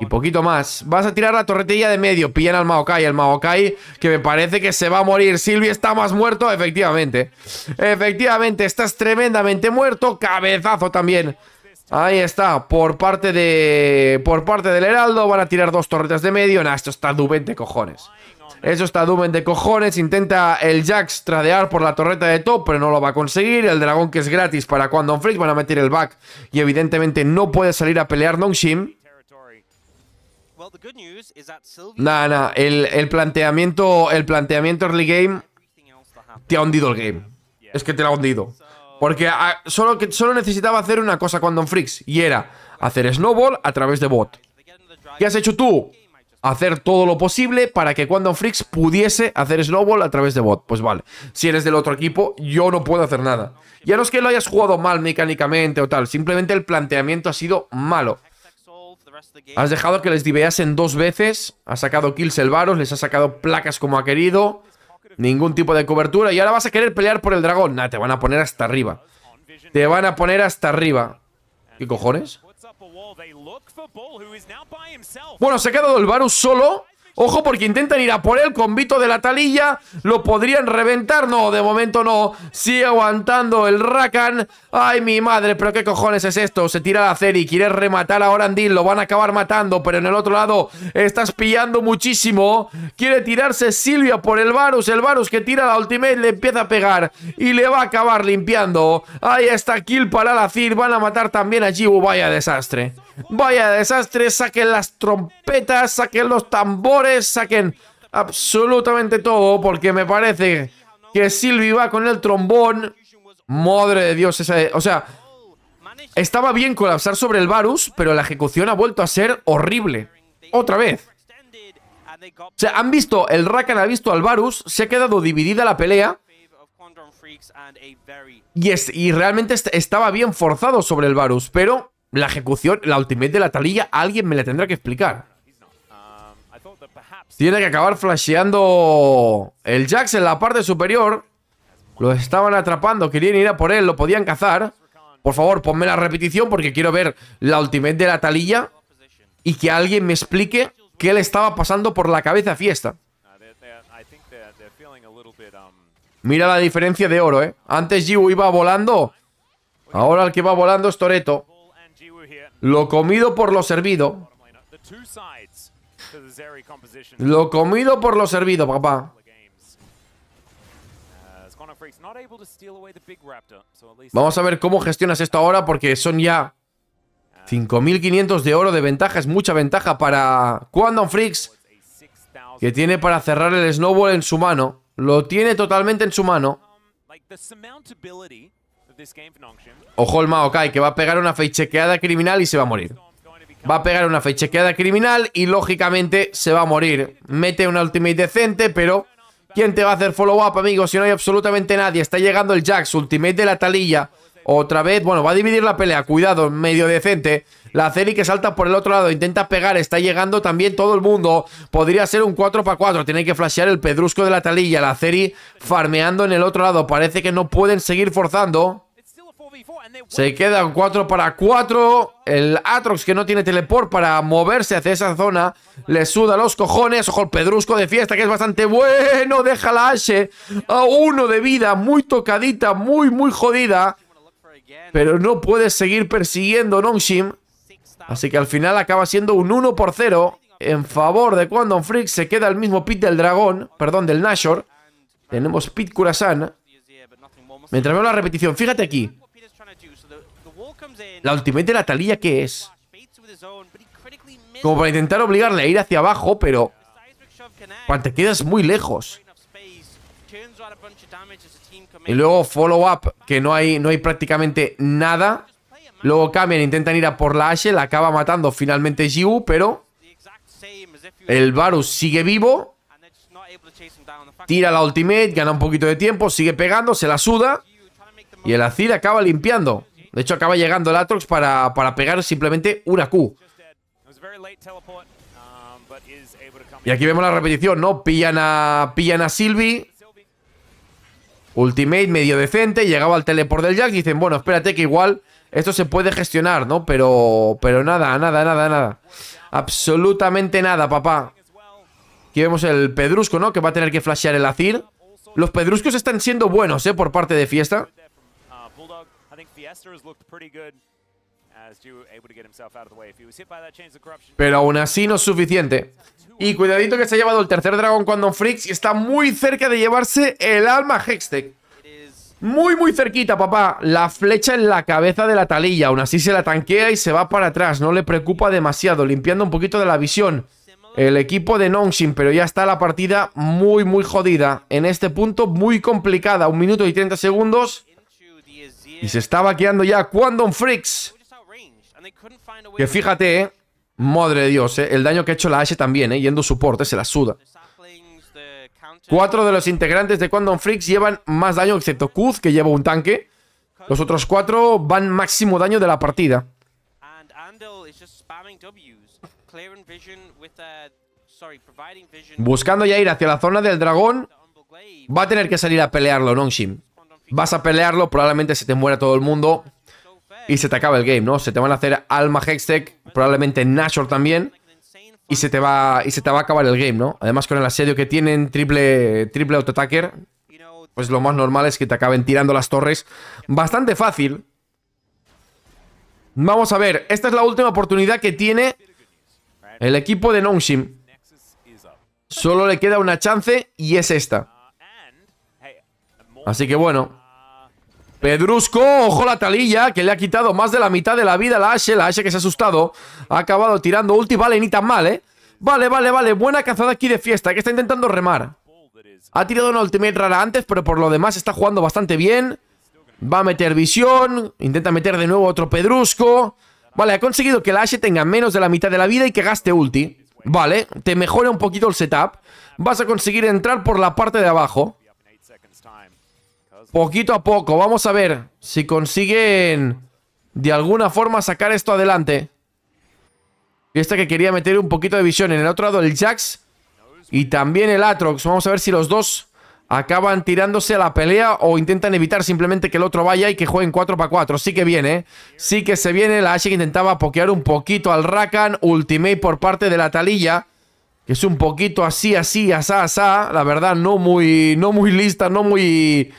y poquito más. Vas a tirar la torretilla de medio. Pillan al Maokai. Al Maokai que me parece que se va a morir. Silvia está más muerto. Efectivamente. Efectivamente. Estás tremendamente muerto. Cabezazo también Ahí está, por parte de por parte del Heraldo van a tirar dos torretas de medio. Nah, esto está Duben de cojones. Eso está Duben de cojones. Intenta el Jax tradear por la torreta de top, pero no lo va a conseguir. El dragón que es gratis para cuando Freak van a meter el back. Y evidentemente no puede salir a pelear Nongshim. Nada, nah, el, el, planteamiento, el planteamiento early game te ha hundido el game. Es que te lo ha hundido. Porque ah, solo, necesitaba hacer una cosa cuando Don Freaks y era hacer snowball a través de bot. ¿Qué has hecho tú? Hacer todo lo posible para que cuando Freaks pudiese hacer snowball a través de bot. Pues vale, si eres del otro equipo, yo no puedo hacer nada. Ya no es que lo hayas jugado mal mecánicamente o tal, simplemente el planteamiento ha sido malo. Has dejado que les diveasen dos veces, has sacado kills el Varos, les ha sacado placas como ha querido ningún tipo de cobertura. Y ahora vas a querer pelear por el dragón. Nah, te van a poner hasta arriba. Te van a poner hasta arriba. ¿Qué cojones? Bueno, se ha quedado el Varus solo Ojo porque intentan ir a por él con Vito de la talilla. Lo podrían reventar. No, de momento no. Sigue aguantando el Rakan. Ay, mi madre, pero qué cojones es esto. Se tira la Ceri. Quiere rematar a Orandil. Lo van a acabar matando. Pero en el otro lado estás pillando muchísimo. Quiere tirarse Silvia por el Varus. El Varus que tira la ultimate le empieza a pegar. Y le va a acabar limpiando. Ahí está kill para la Cid. Van a matar también a Jibu. Vaya desastre. Vaya desastre, saquen las trompetas, saquen los tambores, saquen absolutamente todo, porque me parece que Silvi va con el trombón. Madre de Dios, O sea, estaba bien colapsar sobre el Varus, pero la ejecución ha vuelto a ser horrible. Otra vez. O sea, han visto, el Rakan ha visto al Varus, se ha quedado dividida la pelea. Y, y realmente estaba bien forzado sobre el Varus, pero la ejecución, la ultimate de la talilla, alguien me la tendrá que explicar. Tiene que acabar flasheando el Jax en la parte superior. Lo estaban atrapando, querían ir a por él, lo podían cazar. Por favor, ponme la repetición porque quiero ver la ultimate de la talilla y que alguien me explique qué le estaba pasando por la cabeza a Fiesta. Mira la diferencia de oro, ¿eh? Antes Jiu iba volando. Ahora el que va volando es Toreto. Lo comido por lo servido. Lo comido por lo servido, papá. Vamos a ver cómo gestionas esto ahora porque son ya 5.500 de oro de ventaja. Es mucha ventaja para Quantum Freaks que tiene para cerrar el snowball en su mano. Lo tiene totalmente en su mano. Ojo el Maokai, que va a pegar una feichequeada criminal y se va a morir. Va a pegar una chequeada criminal y lógicamente se va a morir. Mete una ultimate decente, pero... ¿Quién te va a hacer follow-up, amigo? Si no hay absolutamente nadie. Está llegando el Jax, ultimate de la talilla. Otra vez, bueno, va a dividir la pelea. Cuidado, medio decente. La Ceri que salta por el otro lado, intenta pegar, está llegando también todo el mundo. Podría ser un 4 para 4, tiene que flashear el pedrusco de la talilla. La Ceri farmeando en el otro lado, parece que no pueden seguir forzando. Se quedan 4 para 4. El Atrox que no tiene teleport para moverse hacia esa zona. Le suda los cojones. Ojo, el Pedrusco de fiesta que es bastante bueno. Deja la H a uno de vida. Muy tocadita, muy, muy jodida. Pero no puede seguir persiguiendo Nongshim. Así que al final acaba siendo un 1 por 0. En favor de Quantum Freak se queda el mismo pit del dragón. Perdón, del Nashor. Tenemos pit Kurasan. Mientras veo la repetición, fíjate aquí. La ultimate de la Talilla, que es? Como para intentar obligarle a ir hacia abajo, pero... Cuando te quedas muy lejos. Y luego follow up, que no hay, no hay prácticamente nada. Luego cambian, intentan ir a por la Ashe, la acaba matando finalmente Jiu, pero... El Varus sigue vivo. Tira la ultimate, gana un poquito de tiempo, sigue pegando, se la suda. Y el Azir acaba limpiando. De hecho, acaba llegando el Atrox para, para pegar simplemente una Q. Y aquí vemos la repetición, ¿no? Pillan a, pillan a Sylvie. Ultimate medio decente. Llegaba al teleport del Jack. Dicen, bueno, espérate que igual esto se puede gestionar, ¿no? Pero, pero nada, nada, nada, nada. Absolutamente nada, papá. Aquí vemos el Pedrusco, ¿no? Que va a tener que flashear el Azir. Los Pedruscos están siendo buenos, ¿eh? Por parte de Fiesta. Pero aún así no es suficiente. Y cuidadito que se ha llevado el tercer dragón cuando Freaks y está muy cerca de llevarse el alma Hextech. Muy, muy cerquita, papá. La flecha en la cabeza de la talilla. Aún así se la tanquea y se va para atrás. No le preocupa demasiado, limpiando un poquito de la visión. El equipo de Nongshin, pero ya está la partida muy, muy jodida. En este punto, muy complicada. Un minuto y 30 segundos. Y se está vaqueando ya Quantum Freaks. Que fíjate, eh. Madre de Dios, eh. El daño que ha hecho la Ashe también, eh. Yendo soporte, se la suda. Cuatro de los integrantes de Quantum Freaks llevan más daño, excepto Kuz, que lleva un tanque. Los otros cuatro van máximo daño de la partida. Buscando ya ir hacia la zona del dragón. Va a tener que salir a pelearlo, Nongshim. Vas a pelearlo, probablemente se te muera todo el mundo y se te acaba el game, ¿no? Se te van a hacer Alma Hextech, probablemente Nashor también y se te va y se te va a acabar el game, ¿no? Además con el asedio que tienen triple triple attacker pues lo más normal es que te acaben tirando las torres bastante fácil. Vamos a ver, esta es la última oportunidad que tiene el equipo de Nongshim. Solo le queda una chance y es esta. Así que bueno, Pedrusco, ojo la talilla, que le ha quitado más de la mitad de la vida a la Ashe. La Ashe que se ha asustado. Ha acabado tirando ulti. Vale, ni tan mal, ¿eh? Vale, vale, vale. Buena cazada aquí de fiesta, que está intentando remar. Ha tirado una ultimate rara antes, pero por lo demás está jugando bastante bien. Va a meter visión. Intenta meter de nuevo otro Pedrusco. Vale, ha conseguido que la Ashe tenga menos de la mitad de la vida y que gaste ulti. Vale, te mejora un poquito el setup. Vas a conseguir entrar por la parte de abajo poquito a poco. Vamos a ver si consiguen de alguna forma sacar esto adelante. Y esta que quería meter un poquito de visión. En el otro lado el Jax y también el Atrox. Vamos a ver si los dos acaban tirándose a la pelea o intentan evitar simplemente que el otro vaya y que jueguen 4 para 4. Sí que viene, ¿eh? sí que se viene. La Ashe intentaba pokear un poquito al Rakan. Ultimate por parte de la Talilla. Que es un poquito así, así, asá, asá. La verdad, no muy, no muy lista, no muy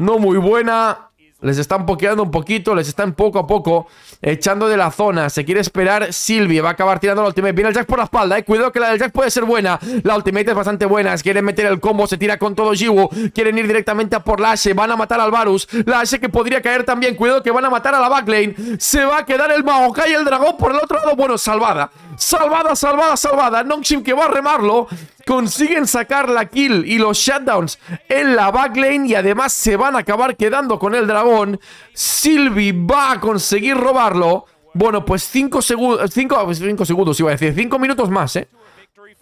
no muy buena. Les están pokeando un poquito, les están poco a poco echando de la zona. Se quiere esperar Silvia va a acabar tirando la ultimate. Viene el Jack por la espalda, eh. Cuidado que la del Jack puede ser buena. La ultimate es bastante buena. Quieren meter el combo, se tira con todo Jiwo. Quieren ir directamente a por la Ashe. Van a matar al Varus. La Ashe que podría caer también. Cuidado que van a matar a la backlane. Se va a quedar el Maokai y el dragón por el otro lado. Bueno, salvada. Salvada, salvada, salvada. Nongshim que va a remarlo. Consiguen sacar la kill y los shutdowns en la back lane Y además se van a acabar quedando con el dragón. Sylvie va a conseguir robarlo. Bueno, pues 5 segundos. 5 segundos iba a decir. 5 minutos más, ¿eh?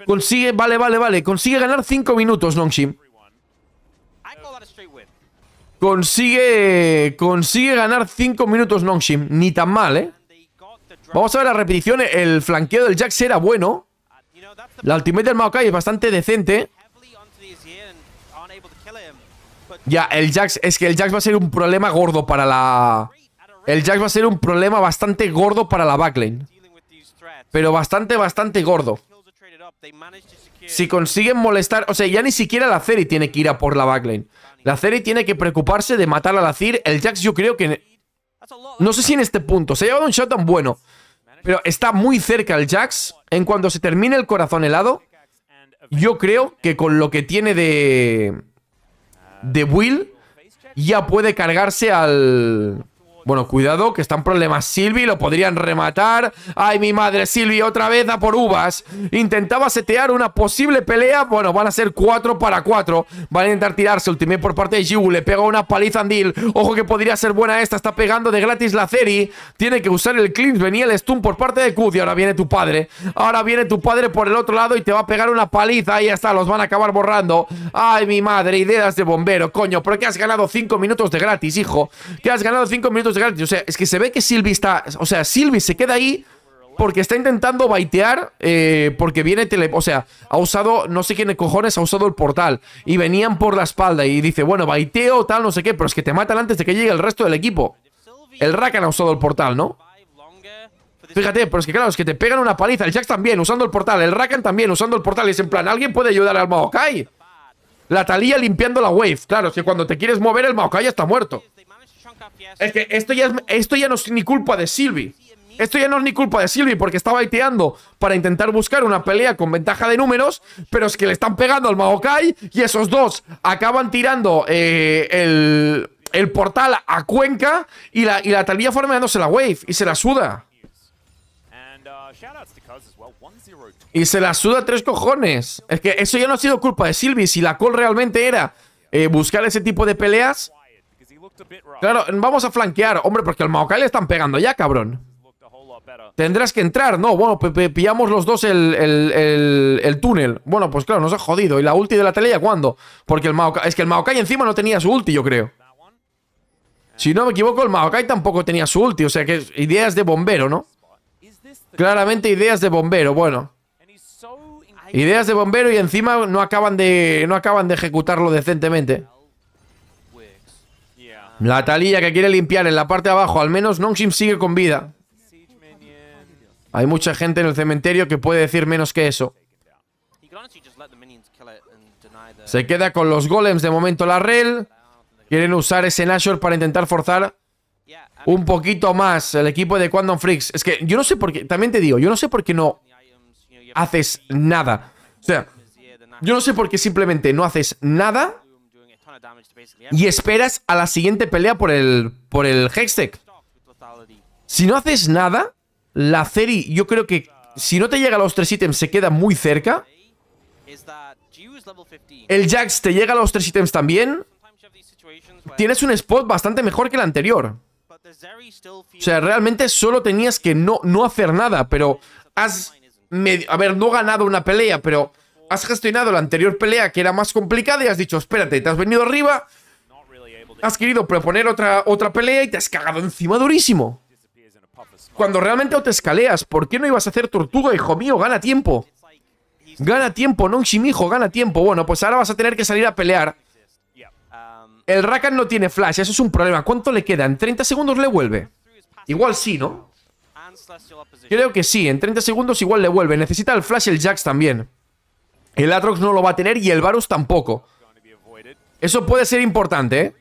Consigue, vale, vale, vale. Consigue ganar 5 minutos, Nongshim. Consigue, consigue ganar 5 minutos Nongshim. Ni tan mal, ¿eh? Vamos a ver la repetición. El flanqueo del Jax era bueno. La ultimate del Maokai es bastante decente. Ya, el Jax... Es que el Jax va a ser un problema gordo para la... El Jax va a ser un problema bastante gordo para la backlane. Pero bastante, bastante gordo. Si consiguen molestar... O sea, ya ni siquiera la Ceri tiene que ir a por la backlane. La Ceri tiene que preocuparse de matar a la Zir El Jax yo creo que... No sé si en este punto. Se ha llevado un shot tan bueno. Pero está muy cerca el Jax. En cuanto se termine el corazón helado, yo creo que con lo que tiene de... De Will, ya puede cargarse al... Bueno, cuidado, que está en problemas Silvi, lo podrían rematar. ¡Ay, mi madre, Silvi, otra vez da por uvas! Intentaba setear una posible pelea. Bueno, van a ser 4 para 4. Van a intentar tirarse. Ultimate por parte de Yu. le pega una paliza a Andil. Ojo que podría ser buena esta, está pegando de gratis la Ceri. Tiene que usar el cleanse venía el stun por parte de Kud ahora viene tu padre. Ahora viene tu padre por el otro lado y te va a pegar una paliza. Ahí está, los van a acabar borrando. ¡Ay, mi madre, ideas de bombero, coño! ¿Por qué has ganado 5 minutos de gratis, hijo? que has ganado 5 minutos de o sea, es que se ve que Sylvie está. O sea, Sylvie se queda ahí porque está intentando baitear. Eh, porque viene tele. O sea, ha usado. No sé quién de cojones ha usado el portal. Y venían por la espalda. Y dice, bueno, baiteo, tal, no sé qué. Pero es que te matan antes de que llegue el resto del equipo. El Rakan ha usado el portal, ¿no? Fíjate, pero es que claro, es que te pegan una paliza. El Jax también, usando el portal. El Rakan también, usando el portal. Y es en plan, ¿alguien puede ayudar al Maokai? La Talía limpiando la wave. Claro, es que cuando te quieres mover, el Maokai está muerto. Es que esto ya, esto ya no es ni culpa de Silvi Esto ya no es ni culpa de Silvi porque estaba baiteando para intentar buscar una pelea con ventaja de números, pero es que le están pegando al Maokai y esos dos acaban tirando eh, el, portal a Cuenca y la, y la dándose formándose la wave y se la suda. Y se la suda tres cojones. Es que eso ya no ha sido culpa de Silvi Si la call realmente era eh, buscar ese tipo de peleas, Claro, vamos a flanquear. Hombre, porque al Maokai le están pegando ya, cabrón. Tendrás que entrar, no, bueno, pillamos los dos el, el, el, túnel Bueno, pues claro, nos ha jodido ¿Y la ulti de la tele ya cuándo? Porque el Maokai, es que el Maokai encima no tenía su ulti, yo creo Si no me equivoco, el Maokai tampoco tenía su ulti O sea que ideas de bombero, ¿no? Claramente ideas de bombero, bueno Ideas de bombero y encima no acaban de, no acaban de ejecutarlo decentemente la talilla que quiere limpiar en la parte de abajo. Al menos Nongshim sigue con vida. Hay mucha gente en el cementerio que puede decir menos que eso. Se queda con los golems de momento la rel. Quieren usar ese Nashor para intentar forzar un poquito más el equipo de Quantum Freaks. Es que yo no sé por qué, también te digo, yo no sé por qué no haces nada. O sea, yo no sé por qué simplemente no haces nada y esperas a la siguiente pelea por el, por el Hextech. Si no haces nada, la Zeri, yo creo que si no te llega a los tres ítems, se queda muy cerca. El Jax te llega a los tres ítems también. Tienes un spot bastante mejor que el anterior. O sea, realmente solo tenías que no, no hacer nada, pero has... A ver, no ganado una pelea, pero has gestionado la anterior pelea que era más complicada y has dicho, espérate, te has venido arriba, has querido proponer otra, otra pelea y te has cagado encima durísimo. Cuando realmente te escaleas, ¿por qué no ibas a hacer tortuga, hijo mío? Gana tiempo. Gana tiempo, no hijo, gana tiempo. Bueno, pues ahora vas a tener que salir a pelear. El Rakan no tiene flash, eso es un problema. ¿Cuánto le queda? ¿En 30 segundos le vuelve? Igual sí, ¿no? Creo que sí, en 30 segundos igual le vuelve. Necesita el flash y el Jax también. El Atrox no lo va a tener y el Varus tampoco. Eso puede ser importante, ¿eh?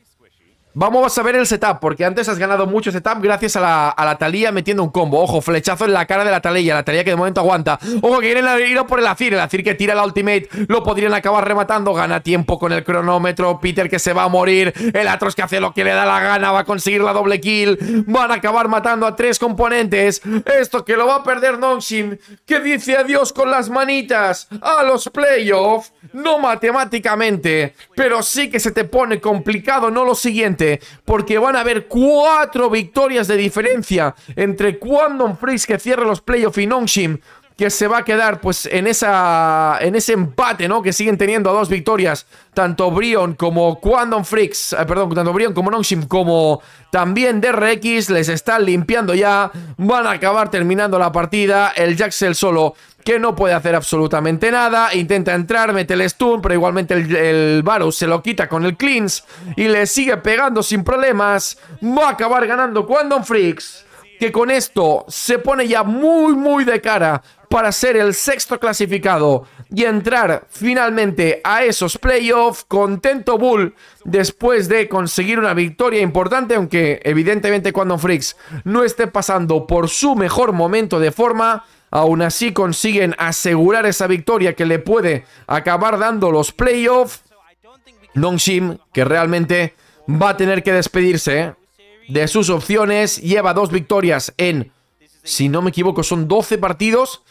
Vamos a ver el setup, porque antes has ganado mucho setup gracias a la, a Talía metiendo un combo. Ojo, flechazo en la cara de la Talía, la Talía que de momento aguanta. Ojo, que viene ir por el Azir, el Azir que tira la ultimate, lo podrían acabar rematando. Gana tiempo con el cronómetro, Peter que se va a morir, el Atros que hace lo que le da la gana, va a conseguir la doble kill. Van a acabar matando a tres componentes. Esto que lo va a perder Nonshin, que dice adiós con las manitas a los playoffs. No matemáticamente, pero sí que se te pone complicado, no lo siguiente porque van a haber cuatro victorias de diferencia entre Quandon Freaks que cierra los playoffs y Nongshim que se va a quedar pues en esa en ese empate, ¿no? Que siguen teniendo dos victorias, tanto Brion como Quandon Freaks, eh, perdón, tanto Brion como Nongshim como también DRX les están limpiando ya, van a acabar terminando la partida, el Jaxel solo que no puede hacer absolutamente nada. Intenta entrar, mete el stun, pero igualmente el, el se lo quita con el cleanse y le sigue pegando sin problemas. Va a acabar ganando Quantum Freaks, que con esto se pone ya muy, muy de cara para ser el sexto clasificado y entrar finalmente a esos playoffs. Contento Bull después de conseguir una victoria importante, aunque evidentemente Quantum Freaks no esté pasando por su mejor momento de forma. Aún así consiguen asegurar esa victoria que le puede acabar dando los playoffs. Nongshim, que realmente va a tener que despedirse ¿eh? de sus opciones, lleva dos victorias en, si no me equivoco, son 12 partidos.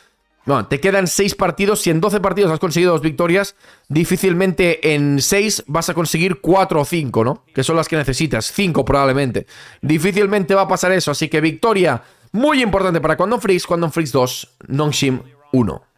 Bueno, te quedan 6 partidos. Si en 12 partidos has conseguido dos victorias, difícilmente en 6 vas a conseguir 4 o 5, ¿no? Que son las que necesitas. 5 probablemente. Difícilmente va a pasar eso. Así que victoria muy importante para Quantum Freaks, Quantum Freaks 2, Nongshim 1.